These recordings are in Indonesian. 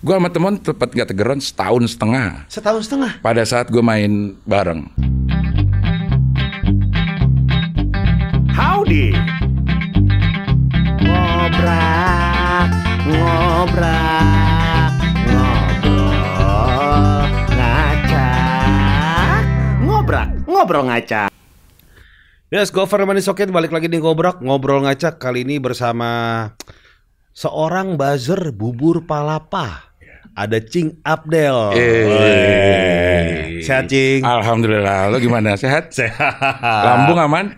Gue sama temen tepat nggak tegeron setahun setengah. Setahun setengah. Pada saat gue main bareng. Howdy. Ngobrak, ngobrak, ngobrol, ngaca. ngobrak, ngobrol ngaca. Yes, Government Money Socket Balik lagi di Ngobrak, Ngobrol ngaca Kali ini bersama seorang buzzer bubur palapa ada Cing Abdel. Sehat Cing. Alhamdulillah. Lo gimana? Sehat? Sehat. Lambung aman?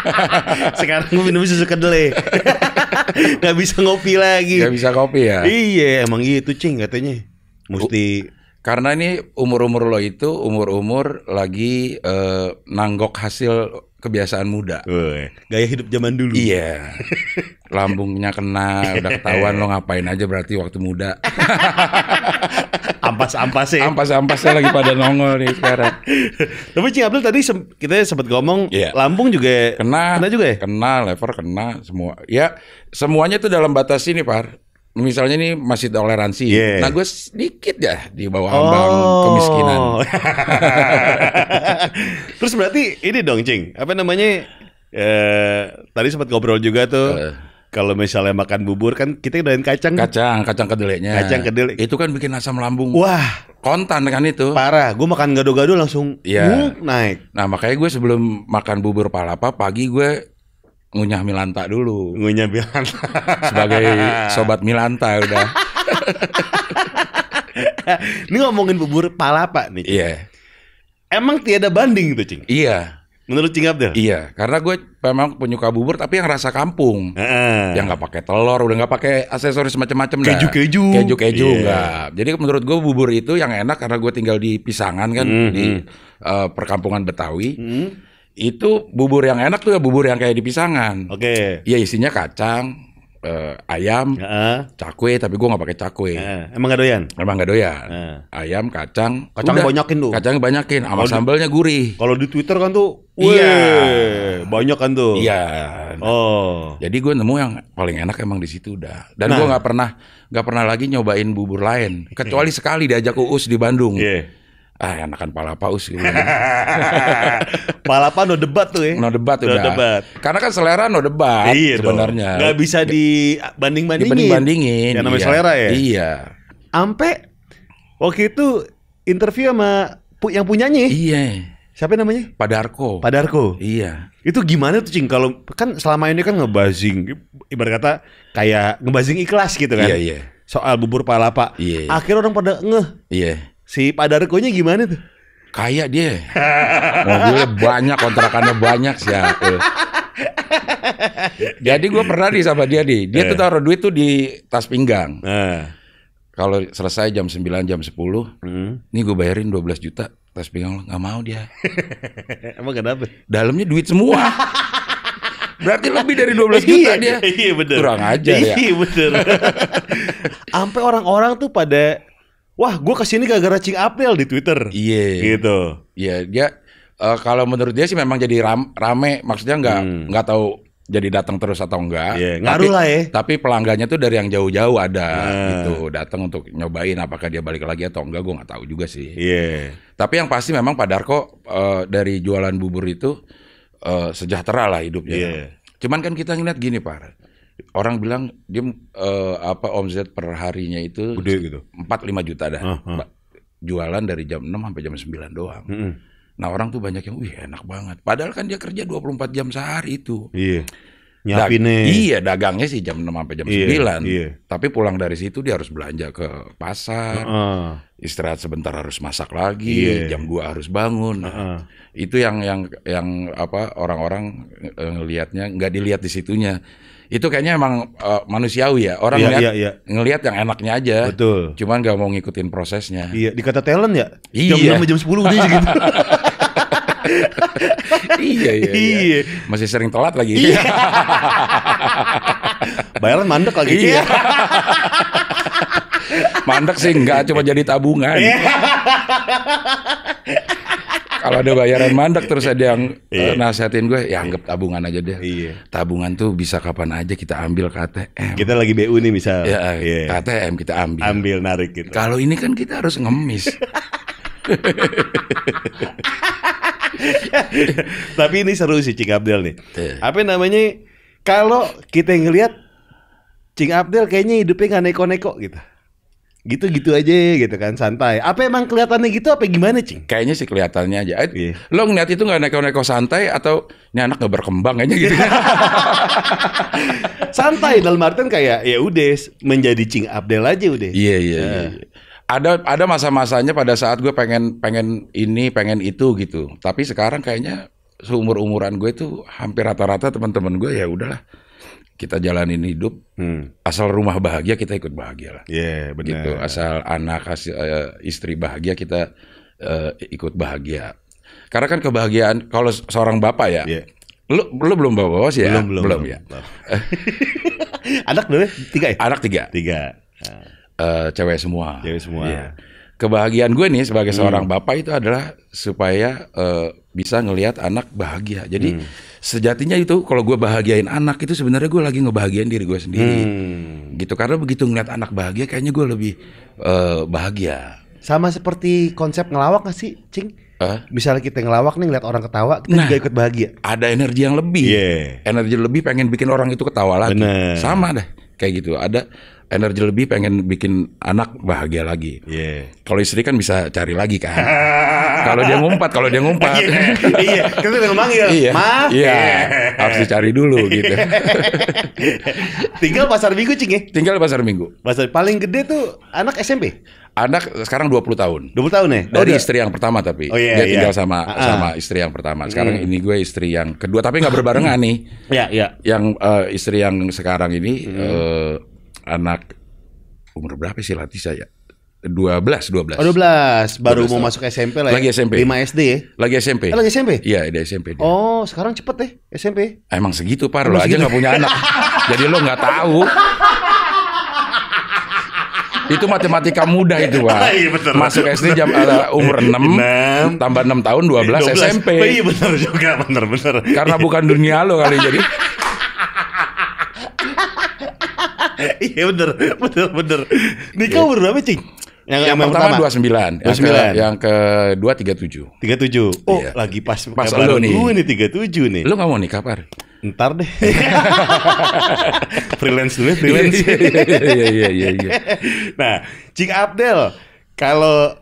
Sekarang gue minum susu kedelai. Ya. Gak bisa ngopi lagi. Gak bisa kopi ya? Iya, emang gitu Cing katanya. Mesti karena ini umur-umur lo itu umur-umur lagi uh, nanggok hasil kebiasaan muda. gaya hidup zaman dulu. Iya. Lambungnya kena, udah ketahuan lo ngapain aja berarti waktu muda. Ampas-ampasnya. Ampas-ampasnya lagi pada nongol nih sekarang. Tapi Cik Abdul tadi sem kita sempat ngomong yeah. lambung juga kena, kena juga ya? Kena, lever kena, semua. Ya, semuanya itu dalam batas ini, Par misalnya ini masih toleransi. Yeah. Nah, gue sedikit ya di bawah oh. ambang kemiskinan. Terus berarti ini dong, Cing. Apa namanya? Eh, tadi sempat ngobrol juga tuh. Uh. Kalau misalnya makan bubur kan kita doain kacang. Kacang, kacang kedelainya. Kacang kedelai. Itu kan bikin asam lambung. Wah, kontan kan itu. Parah, gue makan gado-gado langsung yeah. naik. Nah, makanya gue sebelum makan bubur palapa pagi gue ngunyah Milanta dulu. Ngunyah Milanta. Sebagai sobat Milanta udah. Ini ngomongin bubur palapa nih. Iya. Yeah. Emang tiada banding itu, Cing? Iya. Menurut Cing Abdel? Iya, karena gue memang penyuka bubur tapi yang rasa kampung. Heeh. Yang nggak pakai telur, udah nggak pakai aksesoris macam-macam Keju-keju. Keju-keju yeah. Jadi menurut gue bubur itu yang enak karena gue tinggal di Pisangan kan mm -hmm. di uh, perkampungan Betawi. Mm -hmm itu bubur yang enak tuh ya bubur yang kayak di pisangan. Oke. Okay. Ya isinya kacang, uh, ayam, uh. cakwe tapi gua nggak pakai cakwe. Uh. Emang gak doyan? Emang gak doyan. Uh. Ayam, kacang, kacang udah. banyakin tuh. Kacangnya banyakin, sama kalo gurih. Kalau di Twitter kan tuh, iya, banyak kan tuh. Iya. oh. Jadi gue nemu yang paling enak emang di situ udah. Dan nah. gue nggak pernah nggak pernah lagi nyobain bubur lain kecuali sekali diajak Uus di Bandung. Yeah ah enakan palapa paus gitu. palapa no debat tuh ya no debat no udah debat. karena kan selera no debat iya sebenarnya dong. Gak bisa dibanding bandingin dibanding bandingin ya namanya iya. selera ya iya ampe waktu itu interview sama yang punyanya ya? iya siapa namanya Padarko Padarko iya itu gimana tuh cing kalau kan selama ini kan ngebazing ibarat kata kayak ngebazing ikhlas gitu kan iya iya soal bubur palapa iya, iya. akhirnya orang pada ngeh iya Si rekonya gimana tuh? Kaya dia. Mobilnya banyak, kontrakannya banyak sih. Eh. aku. Jadi gue pernah di sama dia di. Dia tuh eh. taruh duit tuh di tas pinggang. Eh. Kalau selesai jam 9 jam 10, hmm. nih gue bayarin 12 juta tas pinggang lo nggak mau dia. Emang kenapa? Dalamnya duit semua. Berarti lebih dari 12 iya, juta dia. Iya, iya Kurang aja iya, ya. Iya bener. orang-orang tuh pada wah gue kesini gara-gara Cing April di Twitter. Iya. Yeah. Gitu. Iya yeah, dia uh, kalau menurut dia sih memang jadi ram, rame maksudnya nggak hmm. nggak hmm. tahu jadi datang terus atau enggak. Yeah, ngaruh lah ya. Tapi pelanggannya tuh dari yang jauh-jauh ada yeah. gitu, datang untuk nyobain apakah dia balik lagi atau enggak, gue nggak tahu juga sih. Iya. Yeah. Tapi yang pasti memang Pak Darko uh, dari jualan bubur itu uh, sejahtera lah hidupnya. Yeah. Cuman kan kita ngeliat gini Pak, orang bilang dia uh, apa omzet per harinya itu Gede gitu. 4 5 juta dah. Uh, uh. Jualan dari jam 6 sampai jam 9 doang. -hmm. Nah, orang tuh banyak yang, "Wih, enak banget." Padahal kan dia kerja 24 jam sehari itu. Iya. Dag iya, dagangnya sih jam 6 sampai jam iya, 9. Iya. Tapi pulang dari situ dia harus belanja ke pasar. Uh -uh. Istirahat sebentar harus masak lagi, iya. jam 2 harus bangun. Uh -uh. Itu yang yang yang apa orang-orang eh, ngelihatnya nggak dilihat di situnya itu kayaknya emang uh, manusiawi ya orang yeah, ngeliat, yeah, yeah. ngelihat yang enaknya aja betul cuman gak mau ngikutin prosesnya iya dikata talent ya iya. jam jam 10 udah gitu iya, iya, iya, iya. Masih sering telat lagi. Iya. Bayaran mandek lagi. Iya. mandek sih enggak, cuma jadi tabungan. Iya. Kalau ada bayaran mandek terus ada yang iya. Eh, nasihatin gue, ya anggap tabungan aja deh. Iya. Tabungan tuh bisa kapan aja kita ambil KTM. Kita lagi BU nih misal. Ya, iya. KTM kita ambil. Ambil narik gitu. Kalau ini kan kita harus ngemis. Tapi ini seru sih Cing Abdel nih. Iya. Apa namanya? Kalau kita ngelihat Cing Abdel kayaknya hidupnya nggak neko-neko gitu gitu-gitu aja gitu kan santai. Apa emang kelihatannya gitu apa gimana cing? Kayaknya sih kelihatannya aja. Yeah. Iya. Lo ngeliat itu nggak neko-neko santai atau ini anak nggak berkembang aja gitu? santai dalam artian kayak ya udah menjadi cing Abdel aja udah. Iya iya, iya iya. Ada ada masa-masanya pada saat gue pengen pengen ini pengen itu gitu. Tapi sekarang kayaknya seumur umuran gue tuh hampir rata-rata teman-teman gue ya udahlah kita jalanin hidup hmm. asal rumah bahagia kita ikut bahagia lah yeah, benar gitu asal anak hasil, uh, eh, istri bahagia kita uh, ikut bahagia karena kan kebahagiaan kalau seorang bapak ya yeah. lu lu belum bawa sih ya belum belum, belum, belum ya anak berapa tiga ya anak tiga tiga uh, cewek semua cewek semua yeah kebahagiaan gue nih sebagai hmm. seorang bapak itu adalah supaya uh, bisa ngelihat anak bahagia. Jadi hmm. sejatinya itu kalau gue bahagiain anak itu sebenarnya gue lagi ngebahagiain diri gue sendiri. Hmm. Gitu karena begitu ngeliat anak bahagia kayaknya gue lebih uh, bahagia. Sama seperti konsep ngelawak gak sih, Cing? Huh? Misalnya kita ngelawak nih ngeliat orang ketawa, kita nah, juga ikut bahagia. Ada energi yang lebih. Yeah. Energi lebih pengen bikin orang itu ketawa lagi. Bener. Sama deh, kayak gitu. Ada energi lebih pengen bikin anak bahagia lagi. Yeah. Kalau istri kan bisa cari lagi kan. kalau dia ngumpat, kalau dia ngumpat. Iya, kita kan udah manggil. Iya. Ma. Iya. Harus dicari dulu gitu. Tinggal pasar Minggu, Cing ya? Tinggal pasar Minggu. Pasar paling gede tuh anak SMP. Anak sekarang 20 tahun. 20 tahun ya? Dari oh, istri yang pertama tapi. Oh, iya, dia iya. tinggal sama uh-huh. sama istri yang pertama. Sekarang hmm. ini gue istri yang kedua tapi nggak berbarengan nih. Iya, iya. Yang uh, istri yang sekarang ini hmm. uh, anak umur berapa sih latih saya? 12, 12. Oh, 12. Baru 12 mau tahun. masuk SMP lah ya. Lagi SMP. 5 SD ya? Lagi SMP. Eh, oh, lagi SMP? Iya, ada SMP dia. Oh, sekarang cepet deh SMP. Emang segitu, Pak. Lo aja gak punya anak. Jadi lo gak tahu. itu matematika mudah itu, Pak. iya, betul, Masuk betul, SD jam uh, umur 6, iya, 6 tambah 6 tahun 12, 12. SMP. Iya, benar juga, benar benar. Karena bukan dunia lo kali jadi Iya bener, bener, bener. Nikah iya. umur berapa cing? Yang, yang, yang pertama dua sembilan, yang ke yang kedua tiga tujuh. Tiga tujuh. Oh, iya. lagi pas pas lu nih. Gue nih tiga tujuh nih. Lu nggak mau nikah par? Ntar deh. freelance dulu, ya, freelance. Iya iya iya iya. iya, iya nah, Cik Abdel, kalau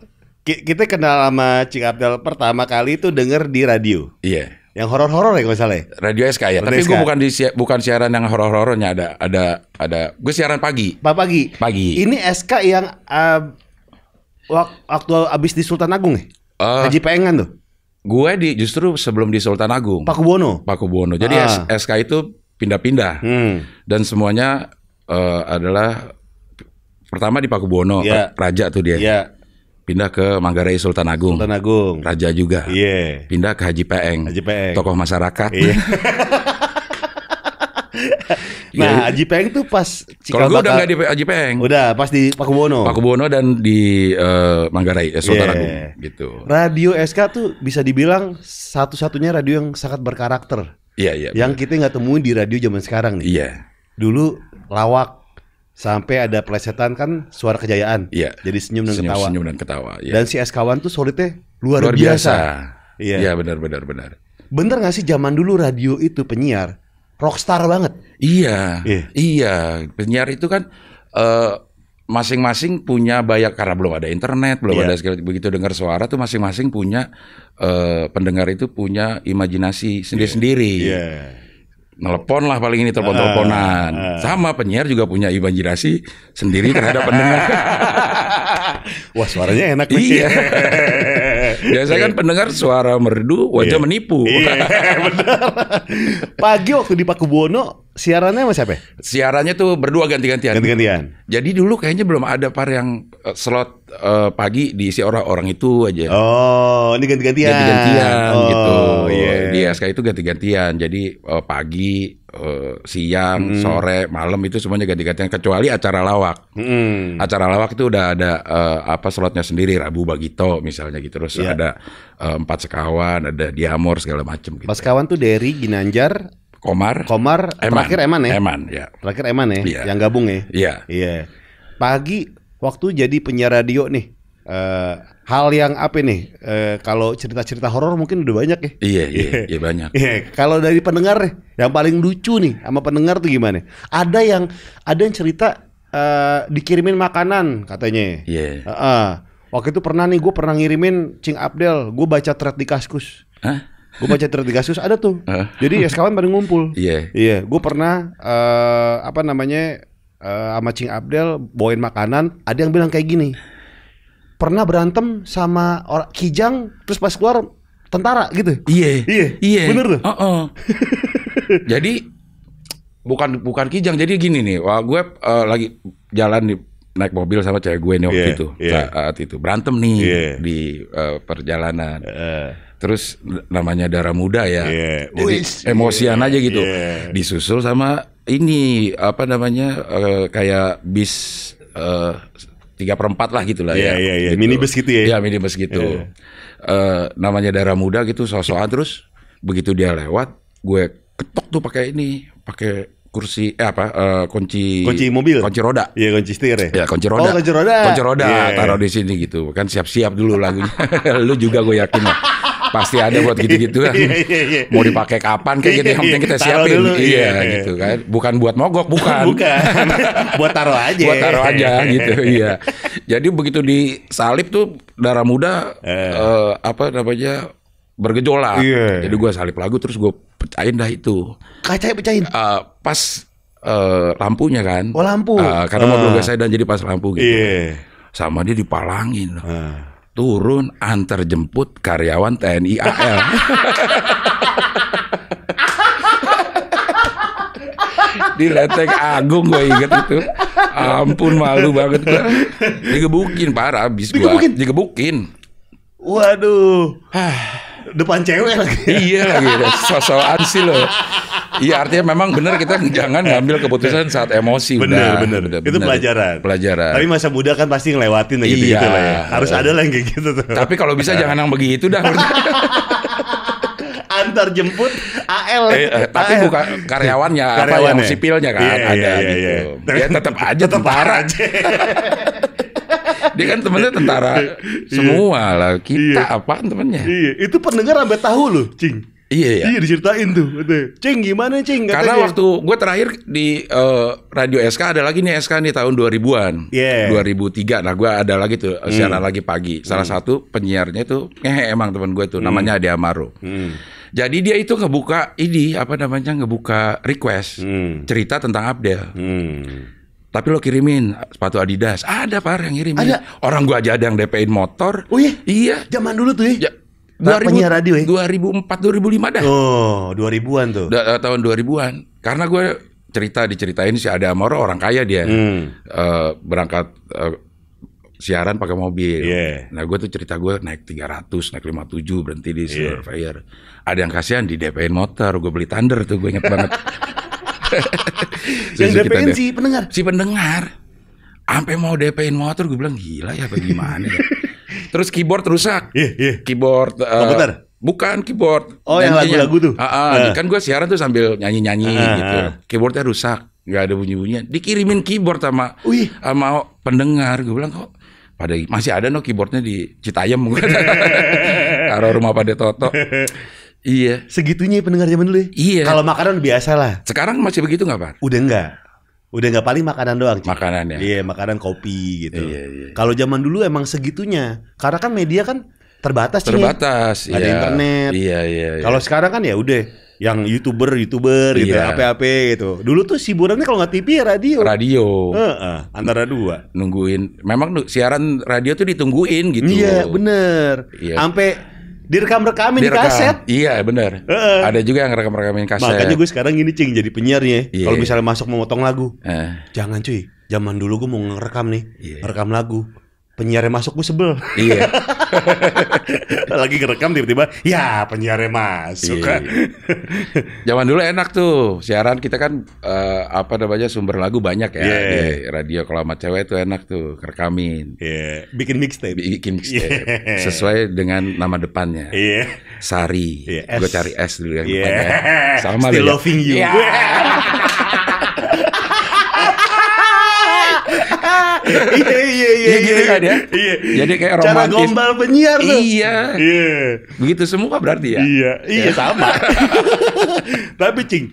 kita kenal sama Cik Abdel pertama kali itu denger di radio. Iya. Yang horor-horor ya kalau salah. Ya? Radio SK ya. Tapi gue bukan di bukan siaran yang horor-horornya ada ada ada. Gue siaran pagi. Pagi. Pagi. Ini SK yang uh, waktu abis di Sultan Agung ya. Uh, Haji Pengen tuh. Gue di justru sebelum di Sultan Agung. Paku Buwono. Paku Buwono. Jadi ah. SK itu pindah-pindah hmm. dan semuanya uh, adalah pertama di Paku Buwono yeah. raja tuh dia. Yeah pindah ke Manggarai Sultan Agung. Sultan Agung. Raja juga. Yeah. Pindah ke Haji Peeng. Haji Peeng. Tokoh masyarakat. Iya. Yeah. nah, Haji Peeng tuh pas Kalau gue udah nggak di Haji Peeng. Udah, pas di Pakubono. Pakubono dan di uh, Manggarai eh, Sultan yeah. Agung gitu. Radio SK tuh bisa dibilang satu-satunya radio yang sangat berkarakter. Iya, yeah, iya. Yeah, yang bener. kita nggak temuin di radio zaman sekarang nih. Iya. Yeah. Dulu lawak sampai ada pelesetan kan suara kejayaan. Iya. Jadi senyum dan senyum, ketawa. Senyum dan ketawa. Ya. Dan si Eskawan tuh solidnya luar, luar biasa. Iya. Iya benar benar benar. Bener gak sih zaman dulu radio itu penyiar rockstar banget? Iya. Iya. iya. Penyiar itu kan uh, masing-masing punya banyak karena belum ada internet, belum yeah. ada segala begitu dengar suara tuh masing-masing punya uh, pendengar itu punya imajinasi sendiri-sendiri. Yeah. Yeah. Nelepon lah paling ini telepon-teleponan. Ah, ah, ah. Sama penyiar juga punya imajinasi sendiri terhadap pendengar. Wah suaranya enak nih. Iya. Biasanya kan iya. pendengar suara merdu, wajah yeah. menipu. Iya, Pagi waktu di Pakubuwono siarannya sama siapa? Siarannya tuh berdua ganti-gantian. Ganti-gantian. Jadi dulu kayaknya belum ada par yang eh, slot uh, pagi diisi orang-orang itu aja. Oh, ini ganti-gantian. Ganti-gantian oh, gitu. Yeah. Di SK itu ganti-gantian. Jadi uh, pagi, uh, siang, mm. sore, malam itu semuanya ganti-gantian kecuali acara lawak. Hmm. Acara lawak itu udah ada uh, apa slotnya sendiri Rabu Bagito misalnya gitu. Terus yeah. ada uh, empat sekawan, ada Diamor segala macam gitu. Mas sekawan tuh dari Ginanjar Komar, Komar, Eman. terakhir Eman ya, Eman ya, terakhir Eman ya, ya. yang gabung ya, iya, iya. Pagi waktu jadi penyiar radio nih uh, hal yang apa nih uh, kalau cerita-cerita horor mungkin udah banyak ya iya iya, iya banyak iya. kalau dari pendengar nih yang paling lucu nih sama pendengar tuh gimana ada yang ada yang cerita uh, dikirimin makanan katanya iya yeah. uh, uh, waktu itu pernah nih gue pernah ngirimin cing Abdel gue baca thread di kaskus Hah? gue baca thread di kasus ada tuh. Uh. Jadi ya sekarang pada ngumpul. Iya. Yeah. Iya. Gue pernah uh, apa namanya uh, sama Cing Abdel bawain makanan, ada yang bilang kayak gini. Pernah berantem sama orang Kijang terus pas keluar tentara gitu. Iya. Iya. Iya. Bener tuh. Uh -uh. jadi bukan bukan Kijang. Jadi gini nih, wah gue uh, lagi jalan di naik mobil sama cewek gue nih waktu yeah, itu yeah. Iya. Eh, saat itu berantem nih yeah. di uh, perjalanan. Uh. Terus namanya darah muda ya, yeah. jadi emosian yeah. aja gitu. Yeah. Disusul sama ini apa namanya uh, kayak bis eh, tiga uh, perempat lah gitulah yeah, ya. Iya yeah, yeah. gitu. minibus gitu ya. Iya bus gitu. Yeah. Iya. Uh, namanya darah muda gitu sosokan terus begitu dia lewat gue ketok tuh pakai ini pakai kursi eh apa uh, kunci kunci mobil kunci roda iya kunci setir ya ya kunci roda oh kunci roda kunci roda yeah. taruh iya. di sini gitu kan siap-siap dulu lagunya lu juga gue yakin lah pasti ada buat gitu-gitu kan. Iya, iya, iya. Mau dipakai kapan kayak gitu yang penting kita siapin. Dulu, iya, iya gitu kan. Bukan buat mogok, bukan. bukan. buat taruh aja. buat taruh aja gitu, iya. Jadi begitu disalip tuh darah muda eh. Uh, apa namanya bergejolak. Yeah. Jadi gua salip lagu terus gua pecahin dah itu. Kaca pecahin. Uh, pas uh, lampunya kan. Oh lampu. Uh, karena uh. mobil gue saya dan jadi pas lampu gitu. Yeah. Sama dia dipalangin. Uh turun antar jemput karyawan TNI AL. di Leteng Agung gue inget itu. Ampun malu banget gue. Digebukin parah abis gue. Digebukin. Digebukin. Waduh depan cewek lagi. iya lagi, sosokan sih lo. Iya artinya memang benar kita jangan ngambil keputusan saat emosi. Bener, benar. bener. Itu bener. pelajaran. Pelajaran. Tapi masa muda kan pasti ngelewatin gitu iya. gitu lah ya. Harus ada lah yang kayak gitu tuh. Tapi kalau bisa jangan yang begitu dah. antar jemput AL. Eh, eh, tapi AL. bukan karyawannya, karyawannya, apa yang sipilnya kan iya, ada iya, iya gitu. Iya. Ya tetap aja tetap aja. dia kan temennya tentara iya. semua lah. Iya. Kita iya. apaan temennya? Iya, itu pendengar sampai tahu loh, Cing. Iya, iya. Iya diceritain tuh. Cing gimana Cing? Katanya. Karena waktu gue terakhir di uh, radio SK ada lagi nih SK nih tahun 2000-an. Yeah. 2003. Nah gue ada lagi tuh hmm. siaran lagi pagi. Salah hmm. satu penyiarnya tuh eh emang temen gue tuh hmm. namanya Ade Amaro. Hmm. Jadi dia itu ngebuka ini apa namanya ngebuka request hmm. cerita tentang Abdel. Hmm tapi lo kirimin sepatu Adidas. Ada par yang kirimin. Ada. Orang gua aja ada yang DP-in motor. Oh iya. Iya. Zaman dulu tuh ya. ya 2000, nah, penyiar radio ya? 2004 2005 dah. Oh, 2000-an tuh. Da, eh, tahun 2000-an. Karena gua cerita diceritain si Ada Amaro orang kaya dia. Hmm. Uh, berangkat uh, siaran pakai mobil. Yeah. Nah, gue tuh cerita gue naik 300, naik 57 berhenti di iya. Silver yeah. Fire. Ada yang kasihan di DP-in motor, gue beli Thunder tuh gue inget banget. yang DP-in si pendengar. Si pendengar. Sampai mau DP-in motor gue bilang gila ya apa gimana ya. Terus keyboard rusak. Iya, yeah, iya. Yeah. Keyboard uh, oh, komputer. Eh, bukan keyboard. Oh, yang lagu-lagu tuh. Uh, uh, uh. Kan gue siaran tuh sambil nyanyi-nyanyi uh, uh, gitu. Keyboardnya rusak, nggak ada bunyi-bunyinya. Dikirimin keyboard sama Wih. sama pendengar. Gue bilang kok pada masih ada no keyboardnya di Citayam mungkin. Taruh rumah pada Toto. Iya. Segitunya pendengar zaman dulu ya? Iya. Kalau makanan biasa lah. Sekarang masih begitu nggak Pak? Udah enggak. Udah nggak paling makanan doang. Cik. Makanan ya. Iya, makanan kopi gitu. Iya, iya. Kalau zaman dulu emang segitunya. Karena kan media kan terbatas. Ya. Terbatas. Cik. Iya. Ada internet. Iya, iya. iya. Kalau sekarang kan ya udah yang youtuber youtuber gitu iya. apa gitu dulu tuh hiburannya kalau nggak TV ya radio radio uh -uh, antara dua nungguin memang siaran radio tuh ditungguin gitu iya bener iya. sampai iya direkam-rekamin di kaset. Iya, benar. Uh-uh. Ada juga yang rekam-rekamin kaset. Makanya gue sekarang gini cing jadi penyiarnya. Yeah. Kalau misalnya masuk memotong lagu. Uh. Jangan cuy. Zaman dulu gue mau ngerekam nih, yeah. Iya. rekam lagu penyiar yang masuk gue sebel. Iya. Lagi ngerekam tiba-tiba, ya penyiar yang masuk. Iya. iya. Zaman dulu enak tuh siaran kita kan uh, apa namanya sumber lagu banyak ya. Yeah. Di radio kalau sama cewek itu enak tuh kerekamin. Iya. Yeah. Bikin mixtape. Bikin mixtape yeah. sesuai dengan nama depannya. Iya. Yeah. Sari. Yeah. Gue cari S dulu yang yeah. depannya. Sama Still loving you. Yeah. iya iya iya iya gitu iya. kan ya iya jadi kayak romantis cara gombal penyiar tuh iya iya begitu semua berarti ya iya ya, iya sama tapi cing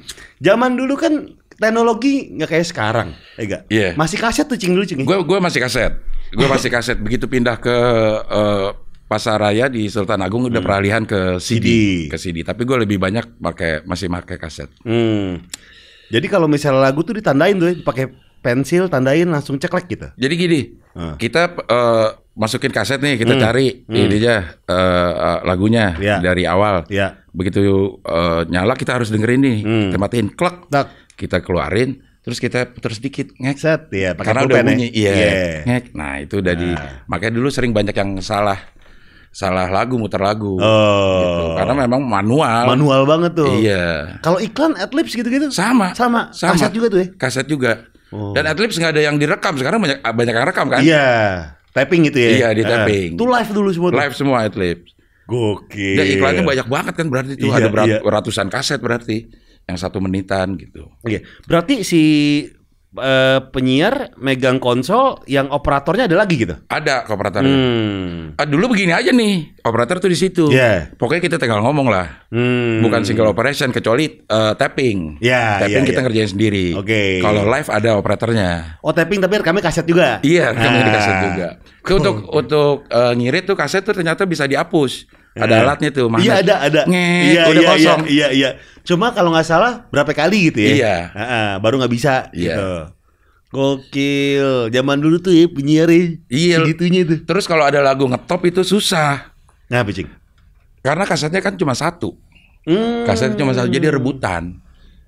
zaman dulu kan teknologi nggak kayak sekarang ya iya masih kaset tuh cing dulu cing gue ya? gue masih kaset gue masih kaset begitu pindah ke eh, pasar raya di Sultan Agung udah hmm. peralihan ke CD, CD. ke CD. Tapi gue lebih banyak pakai masih pakai kaset. Hmm. Jadi kalau misalnya lagu tuh ditandain tuh ya, pakai pensil tandain langsung ceklek gitu. Jadi gini, uh. kita uh, masukin kaset nih kita hmm. cari hmm. ini aja uh, lagunya yeah. dari awal. Yeah. Begitu uh, nyala kita harus dengerin nih, hmm. kita matiin tak. kita keluarin, terus kita putar sedikit ngek ya pakai karena udah ya. bunyi iya yeah. ngek nah itu udah nah. makanya dulu sering banyak yang salah salah lagu muter lagu oh. gitu. karena memang manual manual banget tuh iya kalau iklan adlibs gitu gitu sama sama sama kaset juga tuh ya kaset juga Oh. Dan atlet nggak ada yang direkam. Sekarang banyak banyak yang rekam kan? Iya. Tapping gitu ya? Iya di ah, tapping. Itu uh, live dulu semua. Live semua atlet. Gokil. Dan iklannya banyak banget kan berarti itu iya, ada berat, iya. ratusan kaset berarti yang satu menitan gitu. Iya. Berarti si uh, penyiar megang konsol yang operatornya ada lagi gitu? Ada operatornya Hmm. Uh, dulu begini aja nih, operator tuh di situ. Yeah. Pokoknya kita tinggal ngomong lah. Hmm. Bukan single operation kecuali uh, tapping. Yeah, iya, tapping yeah, kita yeah. ngerjain sendiri. Oke. Okay. Kalau live ada operatornya. Oh, tapping tapi kami kaset juga. Iya, kami ah. di kaset juga. Itu cool. untuk untuk uh, eh, ngirit tuh kaset tuh ternyata bisa dihapus ada eh. alatnya tuh Iya ada ada. Nge, iya, udah iya, iya, kosong. Iya, iya Cuma kalau nggak salah berapa kali gitu ya? Iya. Uh, uh, baru nggak bisa. Iya. Gitu. Gokil. Zaman dulu tuh ya penyiar Iya. Segitunya itu. Terus kalau ada lagu ngetop itu susah. Nah, bicing. Karena kasetnya kan cuma satu. Hmm. Kasetnya cuma satu jadi rebutan.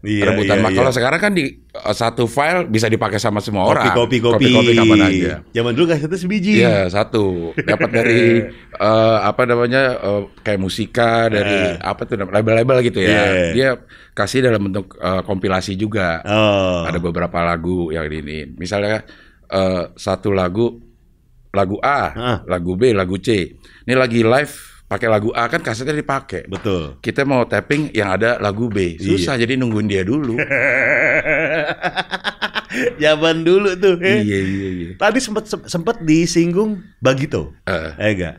Iya, rebutan. Iya, iya. sekarang kan di eh, satu file bisa dipakai sama semua kopi, orang. Kopi kopi kopi. Kopi kapan aja. Zaman dulu satu sebiji. Iya satu. Dapat dari uh, apa namanya uh, kayak musika dari yeah. apa tuh label-label gitu ya. Yeah. Dia kasih dalam bentuk uh, kompilasi juga. Oh. Ada beberapa lagu yang ini. Misalnya uh, satu lagu lagu A, lagu B, lagu C. Ini lagi live pakai lagu A kan kasetnya dipakai. Betul. Kita mau tapping yang ada lagu B. Susah iya. jadi nungguin dia dulu. Jawaban dulu tuh. Eh. Iya iya iya. Tadi sempat sempat disinggung Bagito. Uh. Eh enggak.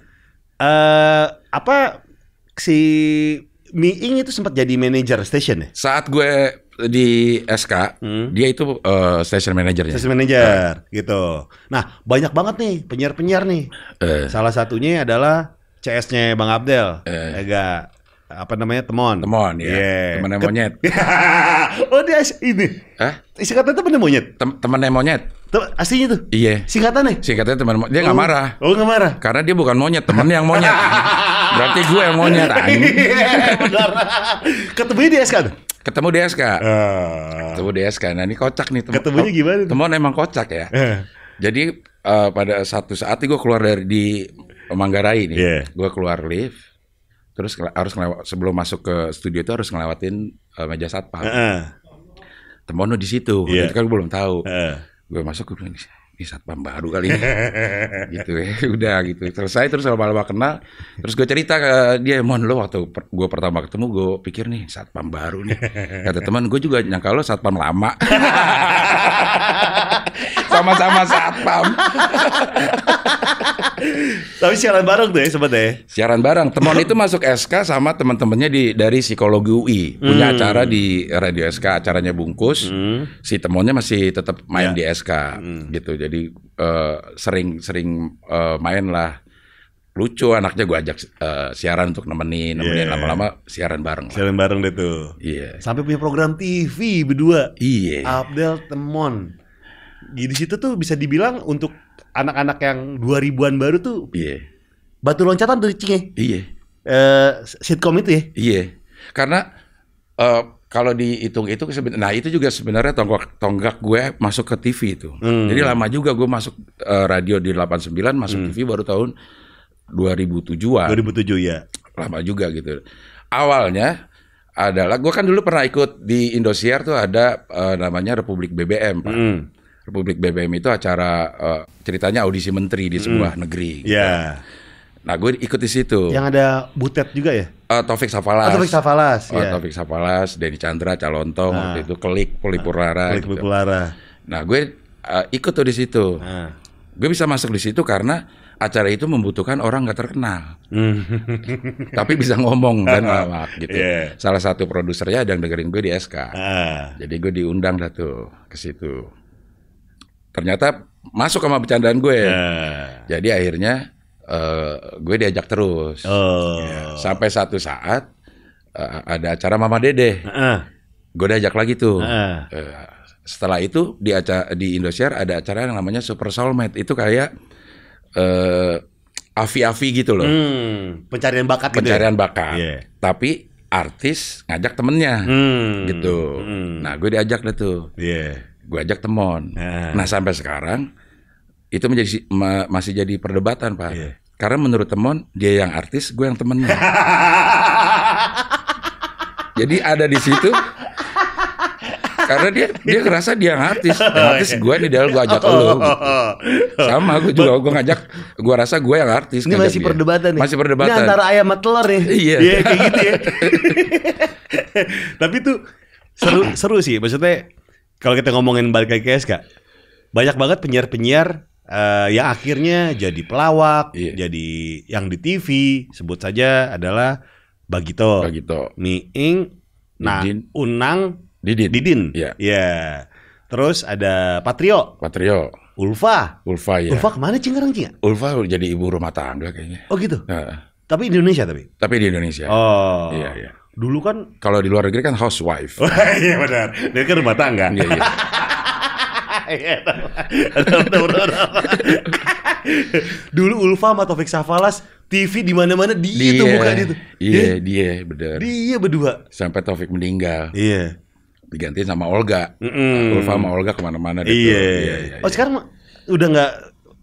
Uh, apa si Miing itu sempat jadi manajer station ya? Saat gue di SK, hmm. dia itu uh, station manajernya. Station manager, uh. gitu. Nah, banyak banget nih penyiar-penyiar nih. Uh. Salah satunya adalah CS-nya Bang Abdel. Eh. Ega apa namanya temon temon ya yeah. temennya monyet oh dia ini Hah? singkatan temennya monyet Tem temennya monyet Tem aslinya tuh iya singkatannya singkatannya teman dia nggak oh. marah oh nggak marah karena dia bukan monyet temen yang monyet berarti gue yang monyet iya, benar ketemu di SK tuh ketemu di SK uh. Ah. ketemu di SK nah ini kocak nih temen ketemunya gimana tuh? emang kocak ya uh. jadi uh, pada satu saat gue keluar dari di Manggarai nih. Yeah. Gue keluar lift, terus harus sebelum masuk ke studio itu harus ngelewatin uh, meja satpam. Uh -uh. lo di situ. Yeah. Itu kan gue belum tahu. Uh. Gue masuk gue bilang ini satpam baru kali ini. gitu ya. Udah gitu. Selesai terus lama-lama kenal. Terus gue cerita ke dia, mohon lo waktu per gue pertama ketemu gue pikir nih satpam baru nih." Kata teman gue juga nyangka kalau satpam lama. sama-sama satpam. Tapi siaran bareng tuh ya sebenarnya. Siaran bareng. Temon itu masuk SK sama teman-temannya di dari psikologi UI punya hmm. acara di radio SK acaranya bungkus. Hmm. Si temonnya masih tetap main ya. di SK hmm. gitu. Jadi sering-sering eh, uh, eh, uh, main lah lucu anaknya gue ajak uh, siaran untuk nemenin nemenin yeah. lama-lama siaran bareng lah. siaran bareng deh tuh iya yeah. sampai punya program TV berdua iya yeah. Abdel Temon di situ tuh bisa dibilang untuk anak-anak yang 2000-an baru tuh iya. Batu loncatan tuh Cinge. Iya. Eh sitkom itu ya. Iya. Karena uh, kalau dihitung itu nah itu juga sebenarnya tonggak tonggak gue masuk ke TV itu. Hmm. Jadi lama juga gue masuk uh, radio di 89 masuk hmm. TV baru tahun 2007-an. 2007 ya. Lama juga gitu. Awalnya adalah gue kan dulu pernah ikut di Indosiar tuh ada uh, namanya Republik BBM, Pak. Hmm. Republik BBM itu acara uh, ceritanya audisi menteri di hmm. sebuah hmm. negeri. Gitu iya. Yeah. Kan. Nah, gue ikut di situ. Yang ada Butet juga ya? Uh, Taufik Safalas. Oh, Taufik Safalas. Uh, eh, yeah. Taufik Safalas, Denny Chandra, Calontong, nah. waktu ah. itu Kelik, Polipurara. Kelik, gitu. Nah, gue uh, ikut tuh di situ. Nah. Gue bisa masuk di situ karena acara itu membutuhkan orang nggak terkenal, mm. tapi bisa ngomong dan lawak ah. gitu. Yeah. Salah satu produsernya ada yang dengerin gue di SK, ah. jadi gue diundang dah tuh ke situ ternyata masuk sama bercandaan gue. Yeah. Jadi akhirnya uh, gue diajak terus. Oh. Ya, sampai satu saat uh, ada acara Mama Dede. Uh. Gue diajak lagi tuh. Uh. Uh, setelah itu di acara di Indosiar ada acara yang namanya Super Soulmate. Itu kayak uh, avi-avi gitu loh. Hmm, pencarian bakat Pencarian gitu ya? bakat. Yeah. Tapi artis ngajak temennya hmm. gitu. Hmm. Nah, gue diajak deh tuh. Yeah gue ajak temon. Nah. nah sampai sekarang itu menjadi ma masih jadi perdebatan pak. Yeah. Karena menurut temon dia yang artis, gue yang temennya. jadi ada di situ. Karena dia dia ngerasa dia yang artis, yang oh, artis iya. gue nih dalam gue ajak oh, lo. Oh, sama gue juga gue ngajak, gue rasa gue yang artis. Ini masih dia. perdebatan nih. Masih perdebatan. Ini antara ayam sama telur nih. Iya. Iya kayak gitu ya. Tapi tuh seru seru sih maksudnya kalau kita ngomongin balik lagi ke SK, banyak banget penyiar-penyiar uh, yang akhirnya jadi pelawak, yeah. jadi yang di TV, sebut saja adalah Bagito, Bagito. Miing, nah, Didin. Unang, Didin. Didin. Iya. Yeah. Terus ada Patrio. Patrio. Ulfa. Ulfa ya. Ulfa kemana cing sekarang cing? Ulfa jadi ibu rumah tangga kayaknya. Oh gitu. Nah. Tapi di Indonesia tapi. Tapi di Indonesia. Oh. Iya iya. Dulu kan kalau di luar negeri kan housewife. Iya benar. Dia kan rumah tangga. Iya iya. iya Dulu Ulfa sama Taufik Safalas TV di mana-mana di itu bukan itu. Iya, iya, dia benar. Dia berdua. Sampai Taufik meninggal. Iya. Diganti sama Olga. Ulfa sama Olga kemana-mana. Iya, iya. Iya, Oh sekarang udah nggak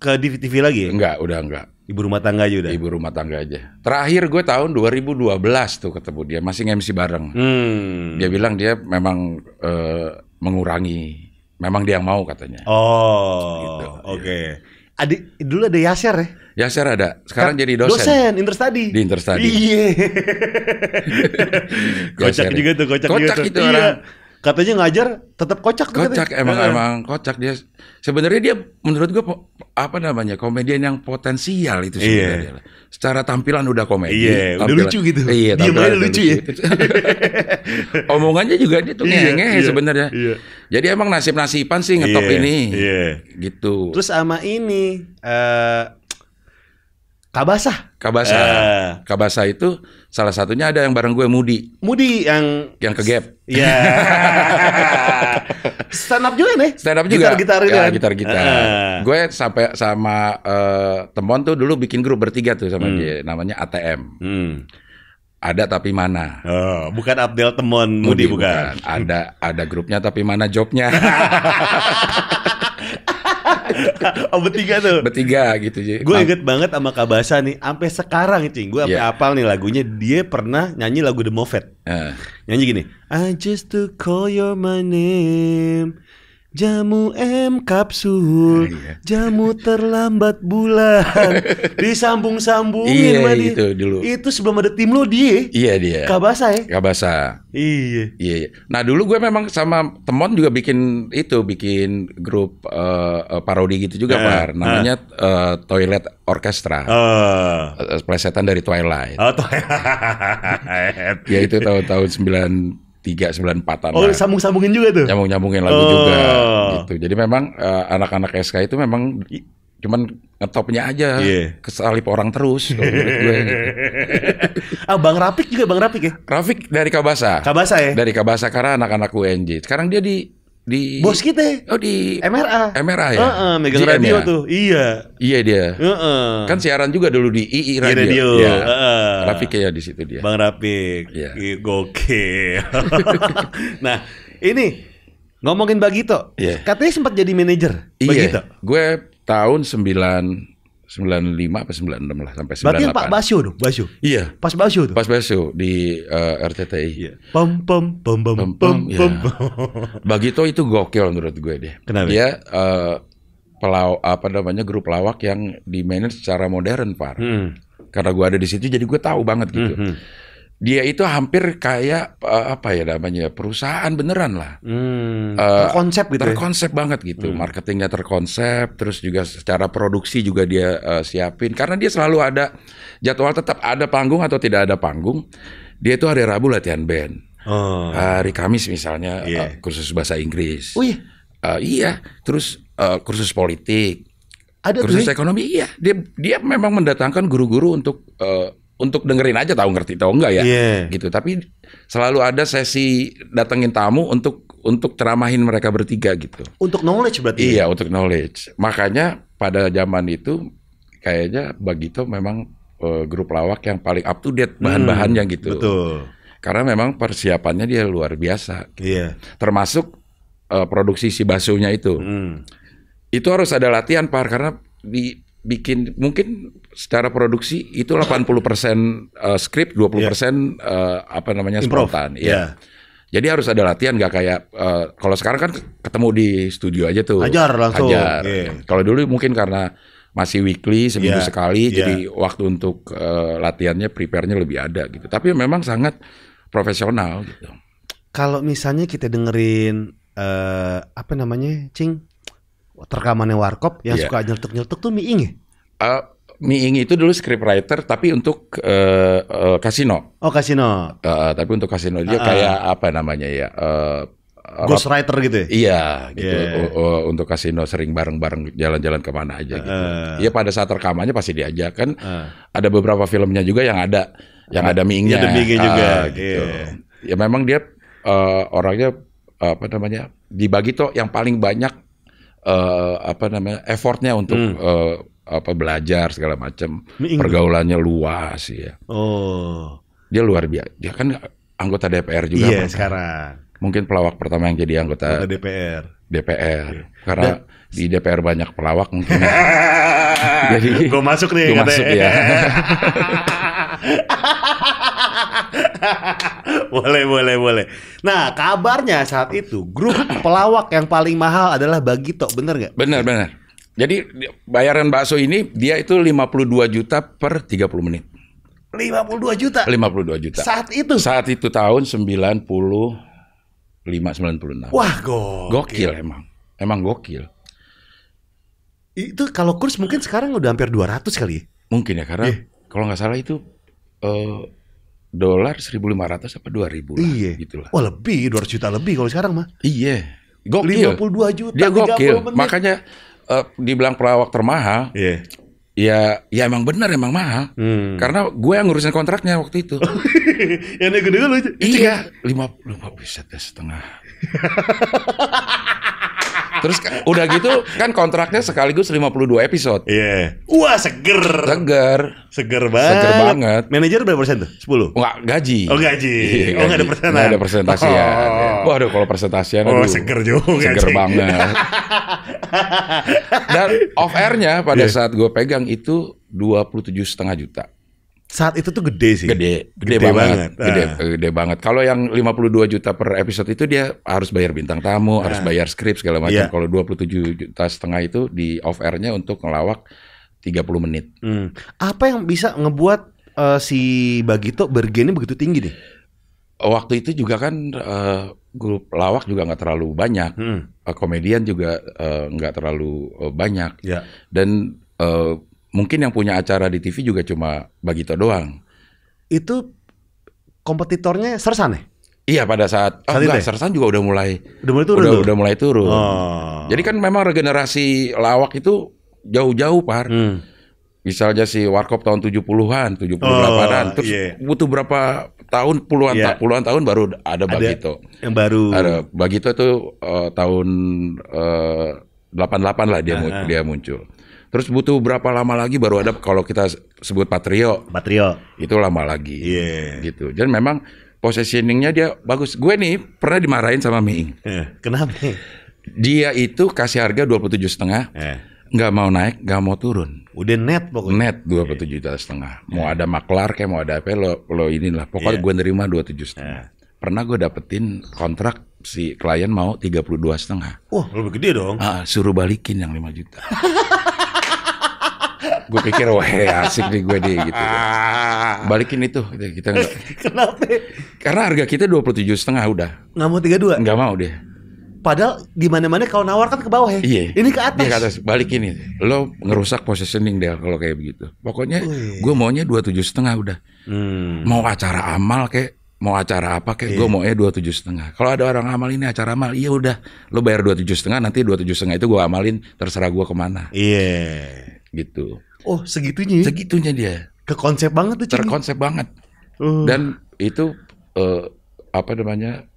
ke TV, TV lagi? Ya? Enggak, udah enggak. Ibu rumah tangga aja udah. Ibu rumah tangga aja. Terakhir gue tahun 2012 tuh ketemu dia, masih MC bareng. Hmm. Dia bilang dia memang uh, mengurangi, memang dia yang mau katanya. Oh, gitu, oke. Okay. Ya. Adi, dulu ada Yasser ya? Yasser ada. Sekarang Ka jadi dosen. Dosen, interstudy. Di interstudy. Iya. gocak juga tuh, gocak, Kocak juga tuh. Kocak itu iya. orang katanya ngajar tetap kocak kocak katanya. emang ya, emang kocak dia sebenarnya dia menurut gua apa namanya komedian yang potensial itu iya. sebenarnya iya. secara tampilan udah komedi iya, tampilan, udah lucu gitu iya dia udah lucu, lucu ya omongannya juga dia tuh ngehe iya, ngenge yeah, sebenarnya iya. jadi emang nasib nasiban sih ngetop yeah, ini iya. gitu terus sama ini uh, eh, Kabasa. Kabasa uh. Eh. kabasah itu Salah satunya ada yang bareng gue Mudi. Mudi yang yang ke gap. Iya. Yeah. stand up juga nih. Stand up juga. Gitar gitar ya, kan? gitar gitar. Uh. Gue sampai sama uh, eh, Temon tuh dulu bikin grup bertiga tuh sama hmm. dia namanya ATM. Hmm. Ada tapi mana? Oh, bukan Abdel Temon Mudi, Mudi bukan. bukan. Ada ada grupnya tapi mana jobnya. oh bertiga tuh. Bertiga gitu. Gue inget banget sama Kabasa nih, sampai sekarang cing. Gue sampai yeah. apal nih lagunya. Dia pernah nyanyi lagu The Moffat. Uh. Nyanyi gini. I just to call your my name. Jamu M kapsul, iya. jamu terlambat bulan, disambung-sambungin iya, madi. Itu dulu. Itu sebelum ada tim lo dia. Iya dia. Kabasa ya. Kabasa. Iya. iya. Iya. Nah dulu gue memang sama temon juga bikin itu, bikin grup uh, parodi gitu juga, eh, Par. Nah. Namanya eh. uh, Toilet Orkestra. Uh. Eh. Plesetan dari Twilight. Oh, Twilight. ya itu tahun-tahun 9 tiga sembilan empatan oh sambung sambungin juga tuh nyambung nyambungin lagu oh. juga gitu jadi memang eh, anak-anak SK itu memang cuman ngetopnya aja yeah. kesalip orang terus gue gitu. ah bang rafik juga bang rafik ya rafik dari Kabasa Kabasa ya dari Kabasa karena anak-anak UNJ sekarang dia di di bos kita oh di MRA MRA ya uh -uh, megang radio ya? tuh iya iya dia uh -uh. kan siaran juga dulu di II radio, radio. Ya. Uh -uh. Rafi ya di situ dia Bang Rafi yeah. gokil nah ini ngomongin Bagito yeah. katanya sempat jadi manajer iya. Bagito gue tahun sembilan 95 apa 96 lah sampai 98. Berarti Pak Basyo dong, Basyo. Iya. Pas Basyo tuh. Pas Basyo di uh, eh, RTTI. Iya. Pom pom pom pom pom pom. Ya. pom. Bagito itu gokil menurut gue deh. Kenapa? Dia uh, eh, pelau apa namanya grup lawak yang dimainin secara modern, Pak. Hmm. Karena gue ada di situ jadi gue tahu banget gitu. Hmm, hmm dia itu hampir kayak uh, apa ya namanya perusahaan beneran lah hmm, uh, terkonsep gitu ya? terkonsep ya? banget gitu hmm. marketingnya terkonsep terus juga secara produksi juga dia uh, siapin karena dia selalu ada jadwal tetap ada panggung atau tidak ada panggung dia itu hari Rabu latihan band oh. hari Kamis misalnya yeah. uh, iya. kursus bahasa Inggris oh, iya. Uh, iya terus uh, kursus politik ada kursus tuh, ya? ekonomi iya dia dia memang mendatangkan guru-guru untuk uh, untuk dengerin aja tahu ngerti tahu enggak ya yeah. gitu tapi selalu ada sesi datengin tamu untuk untuk teramahin mereka bertiga gitu untuk knowledge berarti iya ya? untuk knowledge makanya pada zaman itu kayaknya Bagito memang uh, grup lawak yang paling up to date bahan-bahannya hmm, gitu betul karena memang persiapannya dia luar biasa gitu. Iya. yeah. termasuk uh, produksi si basuhnya itu hmm. itu harus ada latihan pak, karena di bikin mungkin secara produksi itu 80% uh, skrip, 20% yeah. uh, apa namanya Improv. spontan. Iya. Yeah. Jadi harus ada latihan gak kayak uh, kalau sekarang kan ketemu di studio aja tuh. Hajar langsung. Ajar. Yeah. Kalau dulu mungkin karena masih weekly seminggu yeah. sekali yeah. jadi waktu untuk uh, latihannya prepare-nya lebih ada gitu. Tapi memang sangat profesional gitu. Kalau misalnya kita dengerin uh, apa namanya? Cing terkamannya Warkop yang yeah. suka nyeltuk nyeltuk tuh mie ya? Uh, Miing itu dulu script writer tapi untuk uh, uh, kasino. Oh kasino. Uh, tapi untuk kasino dia uh, uh. kayak apa namanya ya? Uh, writer gitu ya? Iya gitu yeah. Iya. Oh, uh, oh, uh, Untuk kasino sering bareng-bareng jalan-jalan kemana aja gitu uh. pada saat rekamannya pasti diajak kan uh. Ada beberapa filmnya juga yang ada Yang ada mingnya Ada mingnya juga uh, gitu. yeah. Ya memang dia uh, orangnya uh, apa namanya dibagi tuh yang paling banyak uh, apa namanya effortnya untuk hmm. uh, apa belajar segala macam pergaulannya luas ya oh dia luar biasa dia kan anggota DPR juga iya sekarang mungkin pelawak pertama yang jadi anggota, anggota DPR DPR okay. karena Dan, di DPR banyak pelawak mungkin jadi gue masuk nih gue masuk ya boleh, boleh, boleh. Nah, kabarnya saat itu grup pelawak yang paling mahal adalah Bagito, bener nggak? Bener, bener. Jadi bayaran bakso ini dia itu 52 juta per 30 menit. 52 juta. 52 juta. Saat itu. Saat itu tahun 90 596. Wah, gokil. Gokil emang. Emang gokil. Itu kalau kurs mungkin sekarang udah hampir 200 kali. Ya? Mungkin ya karena yeah. kalau nggak salah itu uh, dolar 1.500 apa 2.000 lah iya. gitu lah. Wah, lebih 200 juta lebih kalau sekarang mah. Iya. Gokil. 52 juta Dia gokil. Makanya uh, dibilang pelawak termahal. Iya. Ya, ya emang benar emang mahal. Hmm. Karena gue yang ngurusin kontraknya waktu itu. yang gede dulu. Iya, ya? lima lima set ya, setengah. Terus udah gitu kan kontraknya sekaligus 52 episode. Iya. Yeah. Wah, seger. Seger. Seger banget. Seger banget. Manajer berapa persen tuh? 10. Enggak, gaji. Oh, gaji. Iya, oh, enggak ada persentase. Enggak ada persentase ya. Oh. Waduh, kalau persentasian oh, seger juga. Seger gaji. banget. Dan off airnya pada yeah. saat gue pegang itu 27 setengah juta saat itu tuh gede sih. Gede, gede, gede banget. banget. Gede, ah. Eh, gede banget. Kalau yang 52 juta per episode itu dia harus bayar bintang tamu, ah. harus bayar skrip segala macam. Yeah. Kalau 27 juta setengah itu di off airnya untuk ngelawak 30 menit. Hmm. Apa yang bisa ngebuat uh, si Bagito bergennya begitu tinggi deh? Waktu itu juga kan uh, grup lawak juga nggak terlalu banyak, hmm. uh, komedian juga nggak uh, terlalu uh, banyak, yeah. dan uh, mungkin yang punya acara di TV juga cuma Bagito doang. Itu kompetitornya Sersan ya? Iya pada saat, oh, saat enggak, ya? Sersan juga udah mulai udah mulai turun. Udah, udah mulai turun. Oh. Jadi kan memang regenerasi lawak itu jauh-jauh par. Hmm. Misalnya si Warkop tahun 70-an, 78-an, oh, terus yeah. butuh berapa tahun puluhan yeah. ta puluhan tahun baru ada Bagito. Ada yang baru. Ada Bagito itu uh, tahun eh, uh, 88 lah dia uh -huh. dia muncul. Terus butuh berapa lama lagi baru ada kalau kita sebut Patrio. Patrio. Itu lama lagi. Iya. Yeah. Gitu. Dan memang positioningnya dia bagus. Gue nih pernah dimarahin sama Miing. Eh, kenapa? Dia itu kasih harga dua puluh tujuh setengah. Eh. Nggak mau naik, gak mau turun. Udah net pokoknya. Net dua puluh tujuh setengah. Mau eh. ada maklar kayak mau ada apa lo lo inilah. Pokoknya yeah. gue nerima dua tujuh setengah. Eh. Pernah gue dapetin kontrak si klien mau tiga puluh dua setengah. Wah lebih gede dong. Ah, suruh balikin yang lima juta. gue pikir wah asik nih gue deh gitu kan. ah. balikin itu gitu. kita enggak. kenapa karena harga kita dua puluh tujuh setengah udah nggak mau tiga dua nggak mau deh Padahal di mana-mana kalau nawar kan ke bawah ya. Iya. Ini ke atas. ke atas balikin ini. Lo ngerusak positioning deh kalau kayak begitu. Pokoknya oh, iya. gue maunya dua tujuh setengah udah. Hmm. Mau acara amal kayak mau acara apa kayak yeah. gue iya. maunya dua tujuh setengah kalau ada orang amal ini acara amal iya udah lo bayar dua tujuh setengah nanti dua tujuh setengah itu gue amalin terserah gue kemana iya gitu. Oh, segitunya? Ya? Segitunya dia. Ke konsep banget tuh. Terkonsep banget. Uh. Dan itu uh, apa namanya?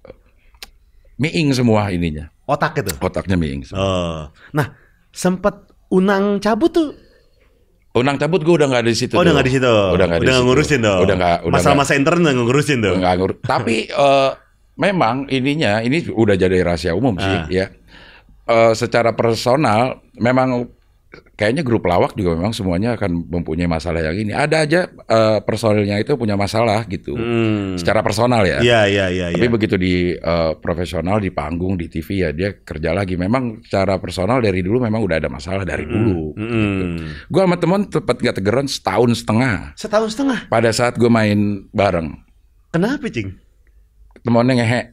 Miing semua ininya. Otak itu. Otaknya miing. Semua. Uh. Nah, sempat unang cabut tuh Unang cabut gue udah gak ada di situ. Oh, udah gak di situ. Udah gak, udah gak ngurusin dong. Udah gak. Udah Masalah-masa intern gak ngurusin dong. Gak ngur Tapi uh, memang ininya ini udah jadi rahasia umum sih ah. ya. Uh, secara personal memang kayaknya grup lawak juga memang semuanya akan mempunyai masalah yang ini. Ada aja uh, personilnya itu punya masalah gitu. Hmm. Secara personal ya. Iya, iya, iya. Tapi ya. begitu di uh, profesional di panggung, di TV ya dia kerja lagi. Memang secara personal dari dulu memang udah ada masalah dari hmm. dulu hmm. gitu. Gua sama temen tepat gak tegeran setahun setengah. Setahun setengah. Pada saat gue main bareng. Kenapa, Cing? Temennya ngehe.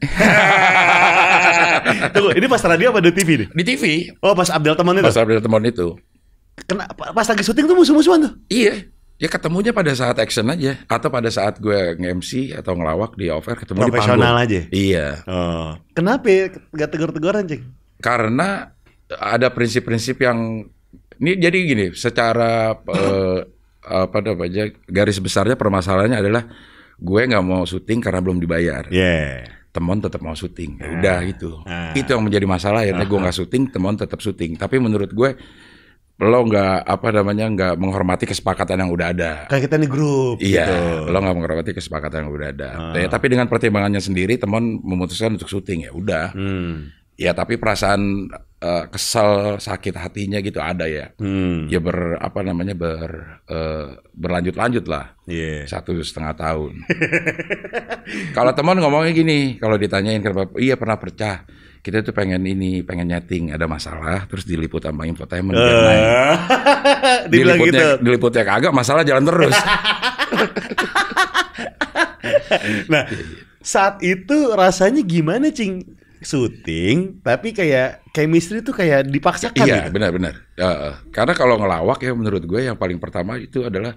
Tunggu, ini pas radio apa di TV nih? Di TV. Oh, pas Abdel temen itu. Pas Abdel teman itu kena pas lagi syuting tuh musuh-musuhan tuh. Iya. Ya ketemunya pada saat action aja atau pada saat gue nge-MC atau ngelawak di offer ketemu di panggung. Profesional aja. Iya. Oh. Kenapa ya? gak tegur-teguran, Cing? Karena ada prinsip-prinsip yang ini jadi gini, secara uh, apa namanya garis besarnya permasalahannya adalah gue nggak mau syuting karena belum dibayar. Yeah. Temon tetap mau syuting. Ya ah. udah gitu. Ah. Itu yang menjadi masalah ya. Uh -huh. Gue ah. nggak syuting, Temon tetap syuting. Tapi menurut gue lo nggak apa namanya nggak menghormati kesepakatan yang udah ada. Kayak kita di grup. Iya. Gitu. Lo nggak menghormati kesepakatan yang udah ada. Ah. Ya, tapi dengan pertimbangannya sendiri, teman memutuskan untuk syuting ya udah. Hmm. Ya tapi perasaan uh, eh, kesel, sakit hatinya gitu ada ya. Hmm. Ya ber apa namanya ber uh, berlanjut-lanjut lah. Yeah. Satu setengah tahun. kalau teman ngomongnya gini, kalau ditanyain kenapa, iya pernah pecah kita tuh pengen ini, pengen nyeting ada masalah, terus diliput sama infotainment uh, dan lain. diliputnya, gitu. diliputnya kagak, masalah jalan terus. nah, saat itu rasanya gimana, Cing? syuting tapi kayak chemistry tuh kayak dipaksakan iya gitu. benar-benar uh, eh, eh. karena kalau ngelawak ya menurut gue yang paling pertama itu adalah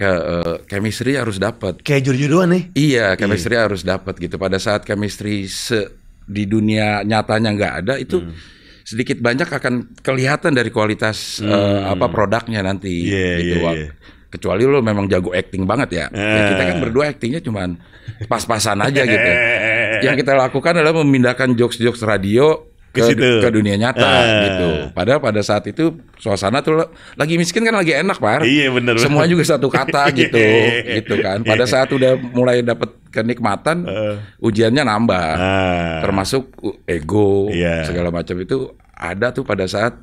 uh, chemistry harus dapat kayak judul-judulan nih iya chemistry iya. harus dapat gitu pada saat chemistry se di dunia nyatanya nggak ada itu hmm. sedikit banyak akan kelihatan dari kualitas hmm. uh, apa produknya nanti yeah, gitu. Yeah, yeah. Kecuali lo memang jago acting banget ya. ya eh. ya kita kan berdua actingnya cuman pas-pasan aja gitu. Yang kita lakukan adalah memindahkan jokes-jokes radio ke, ke dunia nyata uh. gitu. Padahal pada saat itu suasana tuh lagi miskin kan lagi enak pak. Iya benar. Semua juga satu kata gitu, gitu kan. Pada saat udah mulai dapat kenikmatan, uh. ujiannya nambah, uh. termasuk ego yeah. segala macam itu ada tuh pada saat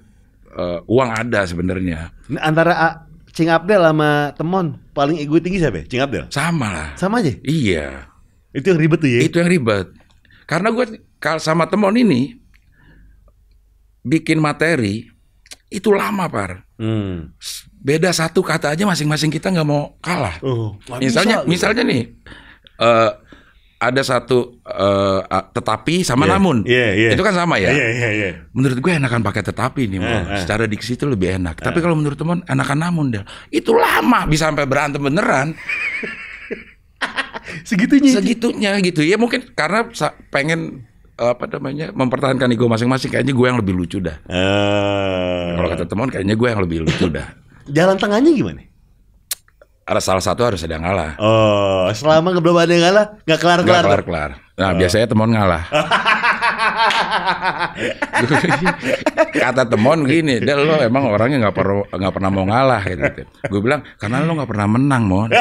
uh, uang ada sebenarnya. Antara A ah, Cing Abdel sama Temon paling ego tinggi siapa? Ya? Cing Abdel. Sama lah. Sama aja. Iya. Itu yang ribet tuh ya. Itu yang ribet. Karena gue sama Temon ini bikin materi itu lama par. Hmm. Beda satu kata aja masing-masing kita nggak mau kalah. Uh, oh, misalnya, bisa, misalnya nih uh, ada satu uh, tetapi sama yeah, namun yeah, yeah. itu kan sama ya. Yeah, yeah, yeah. Menurut gue enakan pakai tetapi nih, uh, uh. secara diksi itu lebih enak. Uh. Tapi kalau menurut teman enakan namun deh. Itu lama bisa sampai berantem beneran. segitunya segitunya gitu ya mungkin karena pengen apa namanya mempertahankan ego masing-masing kayaknya gue yang lebih lucu dah. Uh. Kalau kata teman kayaknya gue yang lebih lucu dah. Jalan tengahnya gimana? Ada salah satu harus ada yang ngalah. Oh, selama belum ada yang ngalah nggak kelar kelar. Nggak kelar kelar. Nah uh. biasanya teman ngalah. Kata temon gini, dia lo emang orangnya nggak pernah nggak pernah mau ngalah gitu. Gue bilang karena lo nggak pernah menang mon.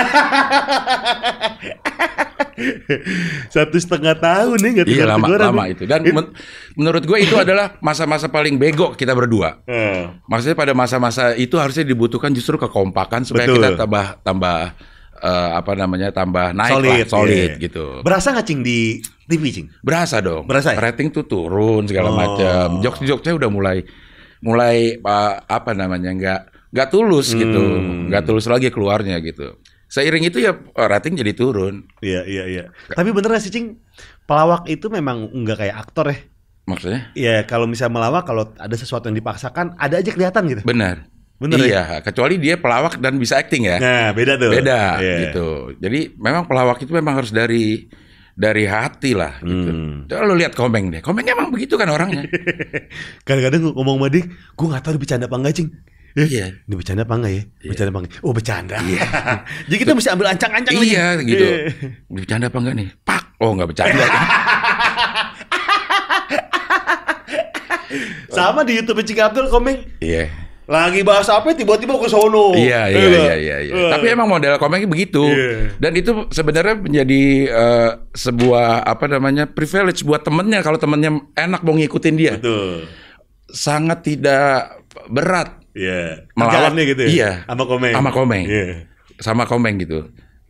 Satu setengah tahun nih ya, nggak Iya lama ya. lama itu. Dan men menurut gue itu adalah masa-masa paling bego kita berdua. Hmm. Maksudnya pada masa-masa itu harusnya dibutuhkan justru kekompakan supaya Betul. kita tambah tambah uh, apa namanya tambah naik solid, lah, solid yeah. gitu. Berasa nggak cing di TV cing. Berasa dong. Berasa. Ya? Rating tuh turun segala oh. macam. Jokes-jokesnya udah mulai mulai uh, apa namanya nggak nggak tulus gitu. hmm. gitu, nggak tulus lagi keluarnya gitu. Seiring itu ya uh, rating jadi turun. Iya iya iya. Tapi bener sih cing, pelawak itu memang nggak kayak aktor ya. Maksudnya? Iya, kalau misalnya melawak, kalau ada sesuatu yang dipaksakan, ada aja kelihatan gitu. Benar. Bener ya? iya, ya? kecuali dia pelawak dan bisa acting ya. Nah, beda tuh. Beda yeah. gitu. Jadi memang pelawak itu memang harus dari dari hati lah gitu. Hmm. Lo lihat Komeng deh. Komeng emang begitu kan orangnya. Kadang-kadang ngomong sama dia, gue gak tahu dia bercanda apa enggak, Cing. Eh, iya. Ini bercanda apa enggak ya? Iya. Bercanda apa enggak? Oh, bercanda. Iya. Jadi kita mesti ambil ancang-ancang Iya, lagi. gitu. Iya. Ini bercanda apa enggak nih? Pak. Oh, enggak bercanda. Kan? Sama di YouTube Cing Abdul Komeng. Iya lagi bahas apa tiba-tiba ke sono. Iya iya, iya iya iya iya. iya. Tapi emang model komiknya begitu. Yeah. Dan itu sebenarnya menjadi uh, sebuah apa namanya privilege buat temennya kalau temennya enak mau ngikutin dia. Betul. Sangat tidak berat. Iya. Yeah. Melawan gitu ya. Iya. Sama komeng. Sama komeng. Yeah. Sama komeng gitu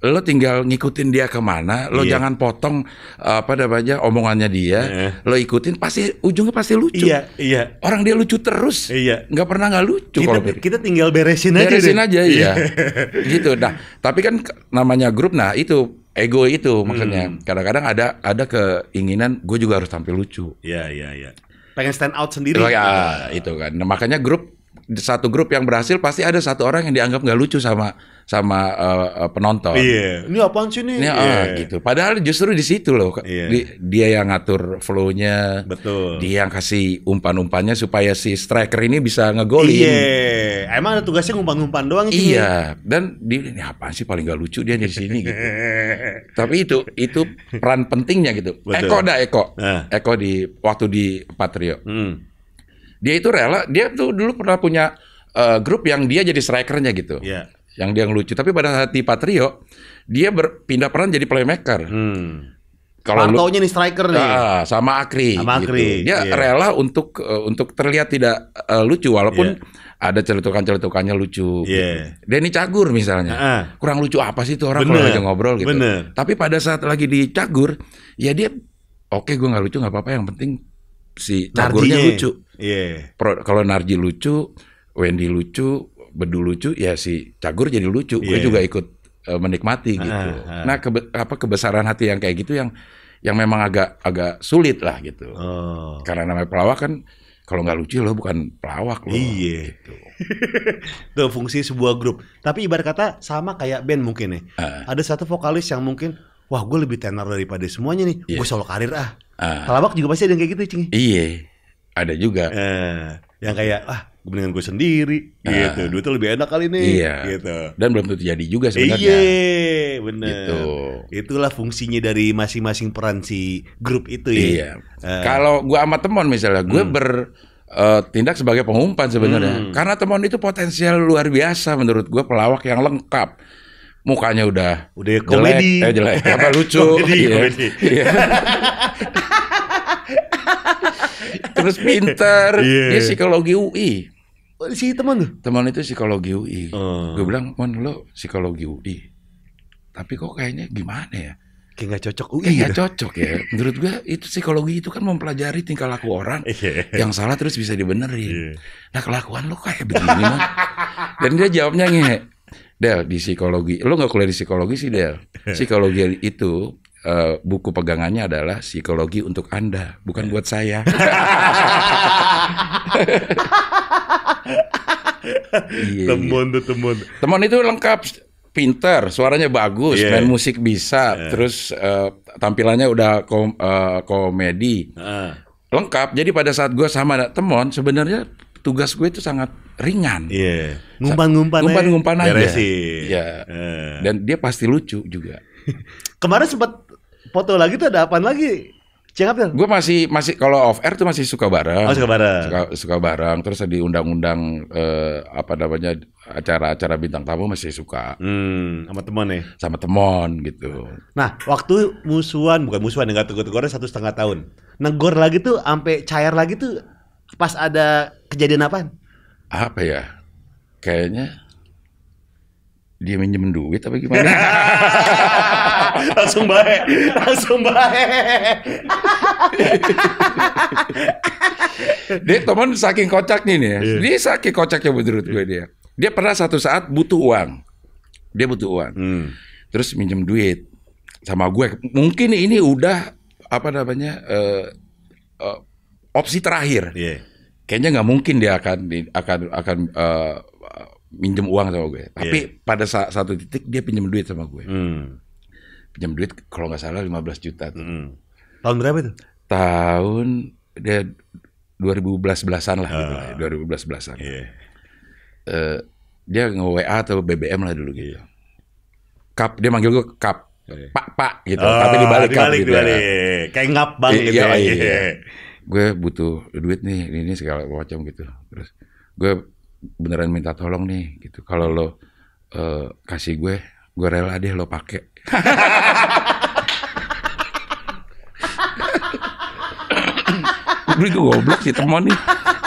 lo tinggal ngikutin dia kemana, lo iya. jangan potong apa namanya omongannya dia, eh. lo ikutin pasti ujungnya pasti lucu. Iya, iya. Orang dia lucu terus. Iya. Nggak pernah nggak lucu. Kita, kalau kita tinggal beresin, beresin aja. Beresin aja, iya. iya. gitu. Nah, tapi kan namanya grup, nah itu ego itu makanya. kadang hmm. Kadang-kadang ada ada keinginan, gue juga harus tampil lucu. Iya, iya, iya. Pengen stand out sendiri. Ya, nah, itu kan. Nah, makanya grup satu grup yang berhasil pasti ada satu orang yang dianggap nggak lucu sama sama uh, penonton. Iya. Yeah. Ini apaan sih nih? Ini, yeah. ah, iya. gitu. Padahal justru di situ loh. Yeah. Di, dia yang ngatur flow-nya. Betul. Dia yang kasih umpan-umpannya supaya si striker ini bisa ngegolin. Iya. Yeah. Emang ada tugasnya umpan-umpan doang sih. Iya. Dan dia ini apaan sih paling gak lucu dia di sini gitu. Tapi itu itu peran pentingnya gitu. Betul. Eko dah Eko. Nah. Eko di waktu di Patrio. Hmm. Dia itu rela, dia tuh dulu pernah punya uh, grup yang dia jadi strikernya gitu. Yeah yang dia yang lucu. Tapi pada saat di Patrio dia berpindah peran jadi playmaker. Hmm. Kalau lu, nih striker nih. Uh, sama Akri. Sama gitu. Akri. Gitu. Dia yeah. rela untuk uh, untuk terlihat tidak uh, lucu walaupun yeah. ada celutukan-celutukannya lucu. Yeah. Gitu. Iya. Denny Cagur misalnya. Uh ah, -huh. Kurang lucu apa sih itu orang Bener. kalau lagi ngobrol gitu. Bener. Tapi pada saat lagi di Cagur, ya dia oke okay, gue nggak lucu nggak apa-apa yang penting si Cagurnya Narginya. lucu. Yeah. Kalau Narji lucu, Wendy lucu, bedu lucu ya si Cagur jadi lucu. Yeah. Gue iya, juga iya. ikut uh, menikmati ah, gitu. uh, uh. Nah, kebe apa kebesaran hati yang kayak gitu yang yang memang agak agak sulit lah gitu. Oh. Karena namanya pelawak kan kalau nggak lucu lo bukan pelawak lo. Iya. Gitu. Itu fungsi sebuah grup. Tapi ibarat kata sama kayak band mungkin nih. Uh. Ada satu vokalis yang mungkin wah gue lebih tenar daripada semuanya nih. Yeah. Gue solo karir ah. Uh. Pelawak juga pasti ada yang kayak gitu cing. Iya. Ada juga. Uh, yang kayak ah mendingan gue sendiri uh, gitu ah. duitnya lebih enak kali ini, iya. gitu dan belum tentu jadi juga sebenarnya iya benar. gitu. itulah fungsinya dari masing-masing peran si grup itu ya iya. uh. kalau gue sama teman misalnya gue hmm. ber uh, tindak sebagai pengumpan sebenarnya. Hmm. Karena teman itu potensial luar biasa menurut gue pelawak yang lengkap. Mukanya udah udah jelek, Eh jelek, apa lucu. komedi, yeah. komedi. Yeah. Terus pinter, yeah. dia psikologi UI. Oh, si teman tuh? Teman itu psikologi UI. Uh. Oh. Gue bilang, "Mon, lo psikologi UI." Tapi kok kayaknya gimana ya? Kayak gak cocok UI. Kayak gak gitu. cocok ya. Menurut gue itu psikologi itu kan mempelajari tingkah laku orang iya. yang salah terus bisa dibenerin. Yeah. Nah kelakuan lo kayak begini mon Dan dia jawabnya ngehe. Del, di psikologi, lo gak kuliah di psikologi sih Del. Psikologi itu uh, buku pegangannya adalah psikologi untuk Anda, bukan iya. buat saya. yeah. Temon tuh gitu. temon. Temon itu lengkap, pinter, suaranya bagus, yeah. main musik bisa, yeah. terus uh, tampilannya udah kom uh, komedi. Uh. Lengkap. Jadi pada saat gue sama Temon sebenarnya tugas gue itu sangat ringan. Iya. Yeah. Ngumpan-ngumpan Ngumpan-ngumpan aja. Ngumpan aja. Iya. Yeah. Dan dia pasti lucu juga. Kemarin sempat foto lagi tuh ada apa lagi? Cengap kan? Gue masih masih kalau off air tuh masih suka bareng. Oh, suka bareng. Suka, suka bareng terus diundang-undang eh, apa namanya acara-acara bintang tamu masih suka. Hmm, sama teman ya. Sama teman gitu. Nah, waktu musuhan bukan musuhan enggak tegur-tegurnya satu setengah tahun. Negor lagi tuh sampai cair lagi tuh pas ada kejadian apa? Apa ya? Kayaknya dia minjem duit apa gimana? langsung bae langsung bae dia teman saking kocak nih nih. yeah. Iya. dia saking kocaknya menurut gue iya. dia dia pernah satu saat butuh uang dia butuh uang hmm. terus minjem duit sama gue mungkin ini udah apa namanya uh, uh, opsi terakhir yeah. kayaknya nggak mungkin dia akan akan akan uh, minjem uang sama gue. Tapi yeah. pada saat satu titik dia pinjem duit sama gue. Hmm pinjam duit kalau nggak salah 15 juta tuh. Hmm. Tahun berapa itu? Tahun dia 2011 belasan lah uh, gitu lah, 2011 ya, ah. belasan. Yeah. Iya. Uh, dia nge WA atau BBM lah dulu gitu. Yeah. Kap dia manggil gue kap iya. pak pak gitu, oh, tapi dibalik, dibalik gitu ya. dibalik. Ya. Kayak ngap bang iya, gitu. Ya. Iya, iya, iya. Gue butuh duit nih, ini, ini segala macam gitu. Terus gue beneran minta tolong nih gitu. Kalau lo uh, kasih gue, gue rela deh lo pakai Lu itu goblok sih teman nih.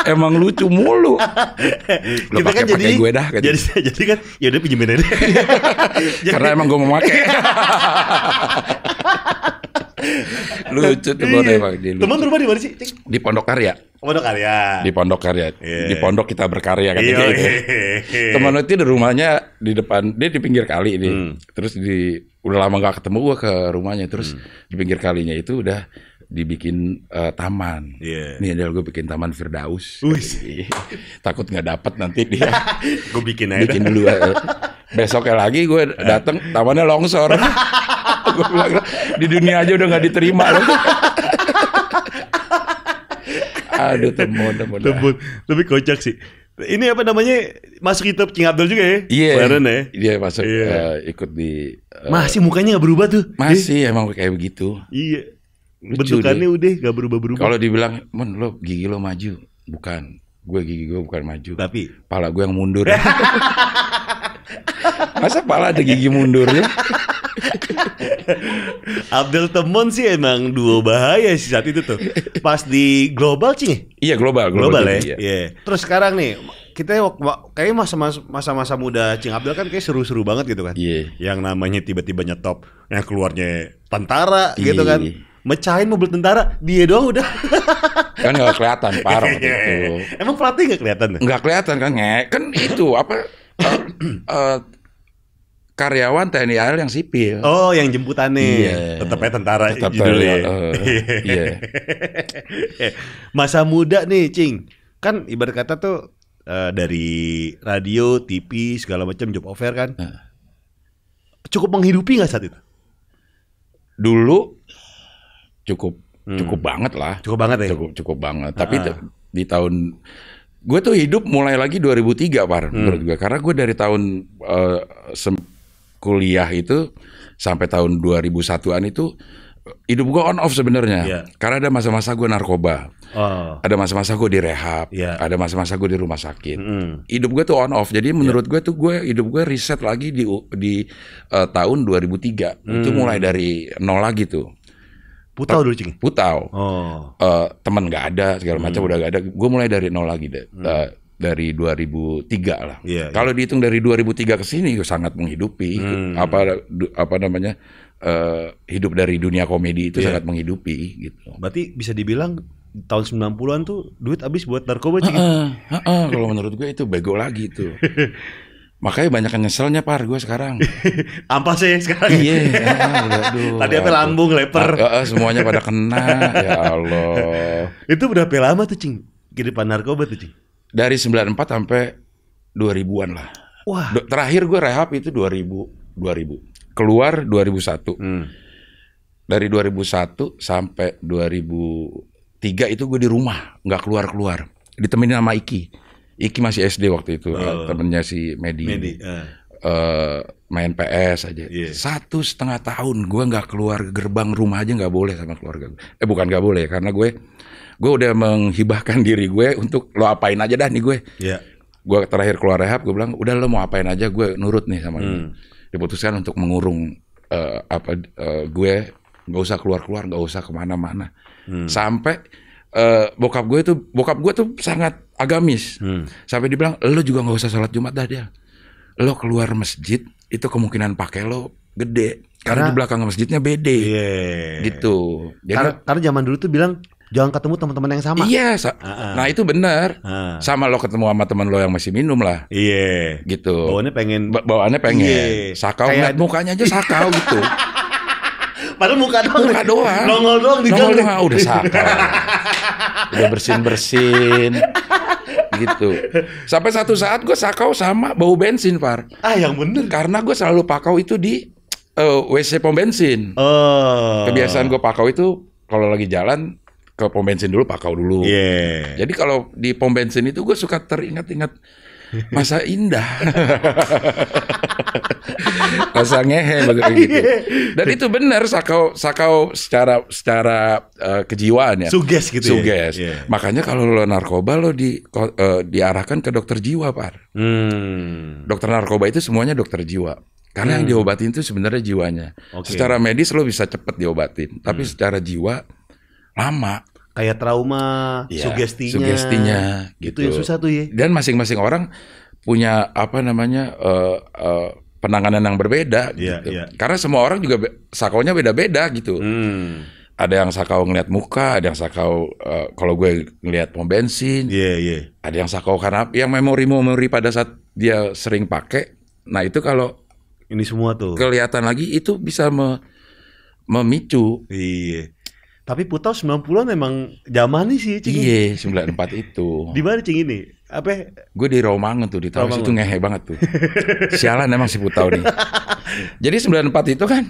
Emang lucu mulu. Lu pakai pake, kan gue dah kan. Jadi jadi kan ya udah pinjemin aja. Karena emang gue mau pakai. lucu tuh gue iya. emang dia lucu. Teman rumah di mana sih? Di Pondok Karya. Oh, pondok Karya. Di Pondok Karya. Yeah. Di pondok kita berkarya kan gitu. Teman itu di rumahnya di depan dia di pinggir kali ini. Hmm. Terus di udah lama gak ketemu gue ke rumahnya terus hmm. di pinggir kalinya itu udah dibikin uh, taman. Yeah. Nih adalah gue bikin taman Firdaus. takut nggak dapat nanti dia. gue bikin aja. Bikin dulu. Uh, besoknya lagi gue eh. dateng tamannya longsor. gue bilang di dunia aja udah nggak diterima. Aduh temuan temuan. Lebih kocak sih. Ini apa namanya masuk YouTube King Abdul juga ya? Iya. Kemarin ya. Dia masuk iya. uh, ikut di. Uh, masih mukanya nggak berubah tuh? Masih eh. emang kayak begitu. Iya. Yeah. Bentukannya deh. udah nggak berubah-berubah. Kalau dibilang, men lo gigi lo maju, bukan. Gue gigi gue bukan maju. Tapi. Pala gue yang mundur. Masa pala ada gigi mundur mundurnya? Abdul Temon sih emang duo bahaya sih saat itu tuh. Pas di global cing. Iya global, global, global ya. Iya. Yeah. Terus sekarang nih kita kayaknya masa-masa masa-masa muda Cing Abdul kan kayak seru-seru banget gitu kan. Iya. Yeah. Yang namanya tiba-tiba nyetop yang keluarnya tentara yeah. gitu kan. Iya. Mecahin mobil tentara, dia doang udah. kan nggak kelihatan parah gitu. itu. Emang pelatih nggak kelihatan? Nggak kelihatan kan, nge. Kan itu apa? uh, uh, karyawan TNI AL yang sipil. Oh, yang jemputannya. Yeah. Tetapnya tentara Tetap judulnya. Uh, eh, yeah. Masa muda nih, Cing. Kan ibarat kata tuh uh, dari radio, TV, segala macam job offer kan. Uh. Cukup menghidupi nggak saat itu? Dulu cukup hmm. cukup banget lah. Cukup banget ya. Cukup cukup banget. uh Tapi ah. di tahun gue tuh hidup mulai lagi 2003 par hmm. menurut gue karena gue dari tahun uh, kuliah itu sampai tahun 2001-an itu hidup gue on off sebenarnya yeah. karena ada masa-masa gue narkoba oh. ada masa-masa gue direhab, yeah. ada masa-masa gue di rumah sakit mm. hidup gue tuh on off jadi iya. menurut yeah. gue tuh gue hidup gue riset lagi di di uh, tahun 2003 mm. itu mulai dari nol lagi tuh putau dulu cing putau oh. uh, eh, teman nggak ada segala macam mm. udah gak ada gue mulai dari nol lagi deh mm. uh, dari 2003 lah. Yeah, iya. Kalau dihitung dari 2003 ke sini ya sangat menghidupi hmm. apa apa namanya uh, hidup dari dunia komedi itu yeah. sangat menghidupi gitu. Berarti bisa dibilang tahun 90-an tuh duit habis buat narkoba gitu. Kalau menurut gue itu bego lagi tuh. Makanya banyak yang nyeselnya par gue sekarang. Ampas sih ya sekarang? Iya. aduh, Tadi apa lambung leper. A, ah, a, semuanya pada kena. ya Allah. Itu berapa lama tuh cing? Kehidupan narkoba tuh cing? dari 94 sampai 2000-an lah. Wah. Terakhir gue rehab itu 2000 2000. Keluar 2001. Hmm. Dari 2001 sampai 2003 itu gue di rumah, nggak keluar-keluar. Ditemenin sama Iki. Iki masih SD waktu itu, uh, temennya si Medi. Medi. Uh. Uh, main PS aja. Yeah. Satu setengah tahun gue nggak keluar gerbang rumah aja nggak boleh sama keluarga gue. Eh bukan nggak boleh karena gue gue udah menghibahkan diri gue untuk lo apain aja dah nih gue. Yeah. Gue terakhir keluar rehab, gue bilang udah lo mau apain aja, gue nurut nih sama hmm. dia. Diputuskan untuk mengurung uh, apa uh, eh, gue nggak usah keluar keluar, nggak usah kemana-mana. Hmm. Sampai uh, bokap gue tuh bokap gue tuh sangat agamis. Hmm. Sampai dibilang lo juga nggak usah sholat Jumat dah dia. Lo keluar masjid itu kemungkinan pakai lo gede karena, karena di belakang masjidnya bede yeah. gitu. Jadi, karena, karena zaman dulu tuh bilang jangan ketemu teman-teman yang sama. Iya, sa uh -uh. nah itu benar. Uh. Sama lo ketemu sama teman lo yang masih minum lah. Iya. Yeah. Gitu. Bawaannya pengen. Ba bawaannya iya. pengen. Yeah. Sakau Kayak... mukanya aja sakau gitu. Padahal muka doang. Muka doang. Nongol doang di Nongol doang udah sakau. udah bersin-bersin. gitu. Sampai satu saat gue sakau sama bau bensin, Par. Ah, yang bener. Karena gue selalu pakau itu di uh, eh, WC pom bensin. Oh. Kebiasaan gue pakau itu kalau lagi jalan ke pom bensin dulu pakau dulu. Yeah. Jadi kalau di pom bensin itu gue suka teringat-ingat masa indah. masa ngehe begitu. Iya. Dan itu benar sakau sakau secara secara uh, kejiwaan ya. Suges gitu ya? Suges. ya. Yeah. Makanya kalau lo narkoba lo di uh, diarahkan ke dokter jiwa, Pak. Hmm. Dokter narkoba itu semuanya dokter jiwa. Karena hmm. yang diobatin itu sebenarnya jiwanya. Okay. Secara medis lo bisa cepet diobatin, tapi hmm. secara jiwa lama kayak trauma, ya, sugestinya, sugestinya gitu. gitu. Itu yang susah tuh ya. Dan masing-masing orang punya apa namanya uh, uh, penanganan yang berbeda ya, gitu. ya. Karena semua orang juga be beda-beda gitu. Hmm. Ada yang sakau ngeliat muka, ada yang sakau uh, kalau gue ngeliat pom bensin. Iya, yeah, iya. Yeah. Ada yang sakau karena yang memori-memori pada saat dia sering pakai. Nah, itu kalau ini semua tuh kelihatan lagi itu bisa me memicu. Iya. Tapi putau 90-an memang zaman sih, Cing. Iya, 94 itu. Di mana Cing ini? apa? Gue di Romangun tuh di tahun itu ngehe banget tuh. Sialan emang si Putau nih. Jadi 94 itu kan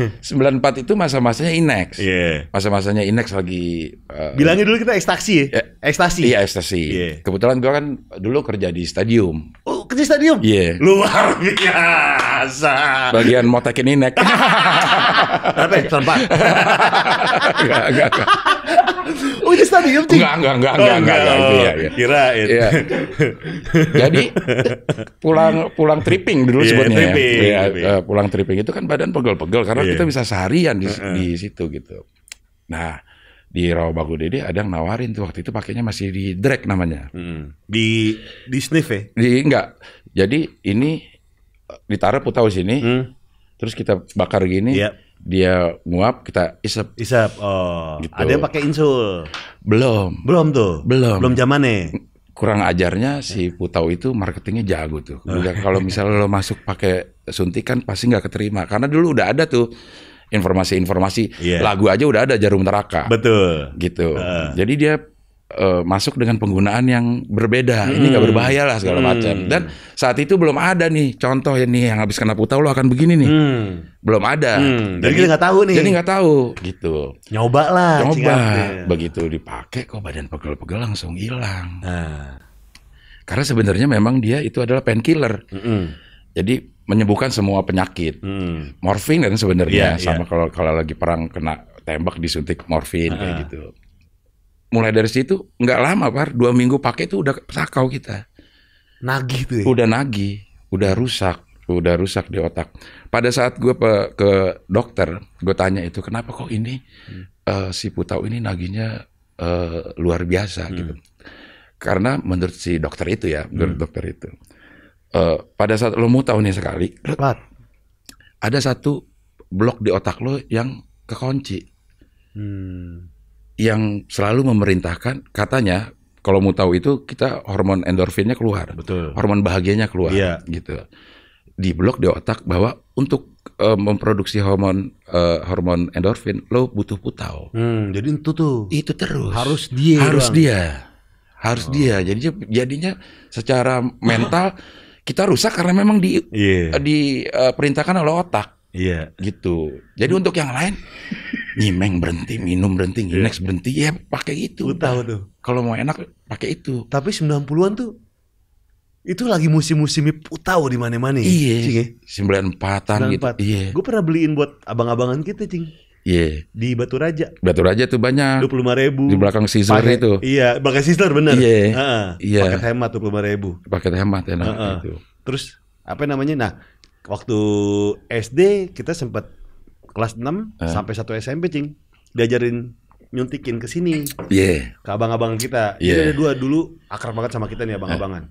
94 itu masa-masanya Inex. Yeah. Masa-masanya Inex lagi uh, eh, Bilangnya dulu kita ekstasi ya. ya. Ekstasi. Iya, ekstasi. Yeah. Kebetulan gua kan dulu kerja di stadium. Oh, kerja di stadium? Iya. Yeah. Luar biasa. Bagian motekin Inex. Apa? Tempat. enggak, enggak oh itu study guilty. Enggak, enggak, enggak, enggak, oh, enggak, enggak, enggak, enggak, enggak, ya, ya. Kira enggak, iya. Jadi pulang pulang tripping dulu yeah, sebutnya tripping, ya. Tripping. Uh, pulang tripping itu kan badan pegel-pegel karena yeah. kita bisa seharian di, uh -uh. di situ gitu. Nah, di bagu Dede ada yang nawarin tuh waktu itu pakainya masih di drag namanya. Hmm. Di di sniff ya? Di enggak. Jadi ini eh, ditaruh putau sini. Hmm. Terus kita bakar gini. Yeah dia nguap kita isap. Isap. Oh. Gitu. Ada yang pakai insul. Belum. Belum tuh. Belum. Belum zaman nih. Kurang ajarnya si Putau itu marketingnya jago tuh. Udah kalau misalnya lo masuk pakai suntikan pasti nggak keterima karena dulu udah ada tuh informasi-informasi yeah. lagu aja udah ada jarum neraka. Betul. Gitu. Uh. Jadi dia uh, masuk dengan penggunaan yang berbeda. Hmm. Ini gak berbahaya lah segala hmm. macam. Dan saat itu belum ada nih contoh ya nih yang habis kena putau lo akan begini nih. Hmm. Belum ada. Hmm. Jadi, jadi kita nggak tahu nih. Jadi nggak tahu gitu. Nyoba lah. Nyoba. Begitu dipakai kok badan pegel-pegel langsung hilang. Nah. Karena sebenarnya memang dia itu adalah painkiller. Hmm. Jadi menyembuhkan semua penyakit. Hmm. Morfin dan sebenarnya yeah, iya. sama yeah. kalau kalau lagi perang kena tembak disuntik morfin uh -huh. kayak gitu mulai dari situ nggak lama par dua minggu pakai tuh udah sakau kita nagih tuh ya? udah nagih udah rusak udah rusak di otak pada saat gue pe, ke dokter gue tanya itu kenapa kok ini hmm. uh, si putau ini naginya uh, luar biasa hmm. gitu karena menurut si dokter itu ya menurut hmm. dokter itu uh, pada saat lo mau tahu nih sekali What? ada satu blok di otak lo yang kekunci hmm yang selalu memerintahkan katanya kalau mau tahu itu kita hormon endorfinnya keluar, Betul. hormon bahagianya keluar, yeah. gitu. Di blok di otak bahwa untuk uh, memproduksi hormon uh, hormon endorfin lo butuh putau. Hmm, jadi itu tuh. Itu terus. Harus dia. Harus dia. Harus oh. dia. Jadi jadinya secara mental kita rusak karena memang di yeah. diperintahkan eh, uh, oleh otak. Iya. Yeah. Gitu. Jadi untuk yang lain nyimeng berhenti minum berhenti iya. nginex yeah. berhenti ya pakai itu tahu tuh kalau mau enak pakai itu tapi 90-an tuh itu lagi musim-musimnya putau di mana-mana iya ya. sembilan empatan gitu iya gue pernah beliin buat abang-abangan kita cing Iya. Di Batu Raja. Batu Raja tuh banyak. Dua puluh lima ribu. Di belakang Sisler Pake, itu. Iya, belakang Sisler bener. Iya. Yeah. Uh, yeah. Paket hemat dua puluh lima ribu. Paket hemat ya uh, itu. Terus apa namanya? Nah, waktu SD kita sempat kelas 6 uh. Eh. sampai satu SMP cing diajarin nyuntikin ke sini. Yeah. Ke abang-abang kita. Yeah. Jadi iya. ada dua dulu akar banget sama kita nih eh. abang-abangan.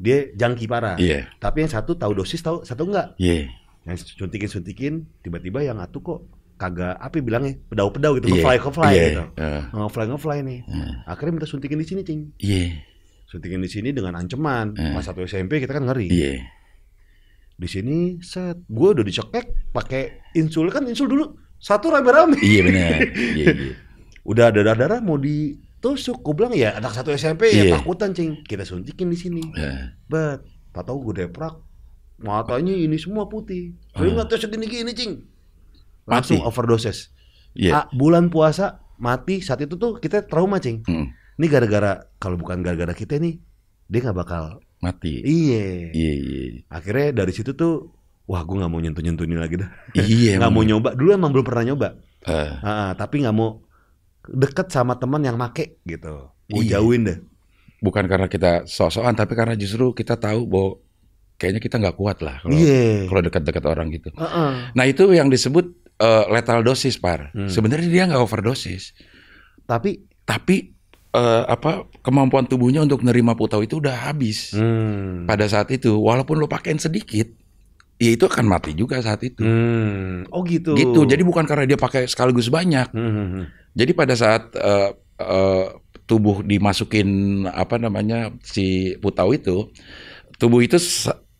Dia jangki parah. Yeah. Tapi yang satu tahu dosis tahu satu enggak. Yeah. Yang suntikin-suntikin tiba-tiba yang atu kok kagak api ya, bilangnya pedau-pedau gitu yeah. ngefly ngefly yeah. gitu. Uh. Ngefly ngefly nih. Uh. Akhirnya minta suntikin di sini, Cing. Yeah. Suntikin di sini dengan ancaman. Uh. Pas satu SMP kita kan ngeri. Yeah di sini set gue udah dicekek pakai insul kan insul dulu satu rame-rame iya benar iya, iya. udah ada darah darah mau ditusuk gue bilang ya anak satu SMP ya iya. takutan cing kita suntikin di sini yeah. bet tak tahu gue deprak matanya ini semua putih gue ah. nggak tahu segini gini cing langsung overdosis yeah. ah, bulan puasa mati saat itu tuh kita trauma cing mm. ini gara-gara kalau bukan gara-gara kita nih dia nggak bakal mati. Iya. Iya, iya. Akhirnya dari situ tuh wah gue nggak mau nyentuh nyentuh ini lagi dah. Iya. nggak mau nyoba. Dulu emang belum pernah nyoba. Uh. Uh, tapi nggak mau deket sama teman yang make gitu. Gue iya. jauhin deh. Bukan karena kita sosokan, tapi karena justru kita tahu bahwa kayaknya kita nggak kuat lah kalau iya. kalau dekat-dekat orang gitu. Uh -uh. Nah itu yang disebut uh, eh, lethal dosis par. Hmm. Sebenarnya dia nggak overdosis. Tapi tapi uh, apa kemampuan tubuhnya untuk nerima putau itu udah habis hmm. pada saat itu walaupun lo pakein sedikit ya itu akan mati juga saat itu hmm. oh gitu gitu jadi bukan karena dia pakai sekaligus banyak hmm. hmm, hmm. jadi pada saat uh, uh, tubuh dimasukin apa namanya si putau itu tubuh itu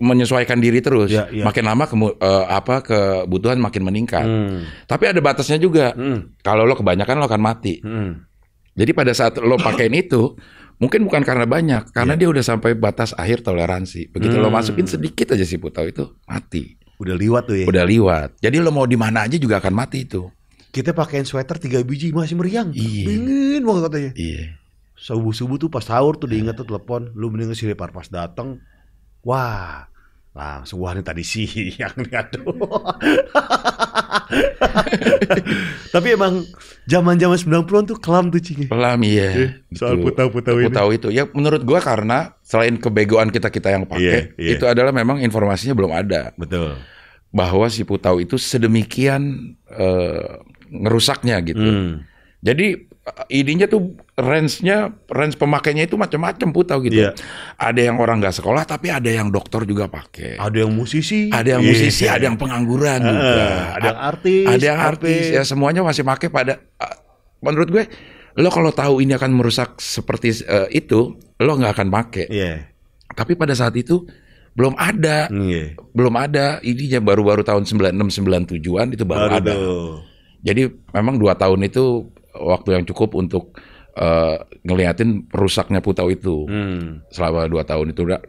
menyesuaikan diri terus. ya, ya. Makin lama ke, uh, apa kebutuhan makin meningkat. Hmm. Tapi ada batasnya juga. Hmm. Kalau lo kebanyakan lo akan mati. Hmm. Jadi pada saat lo pakaiin itu, mungkin bukan karena banyak, karena yeah. dia udah sampai batas akhir toleransi. Begitu hmm. lo masukin sedikit aja si putau itu mati. Udah liwat tuh ya. Udah liwat. Jadi lo mau di mana aja juga akan mati itu. Kita pakaiin sweater tiga biji masih meriang. Iya. Dingin banget katanya. Iya. Subuh-subuh tuh pas sahur tuh iya. diingat tuh telepon, lu mendengar si Parpas datang. Wah, langsung wah ini tadi sih yang aduh tapi emang zaman zaman 90-an tuh kelam tuh cing kelam iya, iya soal putau putau ini putau itu ya menurut gua karena selain kebegoan kita kita yang pakai yeah, yeah. itu adalah memang informasinya belum ada betul bahwa si putau itu sedemikian uh, ngerusaknya gitu hmm. jadi ininya tuh range-nya range pemakainya itu macam-macam putau gitu. Yeah. Ada yang orang nggak sekolah tapi ada yang dokter juga pakai. Ada yang musisi. Ada yang yeah. musisi, ada yang pengangguran uh, juga. Ada yang artis. Ada yang artis ya semuanya masih pakai pada uh, menurut gue lo kalau tahu ini akan merusak seperti uh, itu lo nggak akan pakai. Yeah. Tapi pada saat itu belum ada. Yeah. Belum ada ininya baru-baru tahun 96 97-an itu baru, baru ada. Jadi memang dua tahun itu waktu yang cukup untuk uh, ngeliatin rusaknya putau itu hmm. selama dua tahun itu udah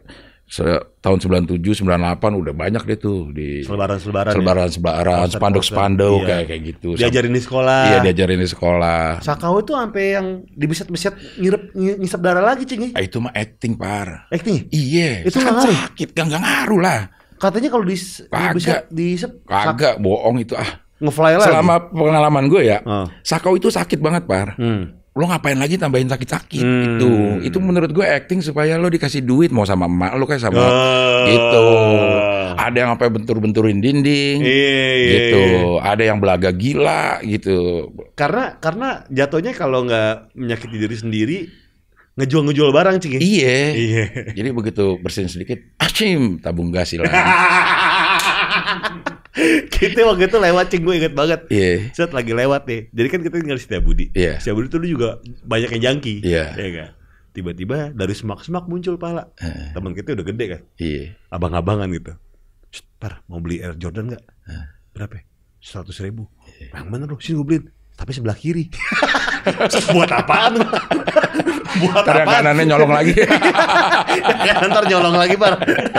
tahun sembilan tujuh sembilan delapan udah banyak deh tuh di selebaran-selebaran selebaran-selebaran ya? spanduk-spanduk iya. kayak kayak gitu. Diajarin di sekolah. Iya, diajarin di sekolah. Sakau itu sampai yang dibeset-beset ngirep ngisap darah lagi, cingi Ah, itu mah acting par. Acting? Iya. Itu kan sakit, gak ngaruh lah. Katanya kalau di Kagak. di, di, kagak bohong itu ah Ngefly lagi. Selama pengalaman gue ya, oh. sakau itu sakit banget, Par. Hmm. Lo ngapain lagi tambahin sakit-sakit hmm. gitu. Itu menurut gue acting supaya lo dikasih duit mau sama emak lo kayak sama oh. gitu. Ada yang apa bentur-benturin dinding iya, iya, gitu. Ada yang belaga gila gitu. Karena karena jatuhnya kalau nggak menyakiti diri sendiri ngejual-ngejual barang cing. Ya? Iya. Iya. Jadi begitu bersin sedikit, acim tabung gas hilang. kita waktu itu lewat cing gue inget banget. Iya. Yeah. Set lagi lewat nih. Jadi kan kita tinggal di Setiabudi. Iya. Yeah. itu tuh juga banyak yang jangki. Iya. Yeah. Iya kan? Tiba-tiba dari semak-semak muncul pala. Uh. Temen kita udah gede kan. Yeah. Abang-abangan gitu. Par, mau beli Air Jordan gak? Uh. Berapa? Ya? Seratus ribu. Yeah. Yang mana lu? Sini gue beliin. Tapi sebelah kiri. buat apaan? buat Tari apaan? Kanannya nyolong lagi. ya, ntar nyolong lagi, Par.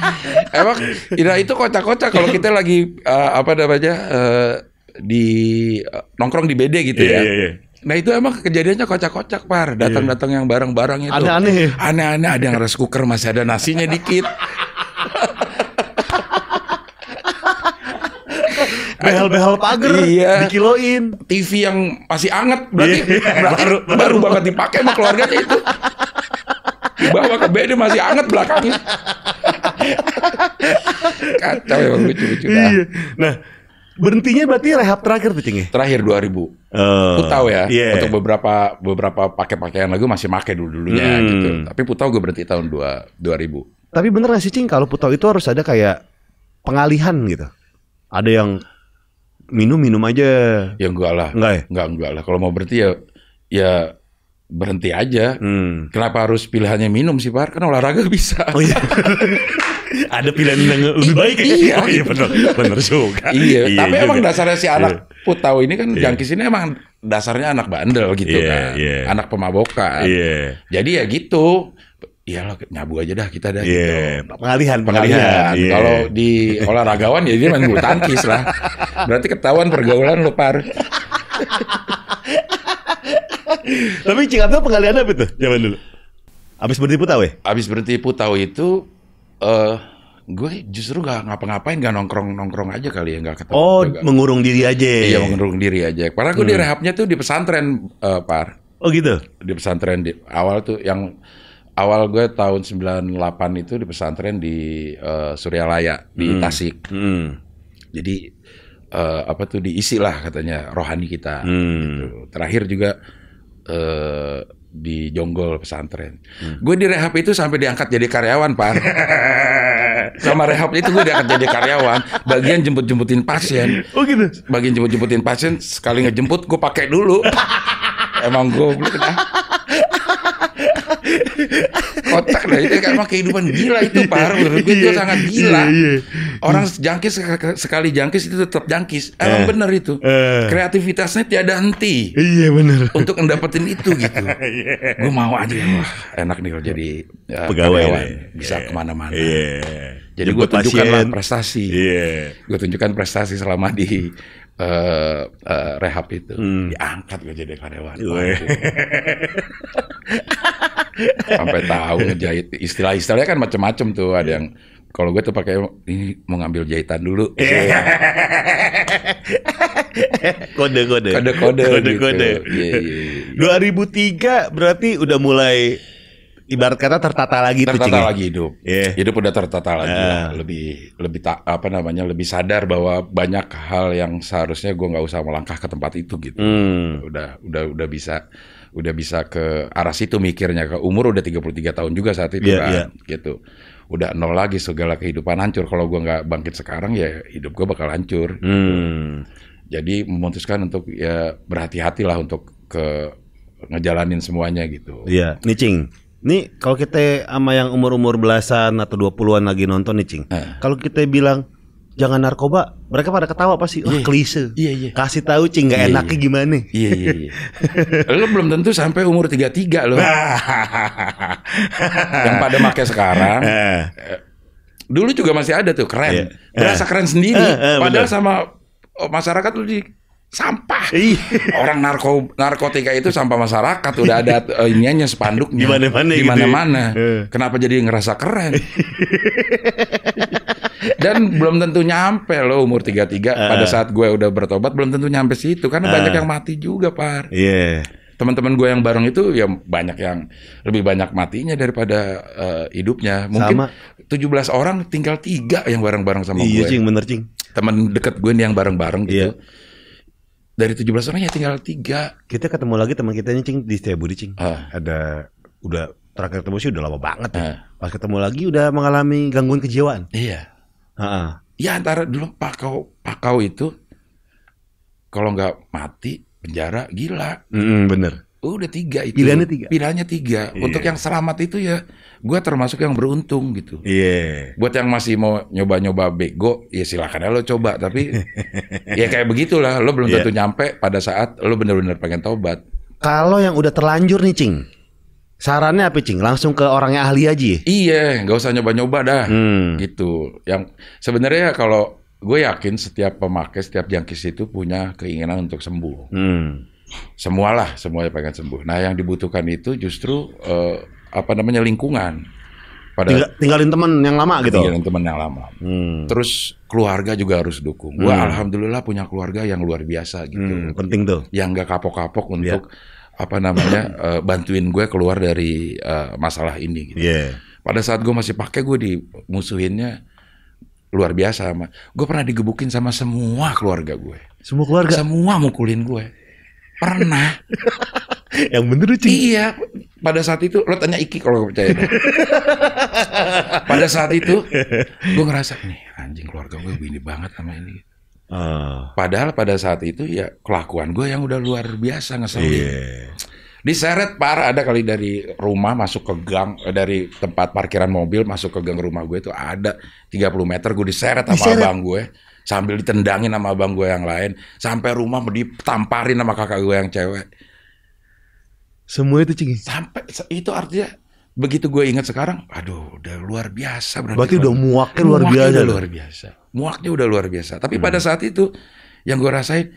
Emang Ira ya, itu kocak-kocak kalau kita lagi uh, apa namanya uh, di uh, nongkrong di BD gitu yeah, ya. Yeah, yeah. Nah itu emang kejadiannya kocak-kocak par iya. datang-datang yang barang-barang itu aneh-aneh aneh-aneh ada yang rice cooker masih ada nasinya dikit behel-behel pagar iya. dikiloin TV yang masih anget berarti, yeah, iya. berarti baru, baru, baru banget dipakai sama keluarganya itu dibawa ke BD masih anget belakangnya Kacau emang lucu-lucu dah. Iya. Nah, berhentinya berarti rehab terakhir tuh ya? Terakhir 2000. Uh, Putau ya. Yeah. Iya. Untuk beberapa beberapa pakai-pakaian lagu masih pakai dulu-dulunya hmm. gitu. Tapi Putau gue berhenti tahun 2, 2000. Tapi bener gak sih Cing kalau Putau itu harus ada kayak pengalihan gitu? Ada yang minum-minum aja. Ya enggak lah. Enggak ya? Enggak, enggak lah. Kalau mau berhenti ya ya berhenti aja. Hmm. Kenapa harus pilihannya minum sih Pak? Kan olahraga bisa. Oh iya. ada pilihan yang lebih iya, baik Iya, oh, iya benar, benar juga. Iya, iya tapi juga. emang dasarnya si anak iya. putau ini kan yeah. jangkis ini emang dasarnya anak bandel gitu iya, kan. iya. Anak pemabokan. Iya. Jadi ya gitu. Iyalah nyabu aja dah kita dah yeah. gitu. Pengalihan, pengalihan. Yeah. Kalau di olahragawan ya dia main bulu tangkis lah. Berarti ketahuan pergaulan lo par. Tapi Cikapta pengalihan apa itu? zaman dulu? Abis berhenti putau ya? Abis berhenti putau itu uh, eh, gue justru gak ngapa-ngapain gak nongkrong-nongkrong aja kali ya gak ketemu oh gak, mengurung diri aja iya mengurung diri aja padahal gue hmm. di rehabnya tuh di pesantren uh, par oh gitu di pesantren di awal tuh yang awal gue tahun 98 itu di pesantren di uh, Suryalaya di hmm. Tasik hmm. jadi uh, apa tuh diisi lah katanya rohani kita hmm. gitu. terakhir juga uh, di Jonggol pesantren. Hmm. Gue di rehab itu sampai diangkat jadi karyawan, Pak. Sama rehab itu gue diangkat jadi karyawan, bagian jemput-jemputin pasien. Oh gitu. Bagian jemput-jemputin pasien, sekali ngejemput gue pakai dulu. Emang gue Kotak lah itu kan kehidupan gila itu parah menurut gue itu iya, sangat iya, gila. Iya. Orang jangkis sekali jangkis itu tetap jangkis. Emang eh, bener itu. Eh. Kreativitasnya tiada henti. Iya bener. Untuk mendapatin itu gitu. Gue mau aja wah enak nih kalau jadi ya, pegawai karyawan. bisa kemana-mana. Jadi gue tunjukkan prestasi. Gue tunjukkan prestasi selama di uh, uh, rehab itu hmm. diangkat gue jadi karyawan iya. gitu. sampai tahu ngejahit istilah-istilahnya kan macam-macam tuh ada yang kalau gue tuh pakai ini mau ngambil jahitan dulu gitu yeah. kode kode kode kode kode gitu. kode yeah, yeah, yeah. 2003 berarti udah mulai ibarat kata tertata lagi tertata tuh, ya? lagi hidup yeah. hidup udah tertata lagi yeah. Ah. lebih lebih tak apa namanya lebih sadar bahwa banyak hal yang seharusnya gue nggak usah melangkah ke tempat itu gitu hmm. udah udah udah bisa udah bisa ke arah situ mikirnya ke umur udah 33 tahun juga saat itu yeah, kan yeah. gitu udah nol lagi segala kehidupan hancur kalau gue nggak bangkit sekarang ya hidup gue bakal hancur gitu. hmm. jadi memutuskan untuk ya berhati-hatilah untuk ke ngejalanin semuanya gitu. Iya, yeah. nicing. Nih kalau kita sama yang umur-umur belasan atau dua puluhan lagi nonton nih Cing. Eh. Kalau kita bilang jangan narkoba, mereka pada ketawa pasti yeah. Iya, iya. klise. yeah, Yeah. Kasih tahu cing gak yeah, iya. enaknya yeah. gimana. Iya, iya, iya. Lo belum tentu sampai umur 33 loh, Yang pada make sekarang. Eh. dulu juga masih ada tuh keren. Yeah. Berasa eh. keren sendiri. Eh, padahal bener. sama masyarakat lu di sampah. Iya. Orang narko narkotika itu sampah masyarakat udah ada uh, iniannya spanduknya. Di mana-mana gitu ya. Di mana-mana. Iya. Kenapa jadi ngerasa keren? Dan belum tentu nyampe loh umur 33 uh. Ah. pada saat gue udah bertobat belum tentu nyampe situ karena uh. banyak ah. yang mati juga, Par. Yeah. Teman-teman gue yang bareng itu ya banyak yang lebih banyak matinya daripada uh, hidupnya. Mungkin Sama. 17 orang tinggal tiga yang bareng-bareng sama iya, gue. Iya, cing bener cing. Teman deket gue nih yang bareng-bareng gitu. Yeah dari 17 orang ya tinggal tiga. Kita ketemu lagi teman kita ini cing di Setiabudi cing. Uh. Ada udah terakhir ketemu sih udah lama banget ya. Uh. Pas ketemu lagi udah mengalami gangguan kejiwaan. Iya. Uh-uh. Ya antara dulu pakau pakau itu kalau nggak mati penjara gila. Mm, bener. Udah tiga itu. Pilihannya tiga. Pilihannya tiga. Yeah. Untuk iya. yang selamat itu ya gue termasuk yang beruntung gitu. Iya. Yeah. Buat yang masih mau nyoba-nyoba bego, ya silakan lo coba. Tapi ya kayak begitulah, lo belum iya. tentu yeah. nyampe pada saat lo bener-bener pengen tobat. Kalau yang udah terlanjur nih, Cing. Sarannya apa, Cing? Langsung ke orang yang ahli aja. Ya? Iya, nggak usah nyoba-nyoba dah. Hmm. Gitu. Yang sebenarnya kalau gue yakin setiap pemakai, setiap jangkis itu punya keinginan untuk sembuh. Hmm. Semualah, semuanya pengen sembuh. Nah, yang dibutuhkan itu justru uh, apa namanya lingkungan. Pada Tinggal, tinggalin teman yang lama gitu. Tinggalin teman yang lama. Hmm. Terus keluarga juga harus dukung. Hmm. alhamdulillah punya keluarga yang luar biasa gitu. Hmm, penting tuh. Yang gak kapok-kapok iya. untuk yeah. apa namanya uh, bantuin gue keluar dari uh, masalah ini gitu. Yeah. Pada saat gue masih pakai gue dimusuhinnya luar biasa sama. Gue pernah digebukin sama semua keluarga gue. Semua keluarga. Semua mukulin gue. Pernah. yang bener cing. Iya, pada saat itu lo tanya Iki kalau percaya. pada saat itu gue ngerasa nih anjing keluarga gue begini banget sama ini. Uh. Padahal pada saat itu ya kelakuan gue yang udah luar biasa ngeselin. Yeah. Diseret parah ada kali dari rumah masuk ke gang eh, dari tempat parkiran mobil masuk ke gang rumah gue itu ada 30 meter gue diseret sama diseret. abang gue ya. sambil ditendangin sama abang gue yang lain sampai rumah mau ditamparin sama kakak gue yang cewek semua itu cing. Sampai itu artinya begitu gue ingat sekarang, aduh udah luar biasa berarti. Berarti udah muaknya luar muaknya biasa. Udah luar biasa. Muaknya udah luar biasa. Tapi hmm. pada saat itu yang gue rasain,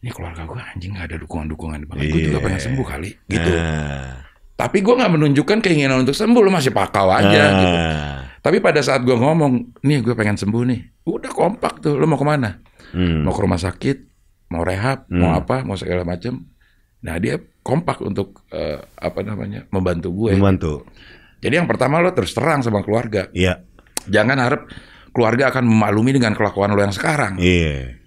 ini keluarga gue anjing gak ada dukungan-dukungan banget. Yeah. Gue juga pengen sembuh kali, gitu. Nah. Tapi gue nggak menunjukkan keinginan untuk sembuh, lo masih pakau aja. Nah. Gitu. Tapi pada saat gue ngomong, nih gue pengen sembuh nih, udah kompak tuh, lo mau kemana? Hmm. Mau ke rumah sakit, mau rehab, hmm. mau apa, mau segala macem, Nah dia kompak untuk uh, apa namanya membantu gue. Membantu. Jadi yang pertama lo terus terang sama keluarga. Iya. Jangan harap keluarga akan memaklumi dengan kelakuan lo yang sekarang. Iya.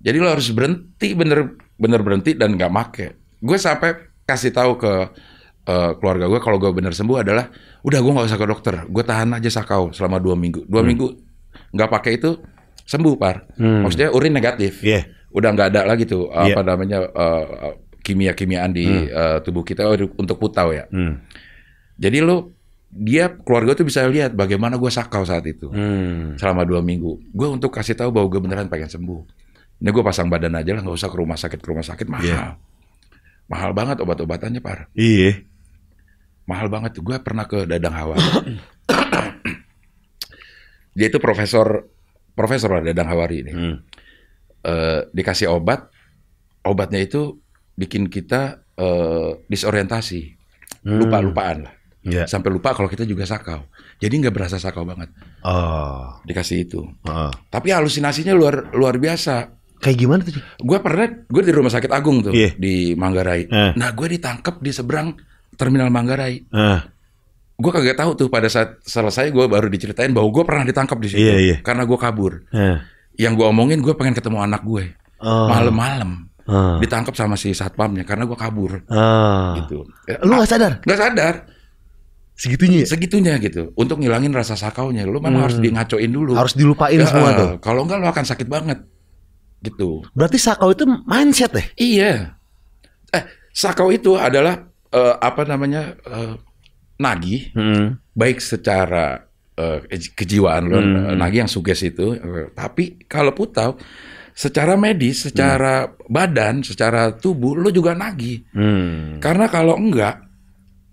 Jadi lo harus berhenti bener bener berhenti dan gak make. Gue sampai kasih tahu ke uh, keluarga gue kalau gue bener sembuh adalah udah gue nggak usah ke dokter, gue tahan aja sakau selama dua minggu. Dua hmm. minggu nggak pakai itu sembuh par. Hmm. Maksudnya urin negatif. Iya. Yeah. Udah nggak ada lagi tuh yeah. apa namanya uh, kimia-kimiaan di hmm. uh, tubuh kita untuk putau ya. Hmm. Jadi lo dia keluarga tuh bisa lihat bagaimana gue sakau saat itu hmm. selama dua minggu. Gue untuk kasih tahu bahwa gue beneran pengen sembuh. Ini gue pasang badan aja lah, nggak usah ke rumah sakit ke rumah sakit mahal, yeah. mahal banget obat-obatannya par. Iya. Mahal banget tuh. Gue pernah ke Dadang Hawa. dia itu profesor profesor lah Dadang Hawari ini. Hmm. Uh, dikasih obat, obatnya itu bikin kita uh, disorientasi, hmm. lupa-lupaan lah. Yeah. Sampai lupa kalau kita juga sakau. Jadi nggak berasa sakau banget. Oh. Dikasih itu. Uh. Tapi halusinasinya luar luar biasa. Kayak gimana tuh? Gue pernah, gue di rumah sakit Agung tuh yeah. di Manggarai. Uh. Nah, gue ditangkap di seberang terminal Manggarai. Uh. Gue kagak tahu tuh pada saat selesai gue baru diceritain bahwa gue pernah ditangkap di situ yeah, yeah. karena gue kabur. Uh. Yang gue omongin gue pengen ketemu anak gue oh. malam-malam. Ah. ditangkap sama si satpamnya karena gue kabur uh. gitu eh, lu ah, nggak sadar nggak sadar segitunya ya? segitunya gitu untuk ngilangin rasa sakaunya lu mana hmm. harus di dulu harus dilupain ya, semua tuh kalau enggak lu akan sakit banget gitu berarti sakau itu mindset ya iya eh sakau itu adalah uh, apa namanya uh, nagih hmm. baik secara uh, kejiwaan lu hmm. nagih yang suges itu uh, tapi kalau putau secara medis, hmm. secara hmm. badan, secara tubuh, lo juga nagih. Hmm. Karena kalau enggak,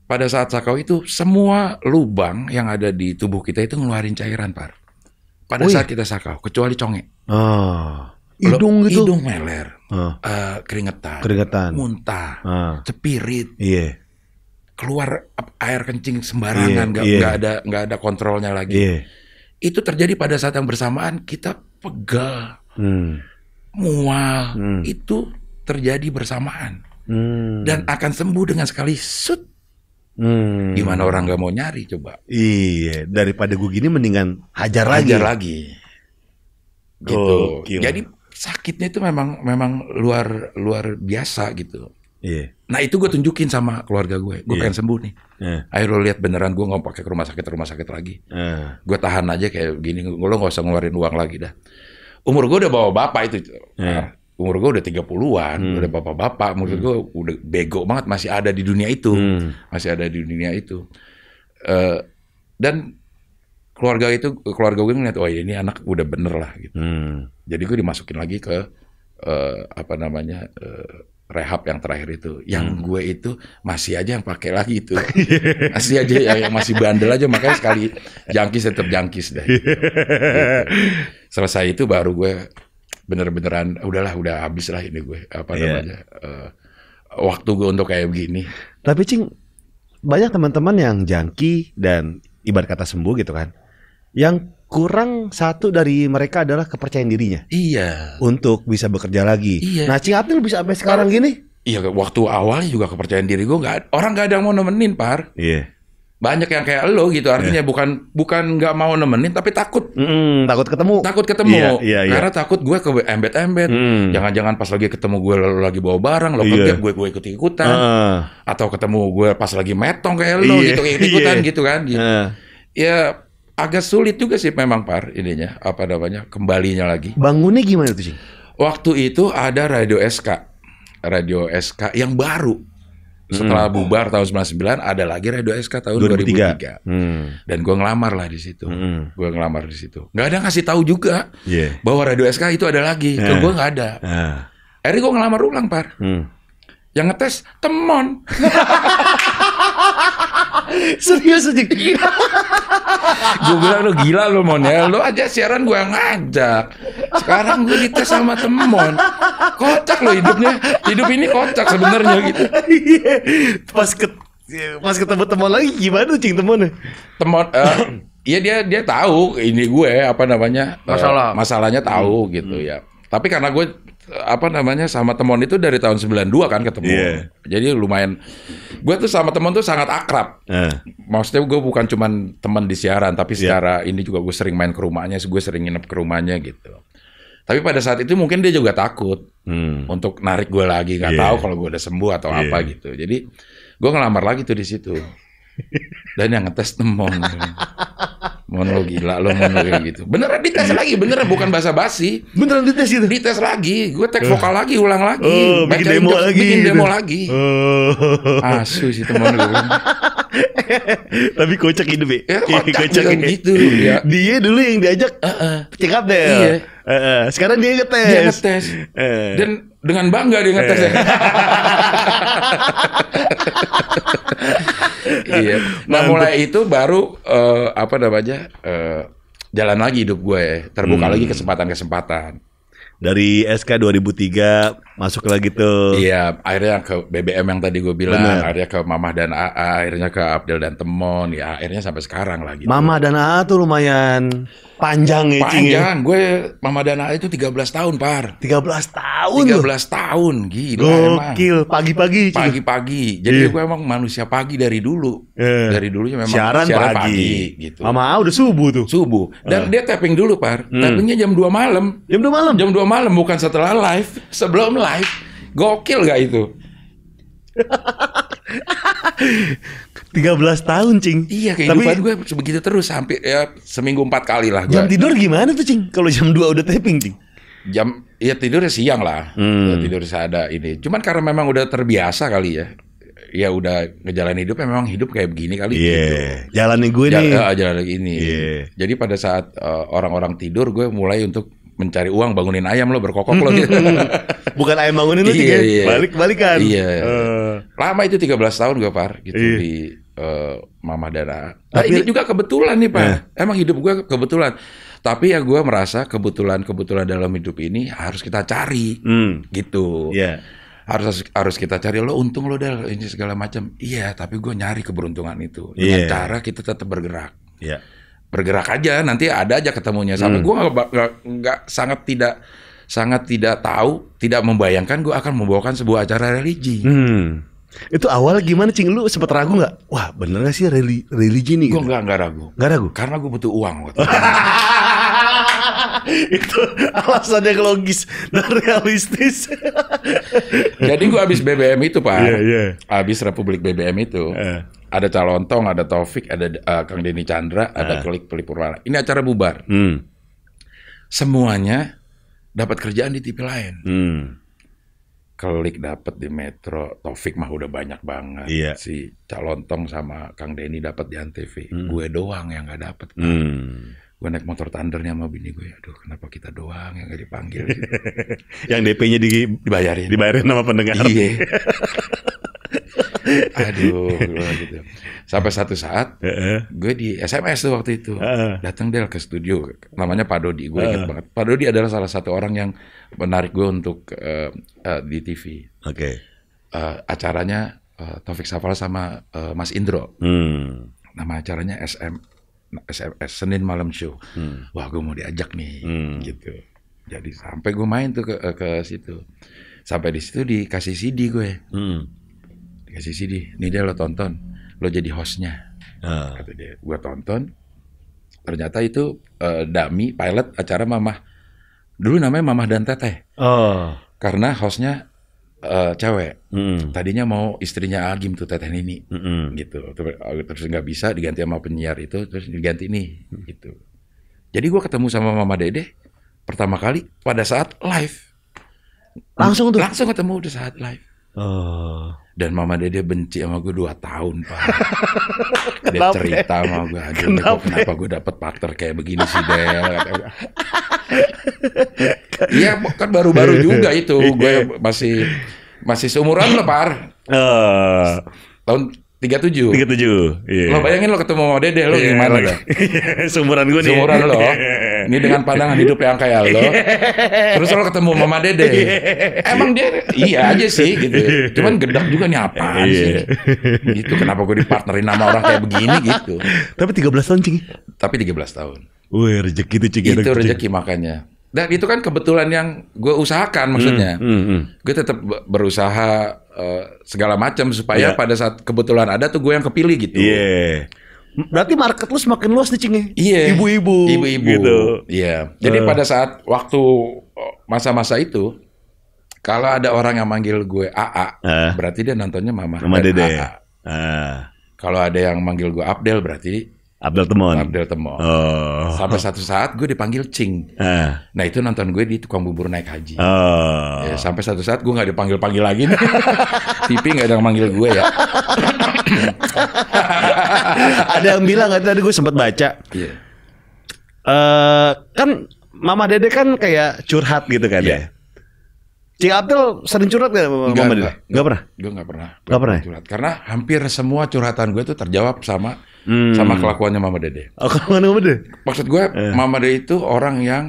pada saat sakau itu semua lubang yang ada di tubuh kita itu ngeluarin cairan, Pak. Pada oh, iya? saat kita sakau, kecuali conge. Oh. Hidung gitu. Hidung meler. Oh. Uh, keringetan. Keringetan. Muntah. Oh. Cepirit. Iya. Yeah. Keluar air kencing sembarangan, iya, nggak yeah. gak ada nggak ada kontrolnya lagi. Yeah. Itu terjadi pada saat yang bersamaan kita pegal. Hmm mual hmm. itu terjadi bersamaan hmm. dan akan sembuh dengan sekali sut Hmm. Gimana orang nggak mau nyari coba? Iya, daripada gue gini mendingan hajar lagi. Hajar lagi. Gitu. Jadi sakitnya itu memang memang luar luar biasa gitu. Yeah. Nah itu gue tunjukin sama keluarga gue. Gue yeah. pengen sembuh nih. Yeah. Akhirnya lo lihat beneran gue nggak pakai ke rumah sakit rumah sakit lagi. Yeah. Gue tahan aja kayak gini. gue Lo nggak usah ngeluarin uang lagi dah umur gue udah bawa bapak itu. Yeah. Umur gue udah 30-an, hmm. udah bapak-bapak, hmm. gue udah bego banget masih ada di dunia itu. Hmm. Masih ada di dunia itu. Uh, dan keluarga itu keluarga gue ngeliat oh ini anak udah bener lah gitu hmm. jadi gue dimasukin lagi ke uh, apa namanya uh, rehab yang terakhir itu. Yang hmm. gue itu masih aja yang pakai lagi itu. masih aja ya, yang, masih bandel aja makanya sekali jangkis tetap jangkis deh. Iya. gitu. Selesai itu baru gue bener-beneran udahlah udah habis lah ini gue apa yeah. namanya uh, waktu gue untuk kayak begini. Tapi cing banyak teman-teman yang jangki dan ibarat kata sembuh gitu kan. Yang kurang satu dari mereka adalah kepercayaan dirinya. Iya. Untuk bisa bekerja lagi. Iya. Nah, Cing April bisa sampai sekarang gini. Iya, waktu awal juga kepercayaan diri gue nggak orang nggak ada yang mau nemenin par. Iya. Banyak yang kayak lo gitu artinya iya. bukan bukan gak mau nemenin tapi takut. Mm, takut ketemu. Takut ketemu. Iya, iya, iya. Karena takut gue ke embet-embet. jangan mm. Jangan-jangan pas lagi ketemu gue lalu lagi bawa barang lo iya. gue gue ikut ikutan. Uh. Atau ketemu gue pas lagi metong kayak lo iya. gitu ikut ikutan iya. gitu kan. Gitu. Uh. Ya agak sulit juga sih memang par ininya apa namanya kembalinya lagi. Bangunnya gimana tuh sih? Waktu itu ada radio SK, radio SK yang baru setelah hmm. bubar tahun 99 ada lagi Radio SK tahun 2003, 2003. Hmm. dan gue ngelamar lah di situ hmm. gue ngelamar di situ nggak ada ngasih tahu juga yeah. bahwa Radio SK itu ada lagi eh. gue nggak ada eh. Eri gue ngelamar ulang par hmm. yang ngetes temon serius aja gue bilang lu gila lu mon ya lu aja siaran gue ngajak sekarang gue kita sama temon kocak lo hidupnya hidup ini kocak sebenarnya gitu iya. pas ke pas ketemu temon lagi gimana cing temonnya teman uh, eh, Iya dia dia tahu ini gue apa namanya masalah uh, masalahnya tahu gitu, hmm. gitu ya. Tapi karena gue apa namanya sama teman itu dari tahun 92 kan ketemu. Yeah. Jadi lumayan gue tuh sama teman tuh sangat akrab. Uh. Maksudnya gue bukan cuman teman di siaran tapi yeah. secara ini juga gue sering main ke rumahnya, gue sering nginep ke rumahnya gitu. Tapi pada saat itu mungkin dia juga takut hmm. untuk narik gue lagi, nggak yeah. tahu kalau gue udah sembuh atau yeah. apa gitu. Jadi gue ngelamar lagi tuh di situ. Dan yang ngetes temon Mohon lo gila lo mohon gitu. Beneran dites lagi, beneran bukan basa basi. Beneran dites gitu. Dites lagi, gue tek eh. vokal lagi, ulang lagi. Oh, bikin demo lagi. Bikin demo gitu. lagi. Oh. Asu sih teman lo. Tapi kocak ini be. ya iya, kocak, kocak ini. gitu. Ya. Dia dulu yang diajak uh -uh. check up deh. Iya. Uh -uh. Sekarang dia ngetes. Dia ngetes. Uh. Dan dengan bangga dia ngetes. Uh. iya. Nah, nah mulai itu baru uh, apa namanya uh, jalan lagi hidup gue, terbuka hmm. lagi kesempatan-kesempatan. Dari SK 2003 masuk lagi tuh. Iya, akhirnya ke BBM yang tadi gue bilang, Bener. akhirnya ke mama dan AA, akhirnya ke Abdul dan Temon, ya akhirnya sampai sekarang lagi. Gitu. Mamah dan AA tuh lumayan panjang ya. ya? Panjang, ya. gue mama dan AA itu 13 tahun, Par. 13 tahun 13 loh. tahun, gila Gokil, pagi-pagi. Pagi-pagi, jadi yeah. gue emang manusia pagi dari dulu. Yeah. Dari dulunya memang siaran, siaran pagi. pagi. gitu. Mama A udah subuh tuh. Subuh, dan uh. dia tapping dulu, Par. Hmm. Tappingnya jam 2 malam. Jam 2 malam? Jam 2 malam, bukan setelah live, sebelum live live. Gokil gak itu? 13 tahun cing iya kehidupan Tapi, gue begitu terus sampai ya seminggu empat kali lah gue. jam tidur gimana tuh cing kalau jam 2 udah taping cing jam ya tidurnya siang lah hmm. tidur ada ini cuman karena memang udah terbiasa kali ya ya udah ngejalan hidup ya memang hidup kayak begini kali yeah. gitu. jalanin gue Jal nih ah, jalan ini yeah. jadi pada saat eh, orang-orang uh, orang -orang tidur gue mulai untuk mencari uang bangunin ayam lo berkokok lo gitu. Bukan ayam bangunin lo iya, iya. balik-balikan. Iya. Uh. Lama itu 13 tahun gue par gitu iya. di uh, Mama Dara. Nah, Tapi, ini juga kebetulan nih Pak. Eh. Nah. Emang hidup gue kebetulan. Tapi ya gue merasa kebetulan-kebetulan dalam hidup ini harus kita cari hmm. gitu. Yeah harus harus kita cari lo untung lo dari ini segala macam iya tapi gue nyari keberuntungan itu dengan yeah. cara kita tetap bergerak yeah bergerak aja nanti ada aja ketemunya sampai hmm. gue nggak sangat tidak sangat tidak tahu tidak membayangkan gue akan membawakan sebuah acara religi hmm. Itu awal gimana cing lu sempet ragu nggak? Wah bener gak sih religi, religi nih? Gue gitu? nggak nggak ragu. Nggak ragu. Karena gue butuh uang waktu itu alasan yang logis dan realistis. Jadi gua abis BBM itu pak, yeah, iya. yeah. abis Republik BBM itu. Uh. Ada tong, ada Taufik, ada uh, Kang Denny Chandra, ada Kelik iya. Klik Pelipurwana. Ini acara bubar. Hmm. Semuanya dapat kerjaan di TV lain. Hmm. Klik dapat di Metro, Taufik mah udah banyak banget. Iya. Si tong sama Kang Denny dapat di Antv. Hmm. Gue doang yang nggak dapat. Kan. Hmm gue naik motor tandernya sama bini gue ya. aduh kenapa kita doang yang gak dipanggil gitu. yang DP-nya di, dibayarin dibayarin sama pendengar iya aduh gitu sampai satu saat gue di SMS tuh waktu itu datang Del ke studio namanya Pak Dodi gue inget banget Pak Dodi adalah salah satu orang yang menarik gue untuk uh, uh, di TV oke okay. uh, eh, acaranya uh, Taufik Safal sama uh, Mas Indro hmm. nama acaranya SM SMS Senin malam show. Hmm. Wah, gue mau diajak nih hmm. gitu. Jadi sampai gue main tuh ke eh, ke situ. Sampai di situ dikasih CD gue. Hmm. Dikasih CD. Nih dia lo tonton. Lo jadi hostnya. Uh. Kata dia. Gue tonton. Ternyata itu uh, eh, dummy pilot acara Mamah. Dulu namanya Mamah dan Teteh. Oh. Karena hostnya uh, cewek. Mm. Tadinya mau istrinya Agim tuh Teteh ini, mm. gitu. Eh, terus nggak bisa diganti sama penyiar itu terus diganti ini mm. gitu. Jadi gue ketemu sama Mama Dede pertama kali pada saat live. Langsung tuh. Langsung ketemu udah saat live. Oh. Dan mama dede benci sama gue dua tahun, Pak. dia cerita sama gue, aduh kenapa, kenapa gue dapet partner kayak begini sih, Del. Iya, kan baru-baru iya. juga itu. Iya. Gue masih masih seumuran lo, Par. Uh. Tahun tiga tujuh tiga tujuh iya. lo bayangin lo ketemu sama dede lo yeah, gimana seumuran gue nih seumuran lo ini dengan pandangan hidup yang kayak lo. Terus lo ketemu Mama Dede. Iya. Emang dia iya aja sih gitu. Iya. Cuman gedek juga nih apa iya. sih. Gitu kenapa gue dipartnerin sama orang kayak begini gitu. Tapi 13 tahun Cing. Tapi 13 tahun. Wih rezeki itu Cing. Itu rezeki makanya. Dan itu kan kebetulan yang gue usahakan maksudnya. Mm, mm, mm. Gue tetap berusaha uh, segala macam supaya yeah. pada saat kebetulan ada tuh gue yang kepilih gitu. Iya. Yeah Berarti market lu semakin luas nih cingnya. Iya. Ibu-ibu. Ibu-ibu. Gitu. Iya. Jadi uh. pada saat waktu oh, masa-masa itu kalau ada orang yang manggil gue AA, uh. Eh. berarti dia nontonnya Mama, Mama Dede. AA. Uh. Eh. Kalau ada yang manggil gue Abdel berarti Abdel Temon. Abdel Temon. Oh. Sampai satu saat gue dipanggil Cing. Uh. Nah itu nonton gue di tukang bubur naik haji. Oh. Ya, sampai satu saat gue nggak dipanggil panggil lagi. TV nggak ada yang manggil gue ya. ada yang bilang kan, tadi gue sempat baca. Iya. Yeah. Uh, kan Mama Dede kan kayak curhat gitu kan yeah. ya. Cik Abdul sering curhat gak sama enggak, Dede? Gak pernah. Gue gak pernah. Gak pernah. Ya? Curhat. Karena hampir semua curhatan gue itu terjawab sama hmm. sama kelakuannya Mama Dede. Oh, kelakuan Mama Dede. Maksud gue eh. Mama Dede itu orang yang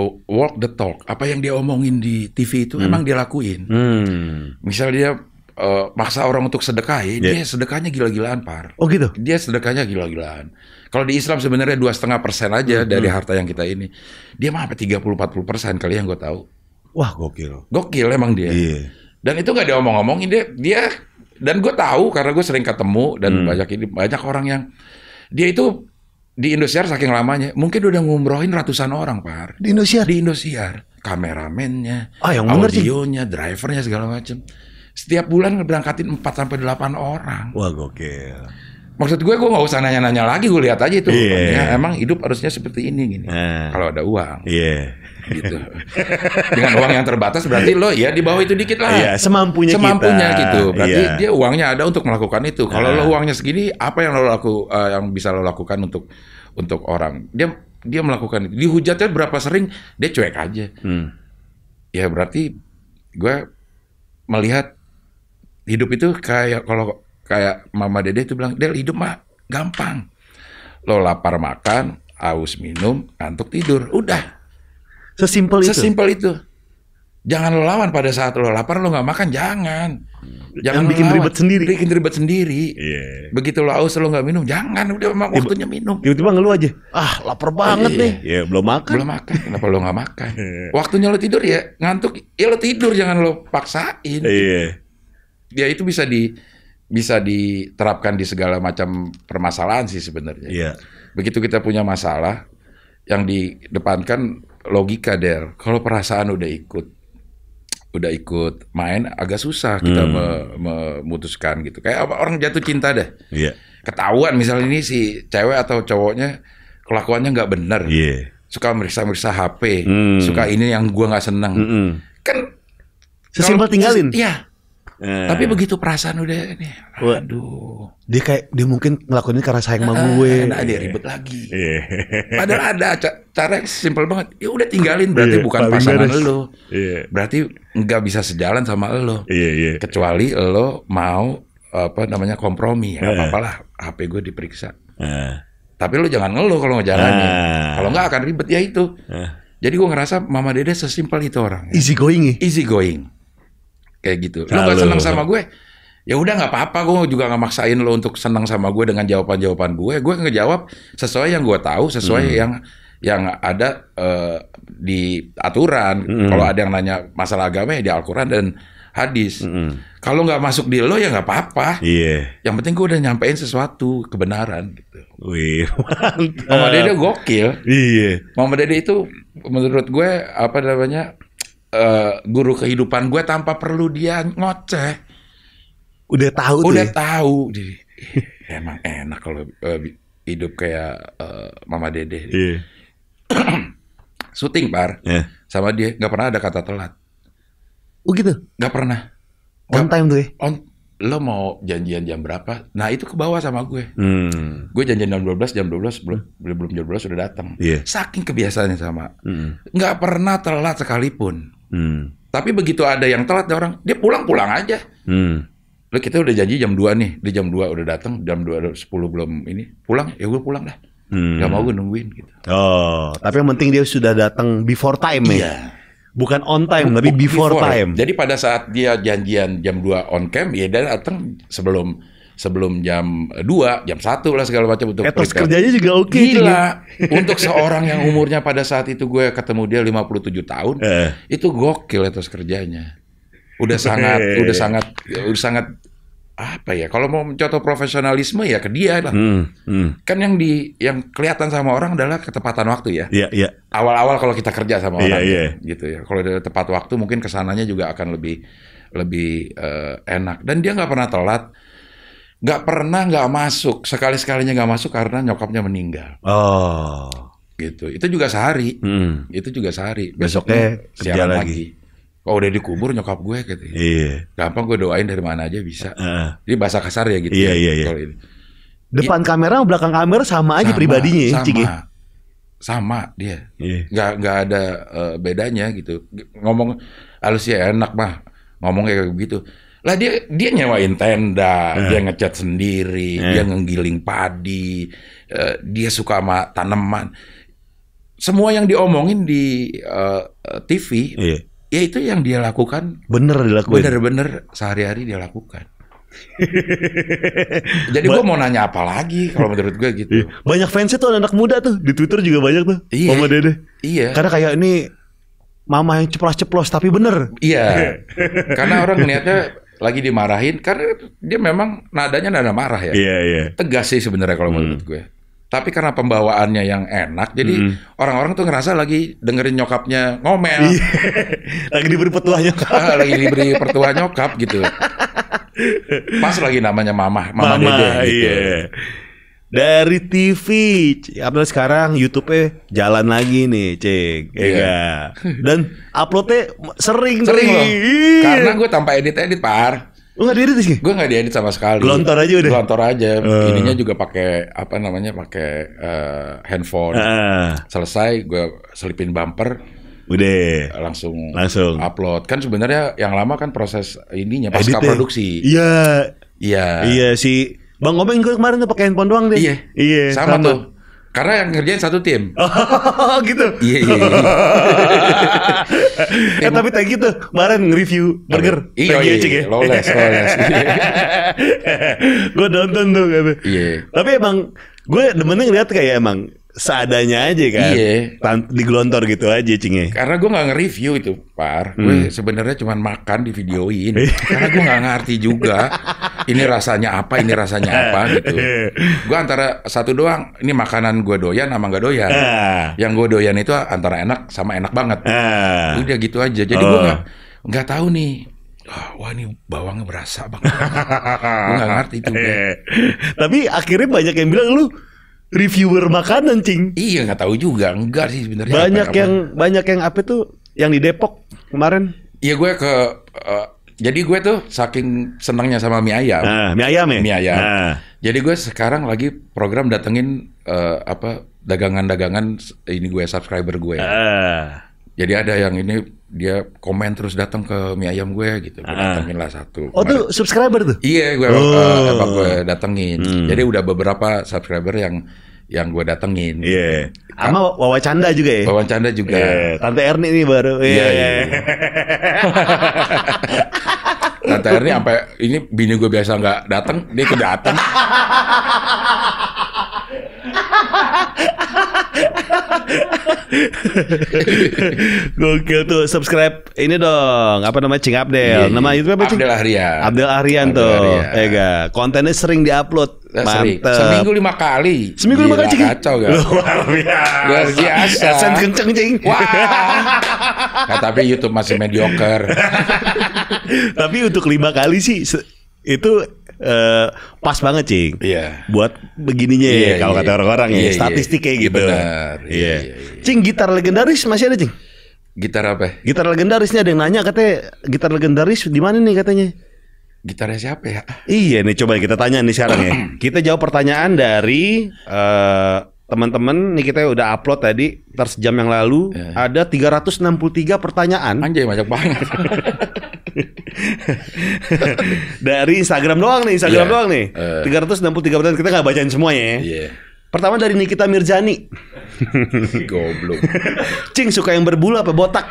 oh, walk the talk. Apa yang dia omongin di TV itu hmm. emang dia lakuin. Hmm. Misal dia uh, maksa orang untuk sedekah ya, yeah. dia sedekahnya gila-gilaan par. Oh gitu. Dia sedekahnya gila-gilaan. Kalau di Islam sebenarnya dua setengah persen aja hmm dari hmm. harta yang kita ini, dia mah apa tiga puluh empat puluh persen kali yang gue tahu. Wah gokil. Gokil emang dia. Yeah. Dan itu nggak diomong-omongin dia, dia dan gue tahu karena gue sering ketemu dan hmm. banyak ini banyak orang yang dia itu di Indonesia saking lamanya mungkin udah ngumrohin ratusan orang par. Di Indonesia Di Indonesia kameramennya, oh, yang audionya, drivernya segala macem setiap bulan ngeberangkatin 4 sampai 8 orang. Wah, gokil. Maksud gue gue nggak usah nanya-nanya lagi, gue lihat aja itu. Yeah. Ya, emang hidup harusnya seperti ini gini. Nah. Kalau ada uang. Iya. Yeah. Gitu. Dengan uang yang terbatas berarti lo ya di bawah itu dikit lah. Iya, yeah, semampunya Semampunya kita. gitu. Berarti yeah. dia uangnya ada untuk melakukan itu. Kalau nah. lo uangnya segini, apa yang lo laku uh, yang bisa lo lakukan untuk untuk orang? Dia dia melakukan itu. Dihujatnya berapa sering dia cuek aja. Hmm. Ya berarti gue melihat hidup itu kayak kalau kayak mama dede itu bilang, Del hidup mah gampang. Lo lapar makan, aus minum, ngantuk tidur, udah. Sesimpel itu. Sesimpel itu. Jangan lo lawan pada saat lo lapar lo nggak makan jangan. Jangan, bikin lawan. ribet sendiri. Bikin ribet sendiri. Yeah. Begitu lo haus lo nggak minum jangan udah memang Tiba, waktunya minum. Tiba-tiba ngeluh aja. Ah lapar iya. banget oh, iya. nih. Ya belum makan. Belum makan. Kenapa lo nggak makan? waktunya lo tidur ya ngantuk ya lo tidur jangan lo paksain. Yeah ya itu bisa di bisa diterapkan di segala macam permasalahan sih sebenarnya. Iya. Begitu kita punya masalah yang didepankan logika der. Kalau perasaan udah ikut udah ikut main agak susah kita hmm. memutuskan gitu. Kayak orang jatuh cinta deh. Iya. Ketahuan misalnya ini si cewek atau cowoknya kelakuannya nggak benar. Yeah. Suka meriksa-meriksa HP, hmm. suka ini yang gua nggak seneng. Mm -mm. Kan sesimpel tinggalin. Iya, Eh. Tapi begitu perasaan udah ini, waduh, Dia kayak dia mungkin ngelakuin ini karena sayang nah, sama eh, gue. Nah, dia ribet iya. lagi. Iya. Padahal ada cara yang simpel banget. Ya udah tinggalin berarti iya, bukan pasangan beres. lo. Berarti nggak bisa sejalan sama lo. Kecuali lo mau apa namanya kompromi ya eh. apa-apa lah. HP gue diperiksa. Tapi lo jangan ngeluh kalau ngejalanin. Yeah. Kalau nggak akan ribet ya itu. Jadi gue ngerasa Mama Dede sesimpel itu orang. Ya. Easy going. Easy going kayak gitu lu gak seneng sama gue ya udah nggak apa-apa gue juga nggak maksain lo untuk senang sama gue dengan jawaban jawaban gue gue ngejawab sesuai yang gue tahu sesuai hmm. yang yang ada uh, di aturan hmm. kalau ada yang nanya masalah agama ya di Alquran dan hadis hmm. kalau nggak masuk di lo ya nggak apa-apa yeah. yang penting gue udah nyampein sesuatu kebenaran gitu. wih mantap Mama Dede gokil iya yeah. Mama Dede itu menurut gue apa namanya uh, guru kehidupan gue tanpa perlu dia ngoceh. Udah tahu Udah deh. Ya? tahu. Jadi emang enak kalau uh, hidup kayak uh, Mama Dede. Yeah. Iya. Syuting par yeah. sama dia nggak pernah ada kata telat. Oh gitu? Nggak pernah. Gak, on time tuh ya? On, lo mau janjian jam berapa? Nah itu ke bawah sama gue. Hmm. Gue janjian jam 12, jam 12 belum belum jam 12 sudah datang. Yeah. Saking kebiasaannya sama. Mm. Nggak pernah telat sekalipun. Hmm. Tapi begitu ada yang telat orang, dia pulang-pulang aja. Hmm. Lalu kita udah janji jam 2 nih, di jam 2 udah datang, jam 2 sepuluh belum ini, pulang, ya gue pulang dah. Hmm. Gak mau gue nungguin gitu. Oh, tapi yang penting dia sudah datang before time ya. Iya. Bukan on time, tapi before, before time. Jadi pada saat dia janjian jam 2 on cam, ya dia datang sebelum sebelum jam 2, jam 1 lah segala macam untuk Etos eh, prepare. kerjanya juga oke. Okay Gila. untuk seorang yang umurnya pada saat itu gue ketemu dia 57 tahun, eh. itu gokil ya etos kerjanya. Udah sangat eh. udah sangat udah sangat apa ya kalau mau mencontoh profesionalisme ya ke dia lah hmm, hmm. kan yang di yang kelihatan sama orang adalah ketepatan waktu ya yeah, yeah. awal-awal kalau kita kerja sama iya, orang yeah, yeah. gitu ya kalau udah tepat waktu mungkin kesananya juga akan lebih lebih uh, enak dan dia nggak pernah telat nggak pernah nggak masuk sekali sekalinya nggak masuk karena nyokapnya meninggal oh gitu itu juga sehari hmm. itu juga sehari besoknya, siapa lagi, lagi. Oh udah dikubur nyokap gue gitu. Ya? Iya. Gampang gue doain dari mana aja bisa. Uh. ini bahasa kasar ya gitu. Iya ya, iya iya. Depan ya. kamera, belakang kamera sama aja pribadinya ya, sama. Cik. Sama dia. Yeah. Gak gak ada uh, bedanya gitu. Ngomong halusnya enak mah. Ngomong kayak begitu lah dia dia nyewain tenda, yeah. dia ngecat sendiri, yeah. dia ngegiling padi, uh, dia suka sama tanaman. Semua yang diomongin di uh, eh, eh, TV, yeah. ya itu yang dia lakukan. Bener dilakukan. Bener-bener sehari-hari dia lakukan. Jadi gue mau nanya apa lagi kalau menurut gue gitu. Iya. Banyak fans itu anak, muda tuh di Twitter juga banyak tuh. Iya. Mama Dede. Iya. Karena kayak ini mama yang ceplos-ceplos tapi bener. Iya. Karena orang niatnya lagi dimarahin karena dia memang nadanya nada marah ya. Iya, iya. Tegas sih sebenarnya kalau menurut hmm. gue. Tapi karena pembawaannya yang enak, jadi orang hmm. orang-orang tuh ngerasa lagi dengerin nyokapnya ngomel. Iya. lagi diberi petuah nyokap. Ah, lagi diberi petuah nyokap gitu. Pas lagi namanya mamah, mama, mama dede gitu. Yeah dari TV. Abdul ya, sekarang YouTube-nya jalan lagi nih, Cek. Ya iya. Yeah. Dan uploadnya sering Sering loh. Karena gue tanpa edit-edit, Par. Lu gak diedit sih? Gue gak diedit sama sekali. Gelontor aja udah. Gelontor aja. Uh. Ininya juga pakai apa namanya? Pakai uh, handphone. Uh. Selesai gue selipin bumper. Udah. Langsung langsung upload. Kan sebenarnya yang lama kan proses ininya pasca Editnya. produksi. Iya. Iya. Iya sih. Bang Obeng gue kemarin tuh pakai handphone doang deh. Iya. Iya. Sama, sama tuh. Karena yang ngerjain satu tim. Oh, gitu. Iya, iya. iya. eh, tapi you gitu, kemarin nge-review burger. Iya, iya, iya. Ya. Lawless, lawless. gue nonton tuh. Gitu. Iya. Tapi emang, gue demennya ngeliat kayak emang, seadanya aja kan. Iya. digelontor gitu aja cingnya. Karena gue nggak nge-review itu, Par. Gue hmm. sebenarnya cuma makan di videoin. Iya. Karena gue nggak ngerti juga. Ini rasanya apa, ini rasanya apa gitu. Iya. Gue antara satu doang, ini makanan gue doyan sama nggak doyan. Iya. Yang gue doyan itu antara enak sama enak banget. Udah gitu aja. Jadi gue oh. nggak nggak tahu nih ah, wah ini bawangnya berasa banget. gue gak ngerti juga. Tapi akhirnya banyak yang bilang lu reviewer makanan cing iya nggak tahu juga enggak sih sebenarnya banyak apa, yang apa. banyak yang apa tuh yang di Depok kemarin iya gue ke uh, jadi gue tuh saking senangnya sama mie ayam nah, mie ayam ya mie ayam nah. jadi gue sekarang lagi program datengin uh, apa dagangan-dagangan ini gue subscriber gue uh. jadi ada yang ini dia komen terus datang ke mie ayam gue gitu, gue ah. datengin lah satu. Oh tuh subscriber tuh? Iya gue eh, oh. uh, gue datengin. Hmm. Jadi udah beberapa subscriber yang yang gue datengin. Iya. Yeah. Kan? Sama Wawacanda juga ya. Wawacanda juga. Yeah. Tante Erni nih baru. Iya. Yeah, yeah. yeah. Iya. Tante Erni sampai ini bini gue biasa nggak datang, dia ikut datang. Gokil tuh subscribe ini dong apa namanya Cing Abdel. Yeah, iya. Nama YouTube apa Cing? Abdel Arian Abdel Arian tuh. Ega. Kontennya sering diupload. Mantep. Seminggu lima kali. Seminggu lima kali cing. Kacau gak? Luar biasa. Luar biasa. sen kenceng cing. Wah. nah, tapi YouTube masih mediocre. tapi untuk lima kali sih itu uh, pas banget cing. Iya. Buat begininya yeah, ya iya, kalau iya. kata orang-orang yeah, ya iya, statistik yeah. kayak gitu. Iya. Cing gitar legendaris masih ada cing? Gitar apa? Gitar legendarisnya ada yang nanya katanya gitar legendaris di mana nih katanya? Gitarnya siapa ya? Iya nih coba kita tanya nih sekarang ya. Kita jawab pertanyaan dari uh, teman-teman nih kita udah upload tadi ter sejam yang lalu yeah. ada 363 pertanyaan. Anjay banyak banget. dari Instagram doang nih, Instagram yeah. doang nih. Uh. 363 pertanyaan kita nggak bacain semuanya ya. Yeah. Pertama dari Nikita Mirjani. Goblok. Cing suka yang berbulu apa botak?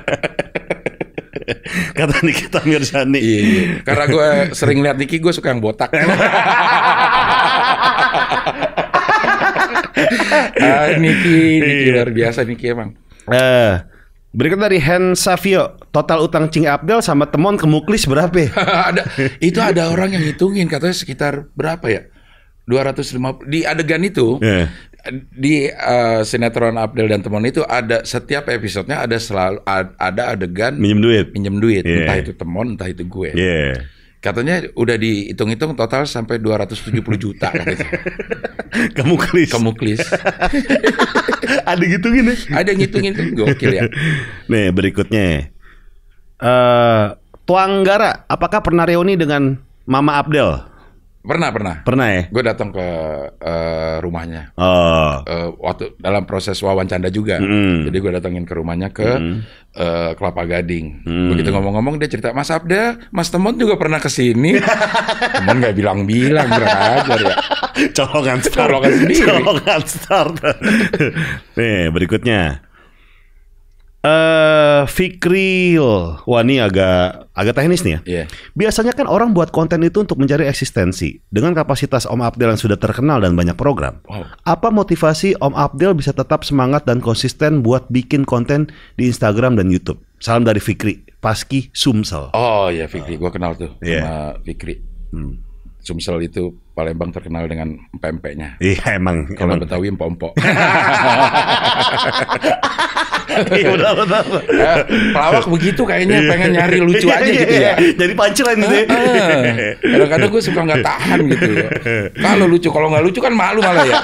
Kata Nikita Mirjani. Iya, iya. Karena gue sering lihat Niki, gue suka yang botak. Ah, Niki, Niki iya. luar biasa Niki emang. Uh, Berikut dari Hen Savio, total utang Cing Abdel sama temon ke Muklis berapa? ada, itu ada orang yang hitungin katanya sekitar berapa ya? 250 di adegan itu yeah. di uh, sinetron Abdel dan Temon itu ada setiap episodenya ada selalu ada adegan minjem duit minjem duit yeah. entah itu Temon entah itu gue yeah. Katanya udah dihitung-hitung total sampai 270 juta Kamu katanya. Kamu klis. Ada ngitungin ya? Ada ngitungin tuh gokil ya. Nih berikutnya. Eh uh, Tuanggara, apakah pernah reuni dengan Mama Abdel? Pernah, pernah. Pernah ya? Gue datang ke uh, rumahnya. Oh. Uh, waktu dalam proses wawancanda juga. Mm. Jadi gue datangin ke rumahnya ke mm. uh, Kelapa Gading. Mm. Begitu ngomong-ngomong dia cerita, Mas Abda, Mas Temon juga pernah ke sini. Temon gak bilang-bilang, berajar ya. Colongan start. Colongan sendiri. Colongan start. Nih, berikutnya. Eh, Fikril, wah ini agak agak teknis nih ya. Yeah. Biasanya kan orang buat konten itu untuk mencari eksistensi. Dengan kapasitas Om Abdel yang sudah terkenal dan banyak program, wow. apa motivasi Om Abdel bisa tetap semangat dan konsisten buat bikin konten di Instagram dan YouTube? Salam dari Fikri, Paski Sumsel. Oh iya Fikri, uh, nah. gue kenal tuh yeah. sama Fikri. Hmm. Sumsel itu Palembang terkenal dengan pempeknya. Iya emang. Kalau emang. Betawi empok-empok. Iya benar benar. Eh, pelawak begitu kayaknya iya. pengen nyari lucu aja gitu ya. Iya, jadi pancelan gitu. Ya. Eh, eh. Kadang-kadang gue suka nggak tahan gitu. Ya. Kalau lucu, kalau nggak lucu kan malu malah ya.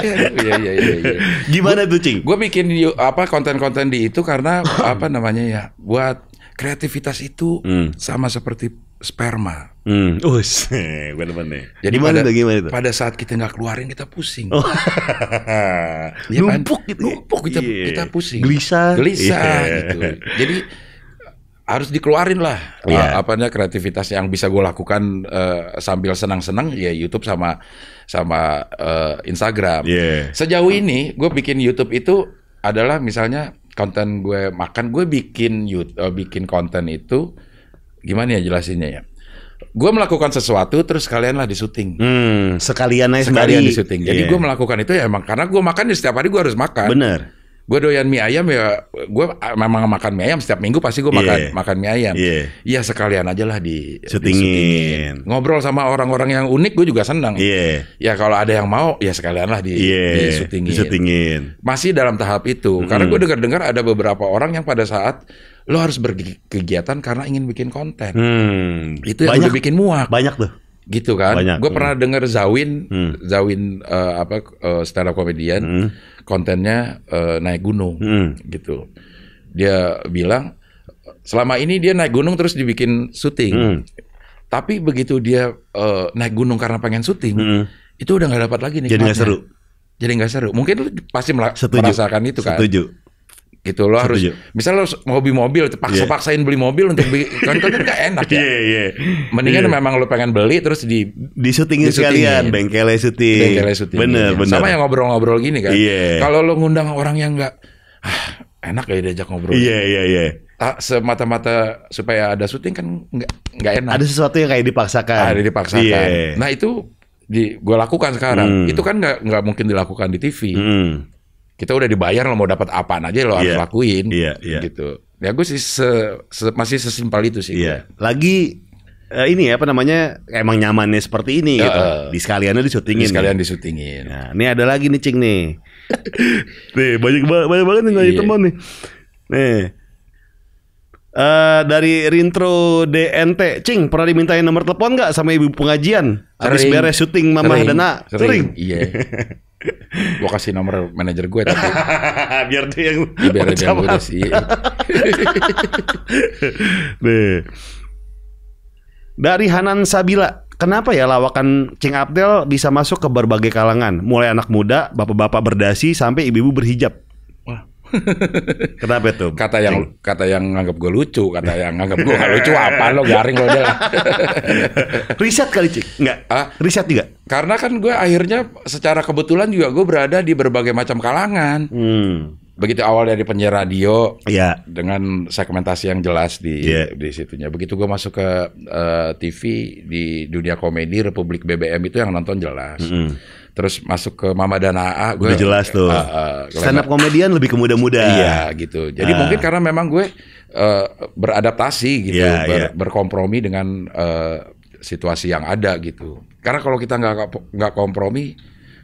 Iya iya iya. iya Gimana tuh cing? Gue bikin apa konten-konten di itu karena apa namanya ya buat kreativitas itu hmm. sama seperti sperma. Hmm. Us, bener Jadi gimana pada, itu, gimana itu? pada saat kita nggak keluarin kita pusing. Oh. ya, numpuk kan? gitu. Ya? Numpuk kita, yeah. kita pusing. Gelisah. Gelisah yeah. gitu. Jadi harus dikeluarin lah yeah. apanya kreativitas yang bisa gue lakukan uh, sambil senang-senang ya YouTube sama sama uh, Instagram. Yeah. Sejauh ini gue bikin YouTube itu adalah misalnya konten gue makan gue bikin YouTube, uh, bikin konten itu gimana ya jelasinnya ya gue melakukan sesuatu terus kalianlah lah di syuting. Hmm, sekalian aja sekalian di syuting. Jadi yeah. gue melakukan itu ya emang karena gue makan ya setiap hari gue harus makan. Bener. Gue doyan mie ayam ya, gue ah, memang makan mie ayam setiap minggu pasti gue iya. makan yeah. makan mie ayam. Iya yeah. sekalian aja lah di syutingin. Ngobrol sama orang-orang yang unik gue juga senang. Iya. Yeah. Ya kalau ada yang mau ya sekalian lah di yeah. Masih dalam tahap itu mm. karena gue dengar-dengar ada beberapa orang yang pada saat lo harus berkegiatan karena ingin bikin konten. Hmm. Itu yang banyak, udah bikin muak. Banyak tuh. Gitu kan. Banyak. Gue hmm. pernah denger Zawin, hmm. Zawin uh, apa uh, eh, stand up comedian, hmm. kontennya uh, naik gunung, hmm. gitu. Dia bilang selama ini dia naik gunung terus dibikin syuting. Hmm. Tapi begitu dia uh, naik gunung karena pengen syuting, hmm. itu udah gak dapat lagi nih. Jadi nggak seru. Jadi nggak seru. Mungkin lu pasti Setuju. merasakan itu kan. Setuju gitu lo harus Setuju. misalnya lo hobi mobil paksa iya. paksain beli mobil untuk beli kan kan gak enak ya yeah, yeah. mendingan yeah. memang lo pengen beli terus di di syutingin sekalian bengkel syuting bengkel syuting bener ya. bener sama yang ngobrol-ngobrol gini kan yeah. kalau lo ngundang orang yang nggak ah, enak ya diajak ngobrol iya yeah, iya iya yeah. Ah, semata-mata supaya ada syuting kan nggak nggak enak ada sesuatu yang kayak dipaksakan ada dipaksakan yeah. nah itu di gue lakukan sekarang hmm. itu kan nggak nggak mungkin dilakukan di TV hmm kita udah dibayar lo mau dapat apa aja lo harus yeah. lakuin yeah, yeah. gitu. Ya gue sih se, se, masih sesimpel itu sih. Yeah. Lagi uh, ini ya apa namanya emang nyamannya seperti ini uh, gitu. Di sekaliannya disutingin. Di ya. sekalian disutingin. Nah, ini ada lagi nih Cing nih. nih banyak banget banyak banget nih yeah. Iya. teman nih. Nih, Uh, dari Rintro DNT, Cing pernah dimintain nomor telepon nggak sama ibu pengajian? Habis beres syuting Mama kering, Dana, kering. Iya. gue kasih nomor manajer gue tapi biar dia yang ya, biar dia yang sih. iya. dari Hanan Sabila kenapa ya lawakan Cing Abdel bisa masuk ke berbagai kalangan mulai anak muda bapak-bapak berdasi sampai ibu-ibu berhijab Kenapa tuh? Kata yang kata yang nganggap gue lucu, kata yang nganggap gue lucu apa lo garing lo dia. riset kali cik, nggak? Ah, riset juga. Karena kan gue akhirnya secara kebetulan juga gue berada di berbagai macam kalangan. Hmm. Begitu awal dari penyiar radio, ya. dengan segmentasi yang jelas di ya. di situnya. Begitu gue masuk ke uh, eh, TV di dunia komedi Republik BBM itu yang nonton jelas. -hmm terus masuk ke Mama dan AA gue udah jelas tuh uh, uh, stand up komedian lebih ke muda-muda iya gitu jadi uh. mungkin karena memang gue uh, beradaptasi gitu yeah, ber, yeah. berkompromi dengan uh, situasi yang ada gitu karena kalau kita nggak nggak kompromi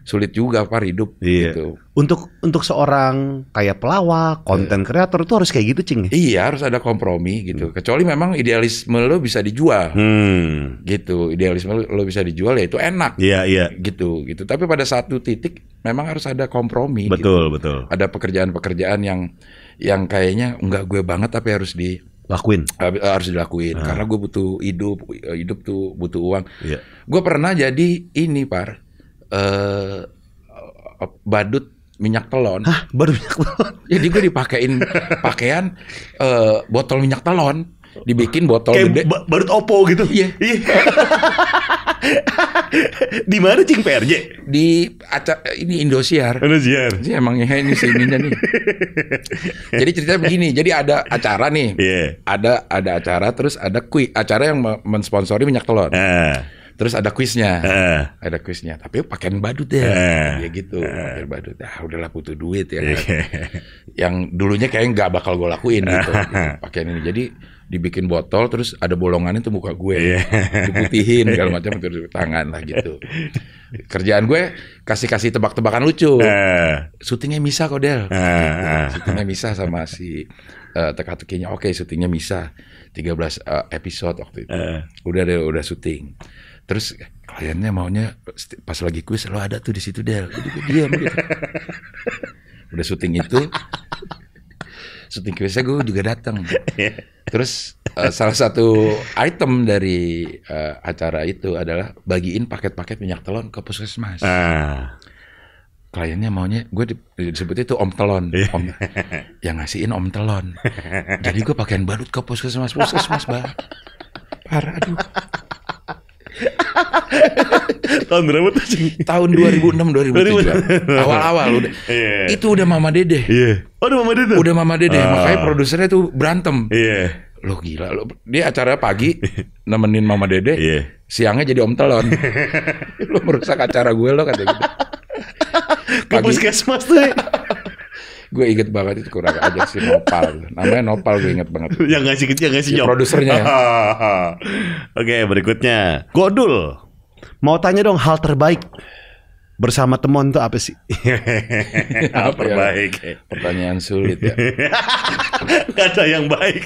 sulit juga Pak hidup iya. gitu. Untuk untuk seorang kayak pelawak, konten kreator iya. itu harus kayak gitu cing. Ya? Iya harus ada kompromi gitu. Hmm. Kecuali memang idealisme lo bisa dijual, hmm. gitu. Idealisme lo bisa dijual ya itu enak. Iya iya. Gitu gitu. Tapi pada satu titik memang harus ada kompromi. Gitu. Betul gitu. betul. Ada pekerjaan-pekerjaan yang yang kayaknya nggak gue banget tapi harus di lakuin harus dilakuin ah. karena gue butuh hidup hidup tuh butuh uang. yeah. Gue pernah jadi ini par uh, badut minyak telon. Hah, baru minyak telon. Jadi ya, gue dipakein pakaian uh, botol minyak telon, dibikin botol Kayak gede. Ba badut Oppo gitu. Iya. iya. di mana Cing PRJ? Di acara ini Indosiar. Indosiar. Sih iya, emang ya ini sininya nih. jadi ceritanya begini, jadi ada acara nih. Yeah. Ada ada acara terus ada kui acara yang mensponsori minyak telon. Uh. Terus ada kuisnya, uh. ada kuisnya. Tapi pakaian badut ya, uh. gitu. Eh. Pakaian badut. Ah, udahlah butuh duit ya. Kan? yang dulunya kayaknya nggak bakal gue lakuin gitu, gitu. Pakaian ini. Jadi dibikin botol, terus ada bolongannya tuh muka gue, yeah. diputihin segala macam terus tangan lah gitu. Kerjaan gue kasih kasih tebak tebakan lucu. Uh. Syutingnya misa kok Del. Uh. Gitu. Syutingnya misa sama si uh, teka tekinya. Oke, okay, syutingnya misa. 13 uh, episode waktu itu. Uh. Udah deh, udah syuting terus kliennya maunya pas lagi kuis lo ada tuh di situ Del jadi gue diam gitu udah syuting itu syuting kuisnya gue juga datang terus uh, salah satu item dari uh, acara itu adalah bagiin paket-paket minyak telon ke puskesmas uh. kliennya maunya gue di, disebut itu om telon iya. om yang ngasihin om telon jadi gue pakaian badut ke puskesmas puskesmas bah parah aduh tahun berapa tuh? Tahun 2006 2007. Awal-awal udah. Yeah. Itu udah Mama Dede. Yeah. Oh, udah Mama Dede. Udah Mama Dede. Uh. Makanya produsernya tuh berantem. Iya. Yeah. Lo gila lo. Dia acara pagi nemenin Mama Dede. Iya. Yeah. Siangnya jadi Om Telon. lo merusak acara gue lo kata gitu. Ke puskesmas tuh. Ya? gue inget banget itu kurang aja si Nopal. Namanya Nopal gue inget banget. yang ngasih kecil yang ngasih si Produsernya ya. Oke okay, berikutnya. Godul. Mau tanya dong hal terbaik bersama teman tuh apa sih? apa ya? terbaik? Ya, pertanyaan sulit ya. Kata yang baik.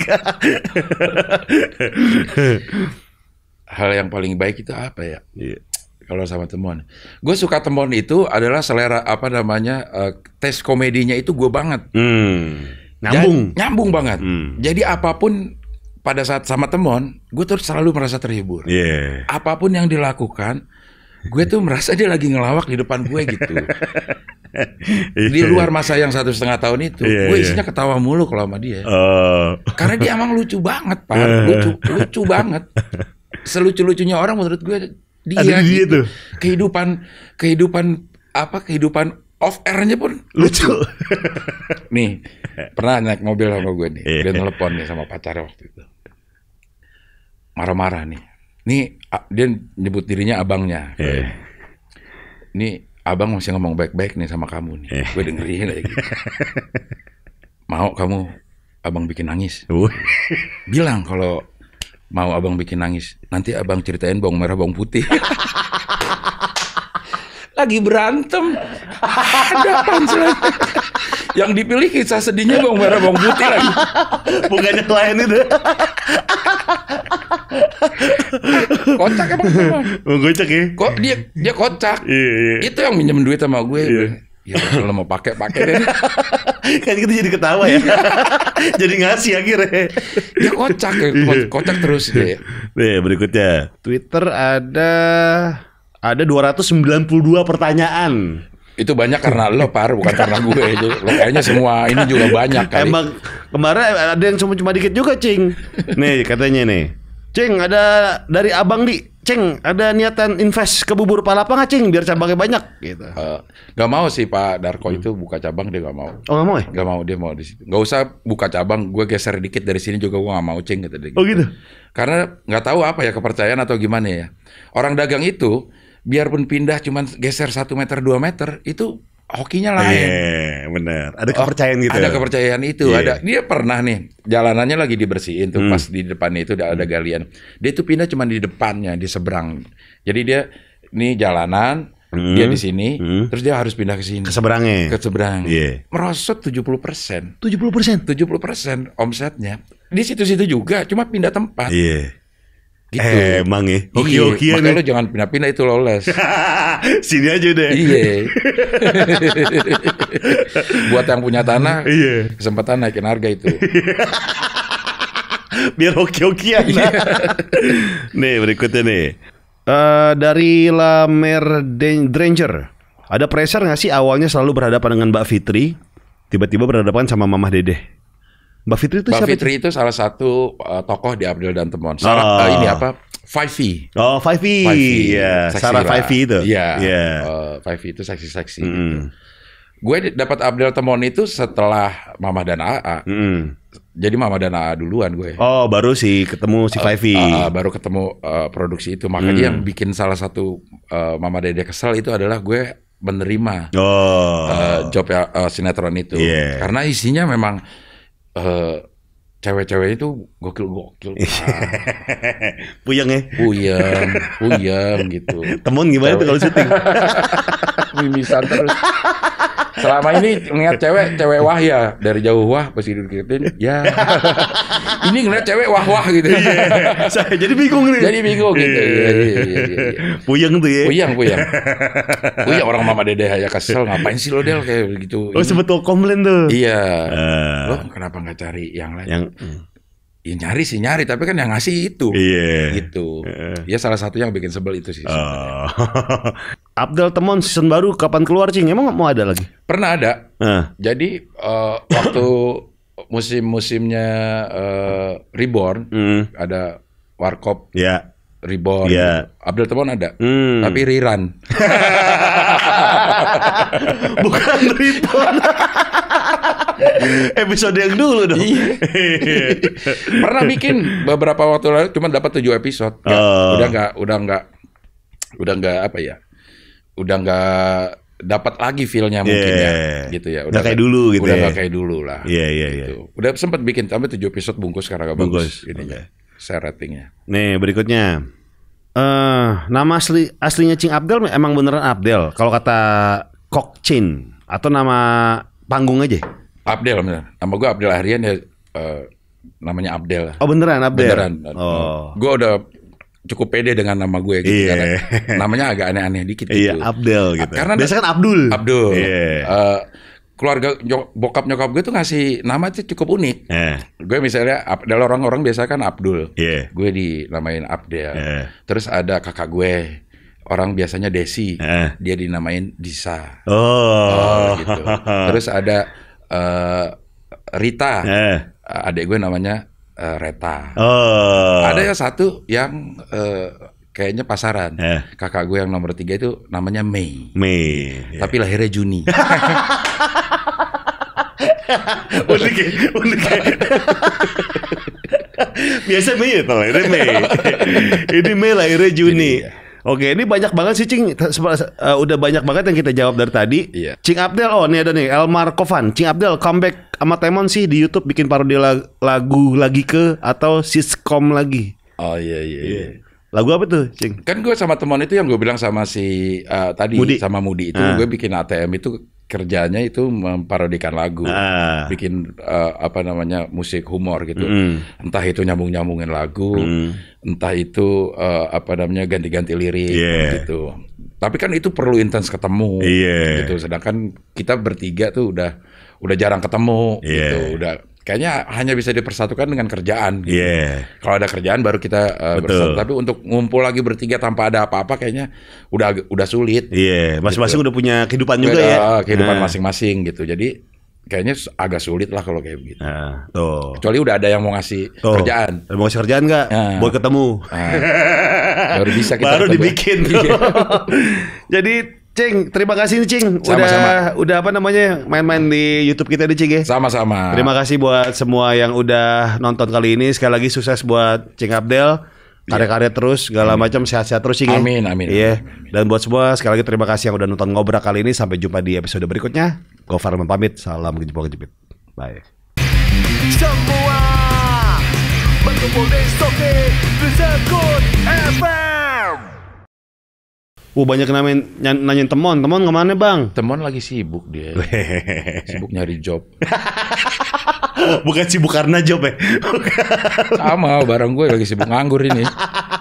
Hal yang paling baik itu apa ya? yeah kalau sama temuan. Gue suka temuan itu adalah selera apa namanya uh, eh, tes komedinya itu gue banget. Hmm. Nyambung. Jadi, nyambung banget. Hmm. Jadi apapun pada saat sama temuan, gue tuh selalu merasa terhibur. Yeah. Apapun yang dilakukan, gue tuh merasa dia lagi ngelawak di depan gue gitu. di iya. luar masa yang satu setengah tahun itu, yeah, gue iya. isinya yeah. ketawa mulu kalau sama dia. Uh. Karena dia emang lucu banget, pak, lucu, lucu banget. Selucu-lucunya orang menurut gue dia, ada di itu. kehidupan kehidupan apa kehidupan off airnya pun lucu. nih pernah naik mobil sama gue nih, iya. dia telepon nih sama pacarnya waktu itu. Marah-marah nih. Nih dia nyebut dirinya abangnya. Iya. Nih abang masih ngomong baik-baik nih sama kamu nih. Iya. Gue dengerin aja. Gitu. Mau kamu abang bikin nangis? Bilang kalau mau abang bikin nangis. Nanti abang ceritain bawang merah, bawang putih. Lagi berantem. Ada pancelan Yang dipilih kisah sedihnya bawang merah, bawang putih lagi. Bukannya klien itu. kocak emang. kocak ya? Kok dia dia kocak. Iya, iya. Itu yang minjem duit sama gue. Iya. Ya kalau mau pakai pakai deh. kan kita jadi ketawa ya. Iya. jadi ngasih akhirnya. Ya kocak ya, iya. kocak terus deh. Nih, berikutnya. Twitter ada ada 292 pertanyaan. Itu banyak karena lo par, bukan karena gue. itu. Lo kayaknya semua ini juga banyak kali. Emang kemarin ada yang cuma cuma dikit juga, Cing. Nih, katanya nih. Ceng ada dari abang di Ceng ada niatan invest ke bubur palapa nggak Ceng biar cabangnya banyak gitu uh, eh, Gak mau sih Pak Darko itu buka cabang dia gak mau Oh gak mau ya? Gak mau dia mau di situ Gak usah buka cabang gue geser dikit dari sini juga gue gak mau Ceng oh, gitu, gitu. Oh gitu? Karena nggak tahu apa ya kepercayaan atau gimana ya Orang dagang itu biarpun pindah cuman geser satu meter dua meter itu hokinya lain. Yeah, benar. Ada oh, kepercayaan gitu. Ada ya? kepercayaan itu. Yeah. Ada dia pernah nih jalanannya lagi dibersihin tuh hmm. pas di depannya itu ada hmm. galian. Dia tuh pindah cuma di depannya di seberang. Jadi dia nih jalanan hmm. dia di sini, hmm. terus dia harus pindah ke sini. Ke seberangnya. Ke seberang. Yeah. Merosot 70%. 70%. 70% omsetnya. Di situ-situ juga, cuma pindah tempat. Yeah. Gitu. Eh, emang ya. Hoki iya, hoki Makanya lu jangan pindah-pindah itu loles. Sini aja deh. Iya. Buat yang punya tanah, iya. kesempatan naikin harga itu. Biar hoki-hokian. Nah. nih, berikutnya nih. Uh, dari Lamer Dranger. Ada pressure gak sih awalnya selalu berhadapan dengan Mbak Fitri, tiba-tiba berhadapan sama Mamah Dedeh? Mbak Fitri itu Mbak siapa? Mbak Fitri itu salah satu uh, tokoh di Abdul dan Temon. Sarah, oh. uh, ini apa? Five V. Oh, Five V. Iya, Sarah Five V itu. Iya. Yeah. Iya. Uh, Five itu seksi-seksi mm. Gue dapat Abdul Temon itu setelah Mama dan AA. Mm. Jadi Mama dan AA duluan gue. Oh, baru sih ketemu si Five uh, uh, baru ketemu uh, produksi itu. Makanya mm. yang bikin salah satu uh, Mama Dede kesel itu adalah gue menerima oh. uh, job uh, sinetron itu. Yeah. Karena isinya memang Eh, cewek-cewek itu gokil-gokil. Iya. puyeng ya? Puyeng, puyeng gitu. Temen gimana tuh kalau syuting? Mimisan terus. Selama ini ngeliat cewek, cewek wah ya dari jauh wah pasti dideketin. Ya. ini ngeliat cewek wah wah gitu. Iya, saya jadi bingung nih. Jadi bingung gitu. Iya, iya, iya, iya. iya, iya. Puyeng tuh ya. Puyeng, puyeng. Puyeng orang mama dede ya kesel ngapain sih lo Del kayak gitu. Oh, sebetul komplain tuh. Iya. Uh. Ah. Lo kenapa nggak cari yang lain? Yang Ya nyari sih nyari, tapi kan yang ngasih itu. Iya. Yeah. Gitu. Ya salah satu yang bikin sebel itu sih. Oh. Abdul Temon season baru kapan keluar cing? Emang mau ada lagi? Pernah ada. Nah. Jadi uh, waktu musim-musimnya uh, Reborn mm. ada Warkop. Yeah. Reborn. Yeah. Abdul Temon ada. mm. Tapi Riran. Bukan Reborn. episode yang dulu dong. Iya. Pernah bikin beberapa waktu lalu cuma dapat 7 episode. Gak, uh. Oh. Udah nggak udah nggak udah nggak apa ya? udah nggak dapat lagi feelnya mungkin ya. yeah. ya gitu ya udah gak kayak dulu gitu udah ya. gak kayak dulu lah iya iya iya udah sempat bikin sampai tujuh episode bungkus karena gak bungkus, bagus ini okay. saya ratingnya nih berikutnya eh uh, nama asli aslinya Cing Abdel emang beneran Abdel kalau kata Kok Chin atau nama panggung aja Abdel bener nama gue Abdel Harian ya uh, namanya Abdel. Oh beneran Abdel. Beneran. Oh. Gue udah cukup pede dengan nama gue gitu yeah. karena namanya agak aneh-aneh dikit iya, gitu. Iya, yeah, Abdul gitu. Karena biasanya kan Abdul. Abdul. Yeah. Iya. Uh, keluarga bokap nyokap gue tuh ngasih nama tuh cukup unik. Yeah. Gue misalnya dari orang-orang biasa kan Abdul. Yeah. Gue dinamain Abdel. Yeah. Terus ada kakak gue orang biasanya Desi. Yeah. Dia dinamain Disa. Oh. oh gitu. Terus ada uh, Rita. Yeah. Adik gue namanya uh, eh, Reta. Oh. Ada yang satu yang uh, kayaknya pasaran. Eh. Kakak gue yang nomor tiga itu namanya Mei. Mei. Ya. Tapi yeah. lahirnya Juni. unik, ya, unik. Ya. Biasa Mei ya, lahirnya Mei. Ini Mei lahirnya Juni. Oke, ini banyak banget sih Cing. Uh, udah banyak banget yang kita jawab dari tadi. Iya. Cing Abdel, oh ini ada nih Elmar Kovan. Cing Abdel comeback sama Temon sih di YouTube bikin parodi lagu, lagi ke atau siskom lagi. Oh iya, iya iya. iya. Lagu apa tuh, Cing? Kan gue sama teman itu yang gue bilang sama si uh, tadi Mudi. sama Mudi itu Uh. Ah. gue bikin ATM itu kerjanya itu memparodikan lagu, ah. bikin uh, apa namanya musik humor gitu. Mm. Entah itu nyambung nyambungin lagu, mm. entah itu uh, apa namanya ganti-ganti lirik yeah. gitu. Tapi kan itu perlu intens ketemu yeah. gitu. Sedangkan kita bertiga tuh udah udah jarang ketemu yeah. gitu, udah kayaknya hanya bisa dipersatukan dengan kerjaan. Gitu. Yeah. Kalau ada kerjaan baru kita eh, uh, bersatu. Tapi untuk ngumpul lagi bertiga tanpa ada apa-apa kayaknya udah udah sulit. Iya. Yeah. Gitu. Masing-masing gitu. udah punya kehidupan Beda, ya. Eh, kehidupan nah. masing-masing nah. gitu. Jadi kayaknya agak sulit lah kalau kayak begitu. Nah, tuh. Kecuali udah ada yang mau ngasih tuh. kerjaan. Mau ngasih kerjaan nggak? Nah. Boleh ketemu. Nah. baru bisa kita baru ketemu. dibikin. Iya. Jadi Cing, terima kasih nih Cing. Sama, udah sama. udah apa namanya? main-main di YouTube kita nih Cing ya. Sama-sama. Terima kasih buat semua yang udah nonton kali ini. Sekali lagi sukses buat Cing Abdel. Iya. Karya-karya terus, segala macam sehat-sehat terus Cing. Ya. Amin, amin. Iya. Dan buat semua sekali lagi terima kasih yang udah nonton ngobrol kali ini. Sampai jumpa di episode berikutnya. Gofar pamit. Salam jempol kejepit. Bye. Semua berkumpul di Bisa Good, FM. Wah banyak nanyain, nanyain temon, temon kemana bang? Temon lagi sibuk dia, sibuk nyari job. Bukan sibuk karena job ya? Sama, barang gue lagi sibuk nganggur ini.